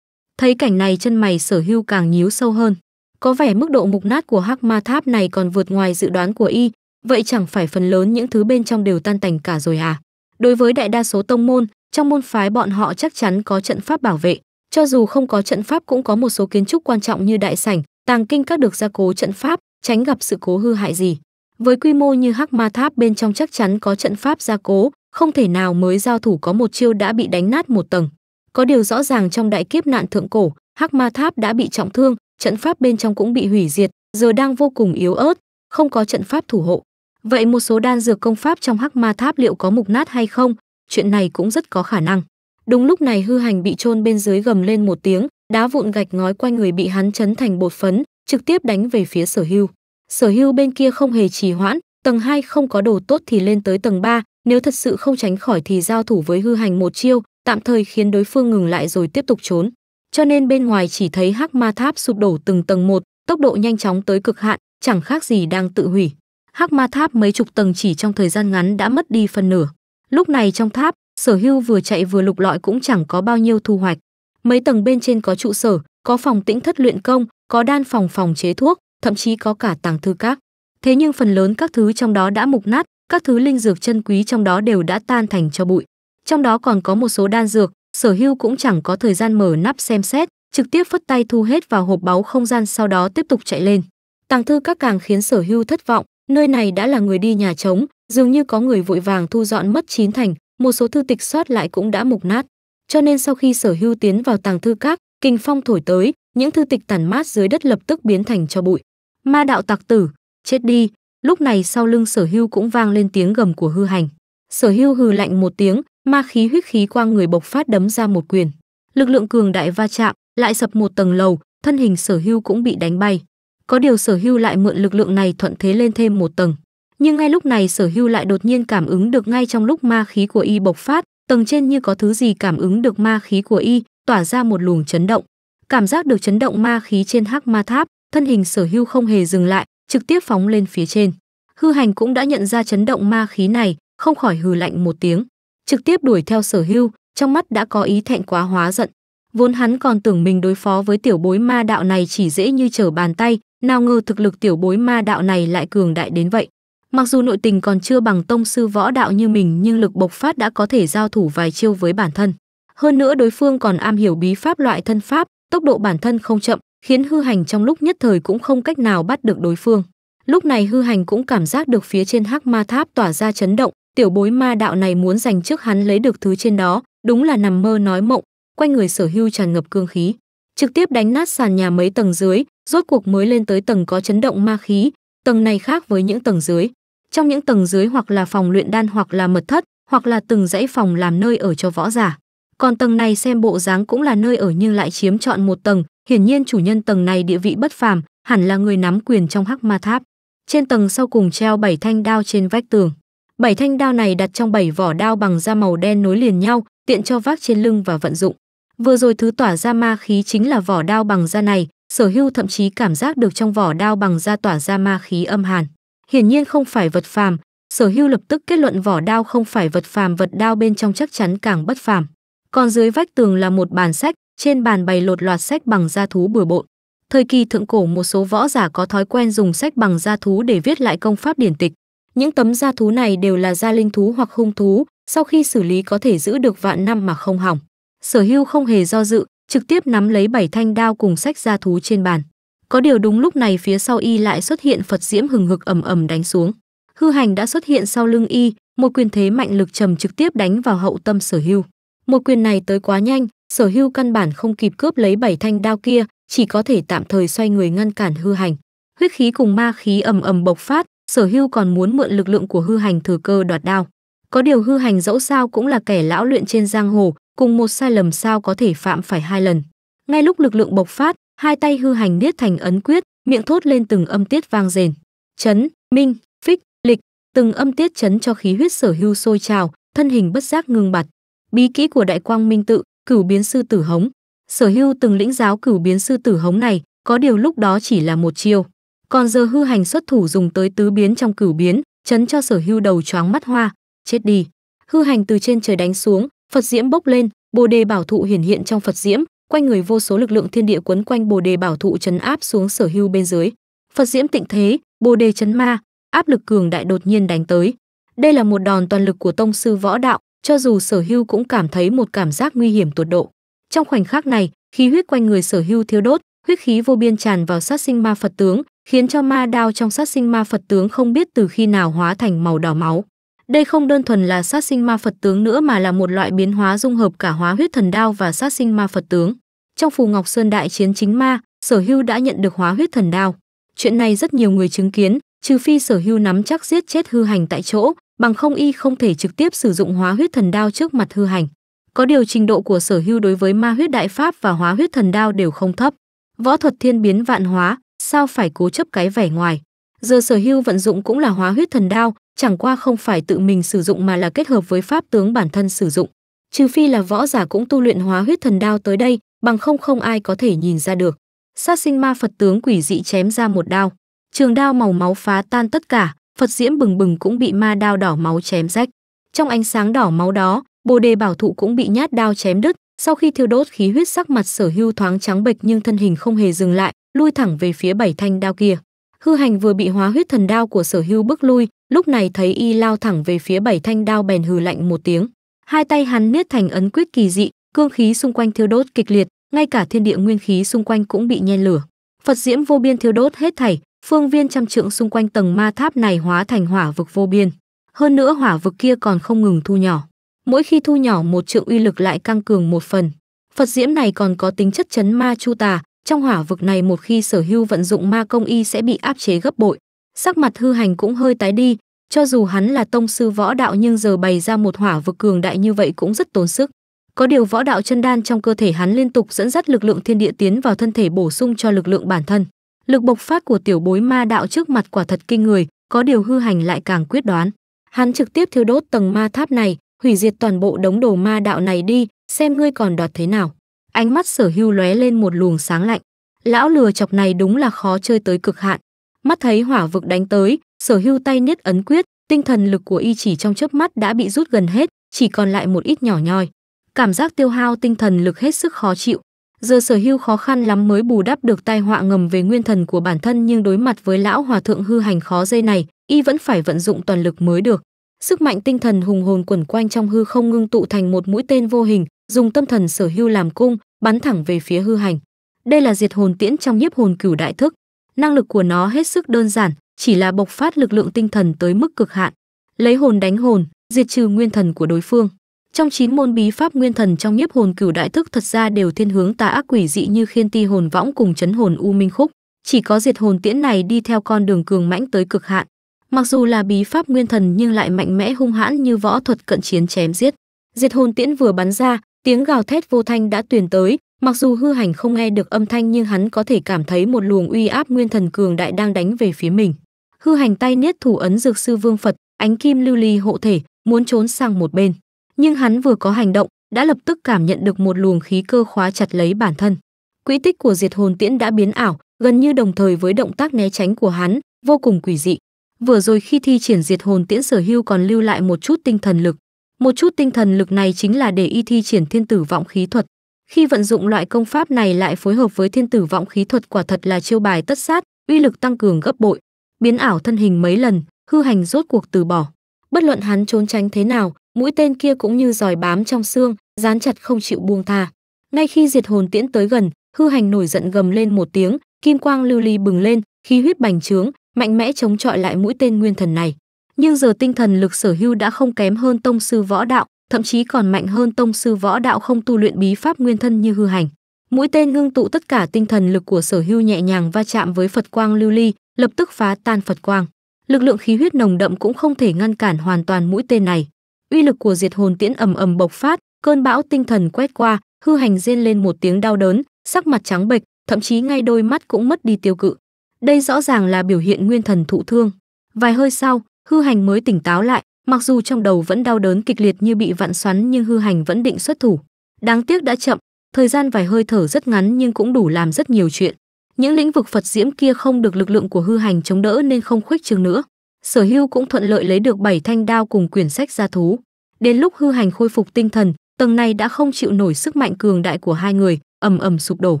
Thấy cảnh này chân mày Sở Hưu càng nhíu sâu hơn. Có vẻ mức độ mục nát của Hắc Ma Tháp này còn vượt ngoài dự đoán của y, vậy chẳng phải phần lớn những thứ bên trong đều tan tành cả rồi à? Đối với đại đa số tông môn, trong môn phái bọn họ chắc chắn có trận pháp bảo vệ, cho dù không có trận pháp cũng có một số kiến trúc quan trọng như đại sảnh, tàng kinh các được gia cố trận pháp, tránh gặp sự cố hư hại gì. Với quy mô như Hắc Ma Tháp bên trong chắc chắn có trận pháp gia cố, không thể nào mới giao thủ có một chiêu đã bị đánh nát một tầng. Có điều rõ ràng trong đại kiếp nạn thượng cổ, Hắc Ma Tháp đã bị trọng thương, trận pháp bên trong cũng bị hủy diệt, giờ đang vô cùng yếu ớt, không có trận pháp thủ hộ. Vậy một số đan dược công pháp trong Hắc Ma Tháp liệu có mục nát hay không, chuyện này cũng rất có khả năng. Đúng lúc này hư hành bị chôn bên dưới gầm lên một tiếng, đá vụn gạch ngói quanh người bị hắn chấn thành bột phấn, trực tiếp đánh về phía sở hưu. Sở hưu bên kia không hề trì hoãn, tầng 2 không có đồ tốt thì lên tới tầng 3, nếu thật sự không tránh khỏi thì giao thủ với hư hành một chiêu, tạm thời khiến đối phương ngừng lại rồi tiếp tục trốn. Cho nên bên ngoài chỉ thấy hắc ma tháp sụp đổ từng tầng một, tốc độ nhanh chóng tới cực hạn, chẳng khác gì đang tự hủy. Hắc ma tháp mấy chục tầng chỉ trong thời gian ngắn đã mất đi phần nửa. Lúc này trong tháp, Sở Hưu vừa chạy vừa lục lọi cũng chẳng có bao nhiêu thu hoạch. Mấy tầng bên trên có trụ sở, có phòng tĩnh thất luyện công, có đan phòng phòng chế thuốc, thậm chí có cả tàng thư các. Thế nhưng phần lớn các thứ trong đó đã mục nát, các thứ linh dược chân quý trong đó đều đã tan thành cho bụi. Trong đó còn có một số đan dược, Sở Hưu cũng chẳng có thời gian mở nắp xem xét, trực tiếp phất tay thu hết vào hộp báu không gian sau đó tiếp tục chạy lên. Tàng thư các càng khiến Sở Hưu thất vọng, nơi này đã là người đi nhà trống, dường như có người vội vàng thu dọn mất chín thành, một số thư tịch sót lại cũng đã mục nát. Cho nên sau khi Sở Hưu tiến vào tàng thư các, kinh phong thổi tới, những thư tịch tàn mát dưới đất lập tức biến thành cho bụi. Ma đạo tặc tử, chết đi! Lúc này sau lưng Sở Hưu cũng vang lên tiếng gầm của Hư Hành. Sở Hưu hừ lạnh một tiếng, ma khí huyết khí quang người bộc phát đấm ra một quyền. Lực lượng cường đại va chạm, lại sập một tầng lầu, thân hình Sở Hưu cũng bị đánh bay. Có điều Sở Hưu lại mượn lực lượng này thuận thế lên thêm một tầng nhưng ngay lúc này sở hưu lại đột nhiên cảm ứng được ngay trong lúc ma khí của y bộc phát tầng trên như có thứ gì cảm ứng được ma khí của y tỏa ra một luồng chấn động cảm giác được chấn động ma khí trên hắc ma tháp thân hình sở hưu không hề dừng lại trực tiếp phóng lên phía trên hư hành cũng đã nhận ra chấn động ma khí này không khỏi hừ lạnh một tiếng trực tiếp đuổi theo sở hưu trong mắt đã có ý thẹn quá hóa giận vốn hắn còn tưởng mình đối phó với tiểu bối ma đạo này chỉ dễ như trở bàn tay nào ngờ thực lực tiểu bối ma đạo này lại cường đại đến vậy Mặc dù nội tình còn chưa bằng tông sư võ đạo như mình nhưng lực bộc phát đã có thể giao thủ vài chiêu với bản thân. Hơn nữa đối phương còn am hiểu bí pháp loại thân pháp, tốc độ bản thân không chậm, khiến hư hành trong lúc nhất thời cũng không cách nào bắt được đối phương. Lúc này hư hành cũng cảm giác được phía trên hắc ma tháp tỏa ra chấn động, tiểu bối ma đạo này muốn giành trước hắn lấy được thứ trên đó, đúng là nằm mơ nói mộng, quanh người sở hưu tràn ngập cương khí. Trực tiếp đánh nát sàn nhà mấy tầng dưới, rốt cuộc mới lên tới tầng có chấn động ma khí, tầng này khác với những tầng dưới trong những tầng dưới hoặc là phòng luyện đan hoặc là mật thất, hoặc là từng dãy phòng làm nơi ở cho võ giả. Còn tầng này xem bộ dáng cũng là nơi ở nhưng lại chiếm trọn một tầng, hiển nhiên chủ nhân tầng này địa vị bất phàm, hẳn là người nắm quyền trong Hắc Ma Tháp. Trên tầng sau cùng treo bảy thanh đao trên vách tường. Bảy thanh đao này đặt trong bảy vỏ đao bằng da màu đen nối liền nhau, tiện cho vác trên lưng và vận dụng. Vừa rồi thứ tỏa ra ma khí chính là vỏ đao bằng da này, Sở hữu thậm chí cảm giác được trong vỏ đao bằng da tỏa ra ma khí âm hàn hiển nhiên không phải vật phàm sở hưu lập tức kết luận vỏ đao không phải vật phàm vật đao bên trong chắc chắn càng bất phàm còn dưới vách tường là một bàn sách trên bàn bày lột loạt sách bằng da thú bừa bộn thời kỳ thượng cổ một số võ giả có thói quen dùng sách bằng da thú để viết lại công pháp điển tịch những tấm da thú này đều là da linh thú hoặc hung thú sau khi xử lý có thể giữ được vạn năm mà không hỏng sở hưu không hề do dự trực tiếp nắm lấy bảy thanh đao cùng sách da thú trên bàn có điều đúng lúc này phía sau y lại xuất hiện Phật diễm hừng hực ầm ầm đánh xuống. Hư hành đã xuất hiện sau lưng y, một quyền thế mạnh lực trầm trực tiếp đánh vào hậu tâm Sở Hưu. Một quyền này tới quá nhanh, Sở Hưu căn bản không kịp cướp lấy bảy thanh đao kia, chỉ có thể tạm thời xoay người ngăn cản hư hành. Huyết khí cùng ma khí ầm ầm bộc phát, Sở Hưu còn muốn mượn lực lượng của hư hành thừa cơ đoạt đao. Có điều hư hành dẫu sao cũng là kẻ lão luyện trên giang hồ, cùng một sai lầm sao có thể phạm phải hai lần. Ngay lúc lực lượng bộc phát, hai tay hư hành niết thành ấn quyết miệng thốt lên từng âm tiết vang rền chấn minh phích lịch từng âm tiết chấn cho khí huyết sở hưu sôi trào thân hình bất giác ngưng bặt bí kỹ của đại quang minh tự cửu biến sư tử hống sở hưu từng lĩnh giáo cửu biến sư tử hống này có điều lúc đó chỉ là một chiêu còn giờ hư hành xuất thủ dùng tới tứ biến trong cửu biến chấn cho sở hưu đầu choáng mắt hoa chết đi hư hành từ trên trời đánh xuống phật diễm bốc lên bồ đề bảo thụ hiển hiện trong phật diễm quanh người vô số lực lượng thiên địa quấn quanh bồ đề bảo thụ chấn áp xuống sở hưu bên dưới phật diễm tịnh thế bồ đề chấn ma áp lực cường đại đột nhiên đánh tới đây là một đòn toàn lực của tông sư võ đạo cho dù sở hưu cũng cảm thấy một cảm giác nguy hiểm tột độ trong khoảnh khắc này khí huyết quanh người sở hưu thiêu đốt huyết khí vô biên tràn vào sát sinh ma phật tướng khiến cho ma đao trong sát sinh ma phật tướng không biết từ khi nào hóa thành màu đỏ máu đây không đơn thuần là sát sinh ma Phật tướng nữa mà là một loại biến hóa dung hợp cả hóa huyết thần đao và sát sinh ma Phật tướng. Trong phù Ngọc Sơn đại chiến chính ma, Sở Hưu đã nhận được hóa huyết thần đao. Chuyện này rất nhiều người chứng kiến, trừ phi Sở Hưu nắm chắc giết chết hư hành tại chỗ, bằng không y không thể trực tiếp sử dụng hóa huyết thần đao trước mặt hư hành. Có điều trình độ của Sở Hưu đối với ma huyết đại pháp và hóa huyết thần đao đều không thấp. Võ thuật thiên biến vạn hóa, sao phải cố chấp cái vẻ ngoài? Giờ sở hưu vận dụng cũng là hóa huyết thần đao, chẳng qua không phải tự mình sử dụng mà là kết hợp với pháp tướng bản thân sử dụng. Trừ phi là võ giả cũng tu luyện hóa huyết thần đao tới đây, bằng không không ai có thể nhìn ra được. Sát sinh ma Phật tướng quỷ dị chém ra một đao, trường đao màu máu phá tan tất cả, Phật diễm bừng bừng cũng bị ma đao đỏ máu chém rách. Trong ánh sáng đỏ máu đó, Bồ đề bảo thụ cũng bị nhát đao chém đứt, sau khi thiêu đốt khí huyết sắc mặt Sở Hưu thoáng trắng bệch nhưng thân hình không hề dừng lại, lui thẳng về phía bảy thanh đao kia hư hành vừa bị hóa huyết thần đao của sở hưu bức lui lúc này thấy y lao thẳng về phía bảy thanh đao bèn hừ lạnh một tiếng hai tay hắn niết thành ấn quyết kỳ dị cương khí xung quanh thiêu đốt kịch liệt ngay cả thiên địa nguyên khí xung quanh cũng bị nhen lửa phật diễm vô biên thiêu đốt hết thảy phương viên trăm trượng xung quanh tầng ma tháp này hóa thành hỏa vực vô biên hơn nữa hỏa vực kia còn không ngừng thu nhỏ mỗi khi thu nhỏ một trượng uy lực lại căng cường một phần phật diễm này còn có tính chất chấn ma chu tà trong hỏa vực này một khi sở hưu vận dụng ma công y sẽ bị áp chế gấp bội. Sắc mặt hư hành cũng hơi tái đi, cho dù hắn là tông sư võ đạo nhưng giờ bày ra một hỏa vực cường đại như vậy cũng rất tốn sức. Có điều võ đạo chân đan trong cơ thể hắn liên tục dẫn dắt lực lượng thiên địa tiến vào thân thể bổ sung cho lực lượng bản thân. Lực bộc phát của tiểu bối ma đạo trước mặt quả thật kinh người, có điều hư hành lại càng quyết đoán. Hắn trực tiếp thiêu đốt tầng ma tháp này, hủy diệt toàn bộ đống đồ ma đạo này đi, xem ngươi còn đoạt thế nào ánh mắt sở hưu lóe lên một luồng sáng lạnh. Lão lừa chọc này đúng là khó chơi tới cực hạn. Mắt thấy hỏa vực đánh tới, sở hưu tay niết ấn quyết, tinh thần lực của y chỉ trong chớp mắt đã bị rút gần hết, chỉ còn lại một ít nhỏ nhoi. Cảm giác tiêu hao tinh thần lực hết sức khó chịu. Giờ sở hưu khó khăn lắm mới bù đắp được tai họa ngầm về nguyên thần của bản thân nhưng đối mặt với lão hòa thượng hư hành khó dây này, y vẫn phải vận dụng toàn lực mới được. Sức mạnh tinh thần hùng hồn quẩn quanh trong hư không ngưng tụ thành một mũi tên vô hình, dùng tâm thần sở hưu làm cung, bắn thẳng về phía hư hành. Đây là diệt hồn tiễn trong nhiếp hồn cửu đại thức. Năng lực của nó hết sức đơn giản, chỉ là bộc phát lực lượng tinh thần tới mức cực hạn. Lấy hồn đánh hồn, diệt trừ nguyên thần của đối phương. Trong chín môn bí pháp nguyên thần trong nhiếp hồn cửu đại thức thật ra đều thiên hướng tà ác quỷ dị như khiên ti hồn võng cùng chấn hồn u minh khúc. Chỉ có diệt hồn tiễn này đi theo con đường cường mãnh tới cực hạn. Mặc dù là bí pháp nguyên thần nhưng lại mạnh mẽ hung hãn như võ thuật cận chiến chém giết. Diệt hồn tiễn vừa bắn ra, Tiếng gào thét vô thanh đã tuyển tới, mặc dù hư hành không nghe được âm thanh nhưng hắn có thể cảm thấy một luồng uy áp nguyên thần cường đại đang đánh về phía mình. Hư hành tay niết thủ ấn dược sư vương Phật, ánh kim lưu ly hộ thể, muốn trốn sang một bên. Nhưng hắn vừa có hành động, đã lập tức cảm nhận được một luồng khí cơ khóa chặt lấy bản thân. Quỹ tích của diệt hồn tiễn đã biến ảo, gần như đồng thời với động tác né tránh của hắn, vô cùng quỷ dị. Vừa rồi khi thi triển diệt hồn tiễn sở hưu còn lưu lại một chút tinh thần lực, một chút tinh thần lực này chính là để y thi triển thiên tử vọng khí thuật. Khi vận dụng loại công pháp này lại phối hợp với thiên tử vọng khí thuật quả thật là chiêu bài tất sát, uy lực tăng cường gấp bội. Biến ảo thân hình mấy lần, hư hành rốt cuộc từ bỏ. Bất luận hắn trốn tránh thế nào, mũi tên kia cũng như giòi bám trong xương, dán chặt không chịu buông tha. Ngay khi diệt hồn tiễn tới gần, hư hành nổi giận gầm lên một tiếng, kim quang lưu ly bừng lên, khí huyết bành trướng, mạnh mẽ chống chọi lại mũi tên nguyên thần này nhưng giờ tinh thần lực sở hữu đã không kém hơn tông sư võ đạo, thậm chí còn mạnh hơn tông sư võ đạo không tu luyện bí pháp nguyên thân như hư hành. Mũi tên ngưng tụ tất cả tinh thần lực của sở hữu nhẹ nhàng va chạm với Phật quang lưu ly, lập tức phá tan Phật quang. Lực lượng khí huyết nồng đậm cũng không thể ngăn cản hoàn toàn mũi tên này. Uy lực của diệt hồn tiễn ầm ầm bộc phát, cơn bão tinh thần quét qua, hư hành rên lên một tiếng đau đớn, sắc mặt trắng bệch, thậm chí ngay đôi mắt cũng mất đi tiêu cự. Đây rõ ràng là biểu hiện nguyên thần thụ thương. Vài hơi sau, hư hành mới tỉnh táo lại mặc dù trong đầu vẫn đau đớn kịch liệt như bị vặn xoắn nhưng hư hành vẫn định xuất thủ đáng tiếc đã chậm thời gian vài hơi thở rất ngắn nhưng cũng đủ làm rất nhiều chuyện những lĩnh vực phật diễm kia không được lực lượng của hư hành chống đỡ nên không khuếch trường nữa sở hưu cũng thuận lợi lấy được bảy thanh đao cùng quyển sách gia thú đến lúc hư hành khôi phục tinh thần tầng này đã không chịu nổi sức mạnh cường đại của hai người ầm ầm sụp đổ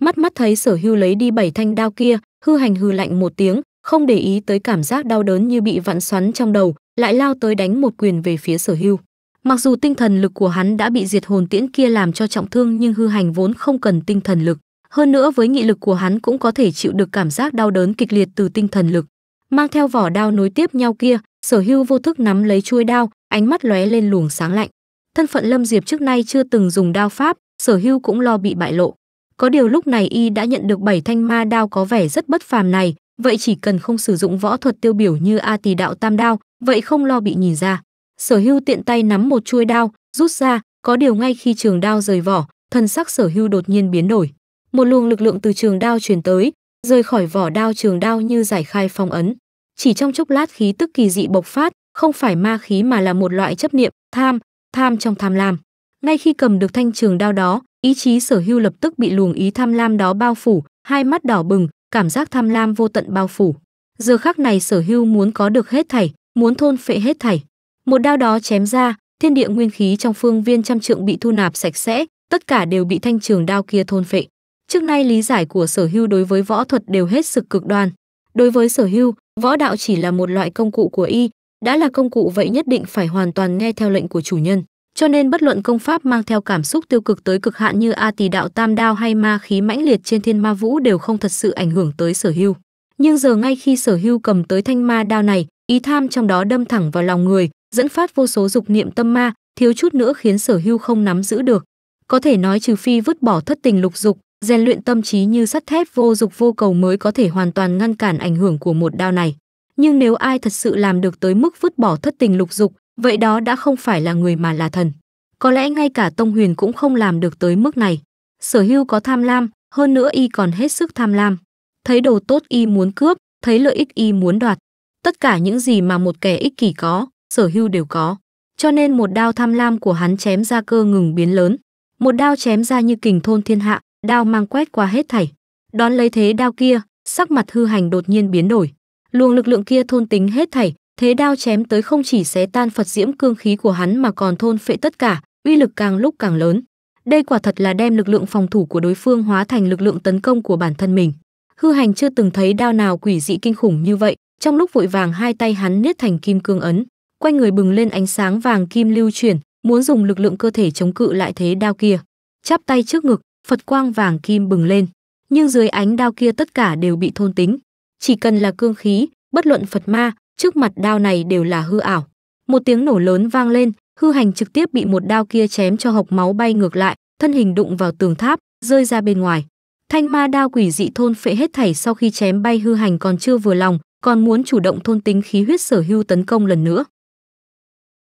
mắt mắt thấy sở hưu lấy đi bảy thanh đao kia hư hành hư lạnh một tiếng không để ý tới cảm giác đau đớn như bị vặn xoắn trong đầu lại lao tới đánh một quyền về phía sở hưu mặc dù tinh thần lực của hắn đã bị diệt hồn tiễn kia làm cho trọng thương nhưng hư hành vốn không cần tinh thần lực hơn nữa với nghị lực của hắn cũng có thể chịu được cảm giác đau đớn kịch liệt từ tinh thần lực mang theo vỏ đao nối tiếp nhau kia sở hưu vô thức nắm lấy chuôi đao ánh mắt lóe lên luồng sáng lạnh thân phận lâm diệp trước nay chưa từng dùng đao pháp sở hưu cũng lo bị bại lộ có điều lúc này y đã nhận được bảy thanh ma đao có vẻ rất bất phàm này vậy chỉ cần không sử dụng võ thuật tiêu biểu như A Tỳ đạo tam đao, vậy không lo bị nhìn ra. Sở Hưu tiện tay nắm một chuôi đao, rút ra, có điều ngay khi trường đao rời vỏ, thần sắc Sở Hưu đột nhiên biến đổi. Một luồng lực lượng từ trường đao truyền tới, rời khỏi vỏ đao trường đao như giải khai phong ấn. Chỉ trong chốc lát khí tức kỳ dị bộc phát, không phải ma khí mà là một loại chấp niệm, tham, tham trong tham lam. Ngay khi cầm được thanh trường đao đó, ý chí sở hưu lập tức bị luồng ý tham lam đó bao phủ, hai mắt đỏ bừng, cảm giác tham lam vô tận bao phủ. Giờ khắc này sở hưu muốn có được hết thảy, muốn thôn phệ hết thảy. Một đao đó chém ra, thiên địa nguyên khí trong phương viên trăm trượng bị thu nạp sạch sẽ, tất cả đều bị thanh trường đao kia thôn phệ. Trước nay lý giải của sở hưu đối với võ thuật đều hết sức cực đoan. Đối với sở hưu, võ đạo chỉ là một loại công cụ của y, đã là công cụ vậy nhất định phải hoàn toàn nghe theo lệnh của chủ nhân. Cho nên bất luận công pháp mang theo cảm xúc tiêu cực tới cực hạn như A Tỳ đạo tam đao hay ma khí mãnh liệt trên thiên ma vũ đều không thật sự ảnh hưởng tới Sở Hưu. Nhưng giờ ngay khi Sở Hưu cầm tới thanh ma đao này, ý tham trong đó đâm thẳng vào lòng người, dẫn phát vô số dục niệm tâm ma, thiếu chút nữa khiến Sở Hưu không nắm giữ được. Có thể nói trừ phi vứt bỏ thất tình lục dục, rèn luyện tâm trí như sắt thép vô dục vô cầu mới có thể hoàn toàn ngăn cản ảnh hưởng của một đao này. Nhưng nếu ai thật sự làm được tới mức vứt bỏ thất tình lục dục, Vậy đó đã không phải là người mà là thần. Có lẽ ngay cả Tông Huyền cũng không làm được tới mức này. Sở hưu có tham lam, hơn nữa y còn hết sức tham lam. Thấy đồ tốt y muốn cướp, thấy lợi ích y muốn đoạt. Tất cả những gì mà một kẻ ích kỷ có, sở hưu đều có. Cho nên một đao tham lam của hắn chém ra cơ ngừng biến lớn. Một đao chém ra như kình thôn thiên hạ, đao mang quét qua hết thảy. Đón lấy thế đao kia, sắc mặt hư hành đột nhiên biến đổi. Luồng lực lượng kia thôn tính hết thảy, Thế đao chém tới không chỉ xé tan Phật diễm cương khí của hắn mà còn thôn phệ tất cả, uy lực càng lúc càng lớn. Đây quả thật là đem lực lượng phòng thủ của đối phương hóa thành lực lượng tấn công của bản thân mình. Hư hành chưa từng thấy đao nào quỷ dị kinh khủng như vậy, trong lúc vội vàng hai tay hắn niết thành kim cương ấn, quanh người bừng lên ánh sáng vàng kim lưu chuyển, muốn dùng lực lượng cơ thể chống cự lại thế đao kia. Chắp tay trước ngực, Phật quang vàng kim bừng lên, nhưng dưới ánh đao kia tất cả đều bị thôn tính. Chỉ cần là cương khí, bất luận Phật ma, trước mặt đao này đều là hư ảo. Một tiếng nổ lớn vang lên, hư hành trực tiếp bị một đao kia chém cho hộc máu bay ngược lại, thân hình đụng vào tường tháp, rơi ra bên ngoài. Thanh ma đao quỷ dị thôn phệ hết thảy sau khi chém bay hư hành còn chưa vừa lòng, còn muốn chủ động thôn tính khí huyết sở hưu tấn công lần nữa.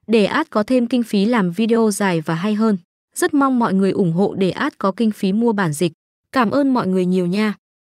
Để át có thêm kinh phí làm video dài và hay hơn. Rất mong mọi người ủng hộ để át có kinh phí mua bản dịch. Cảm ơn mọi người nhiều nha.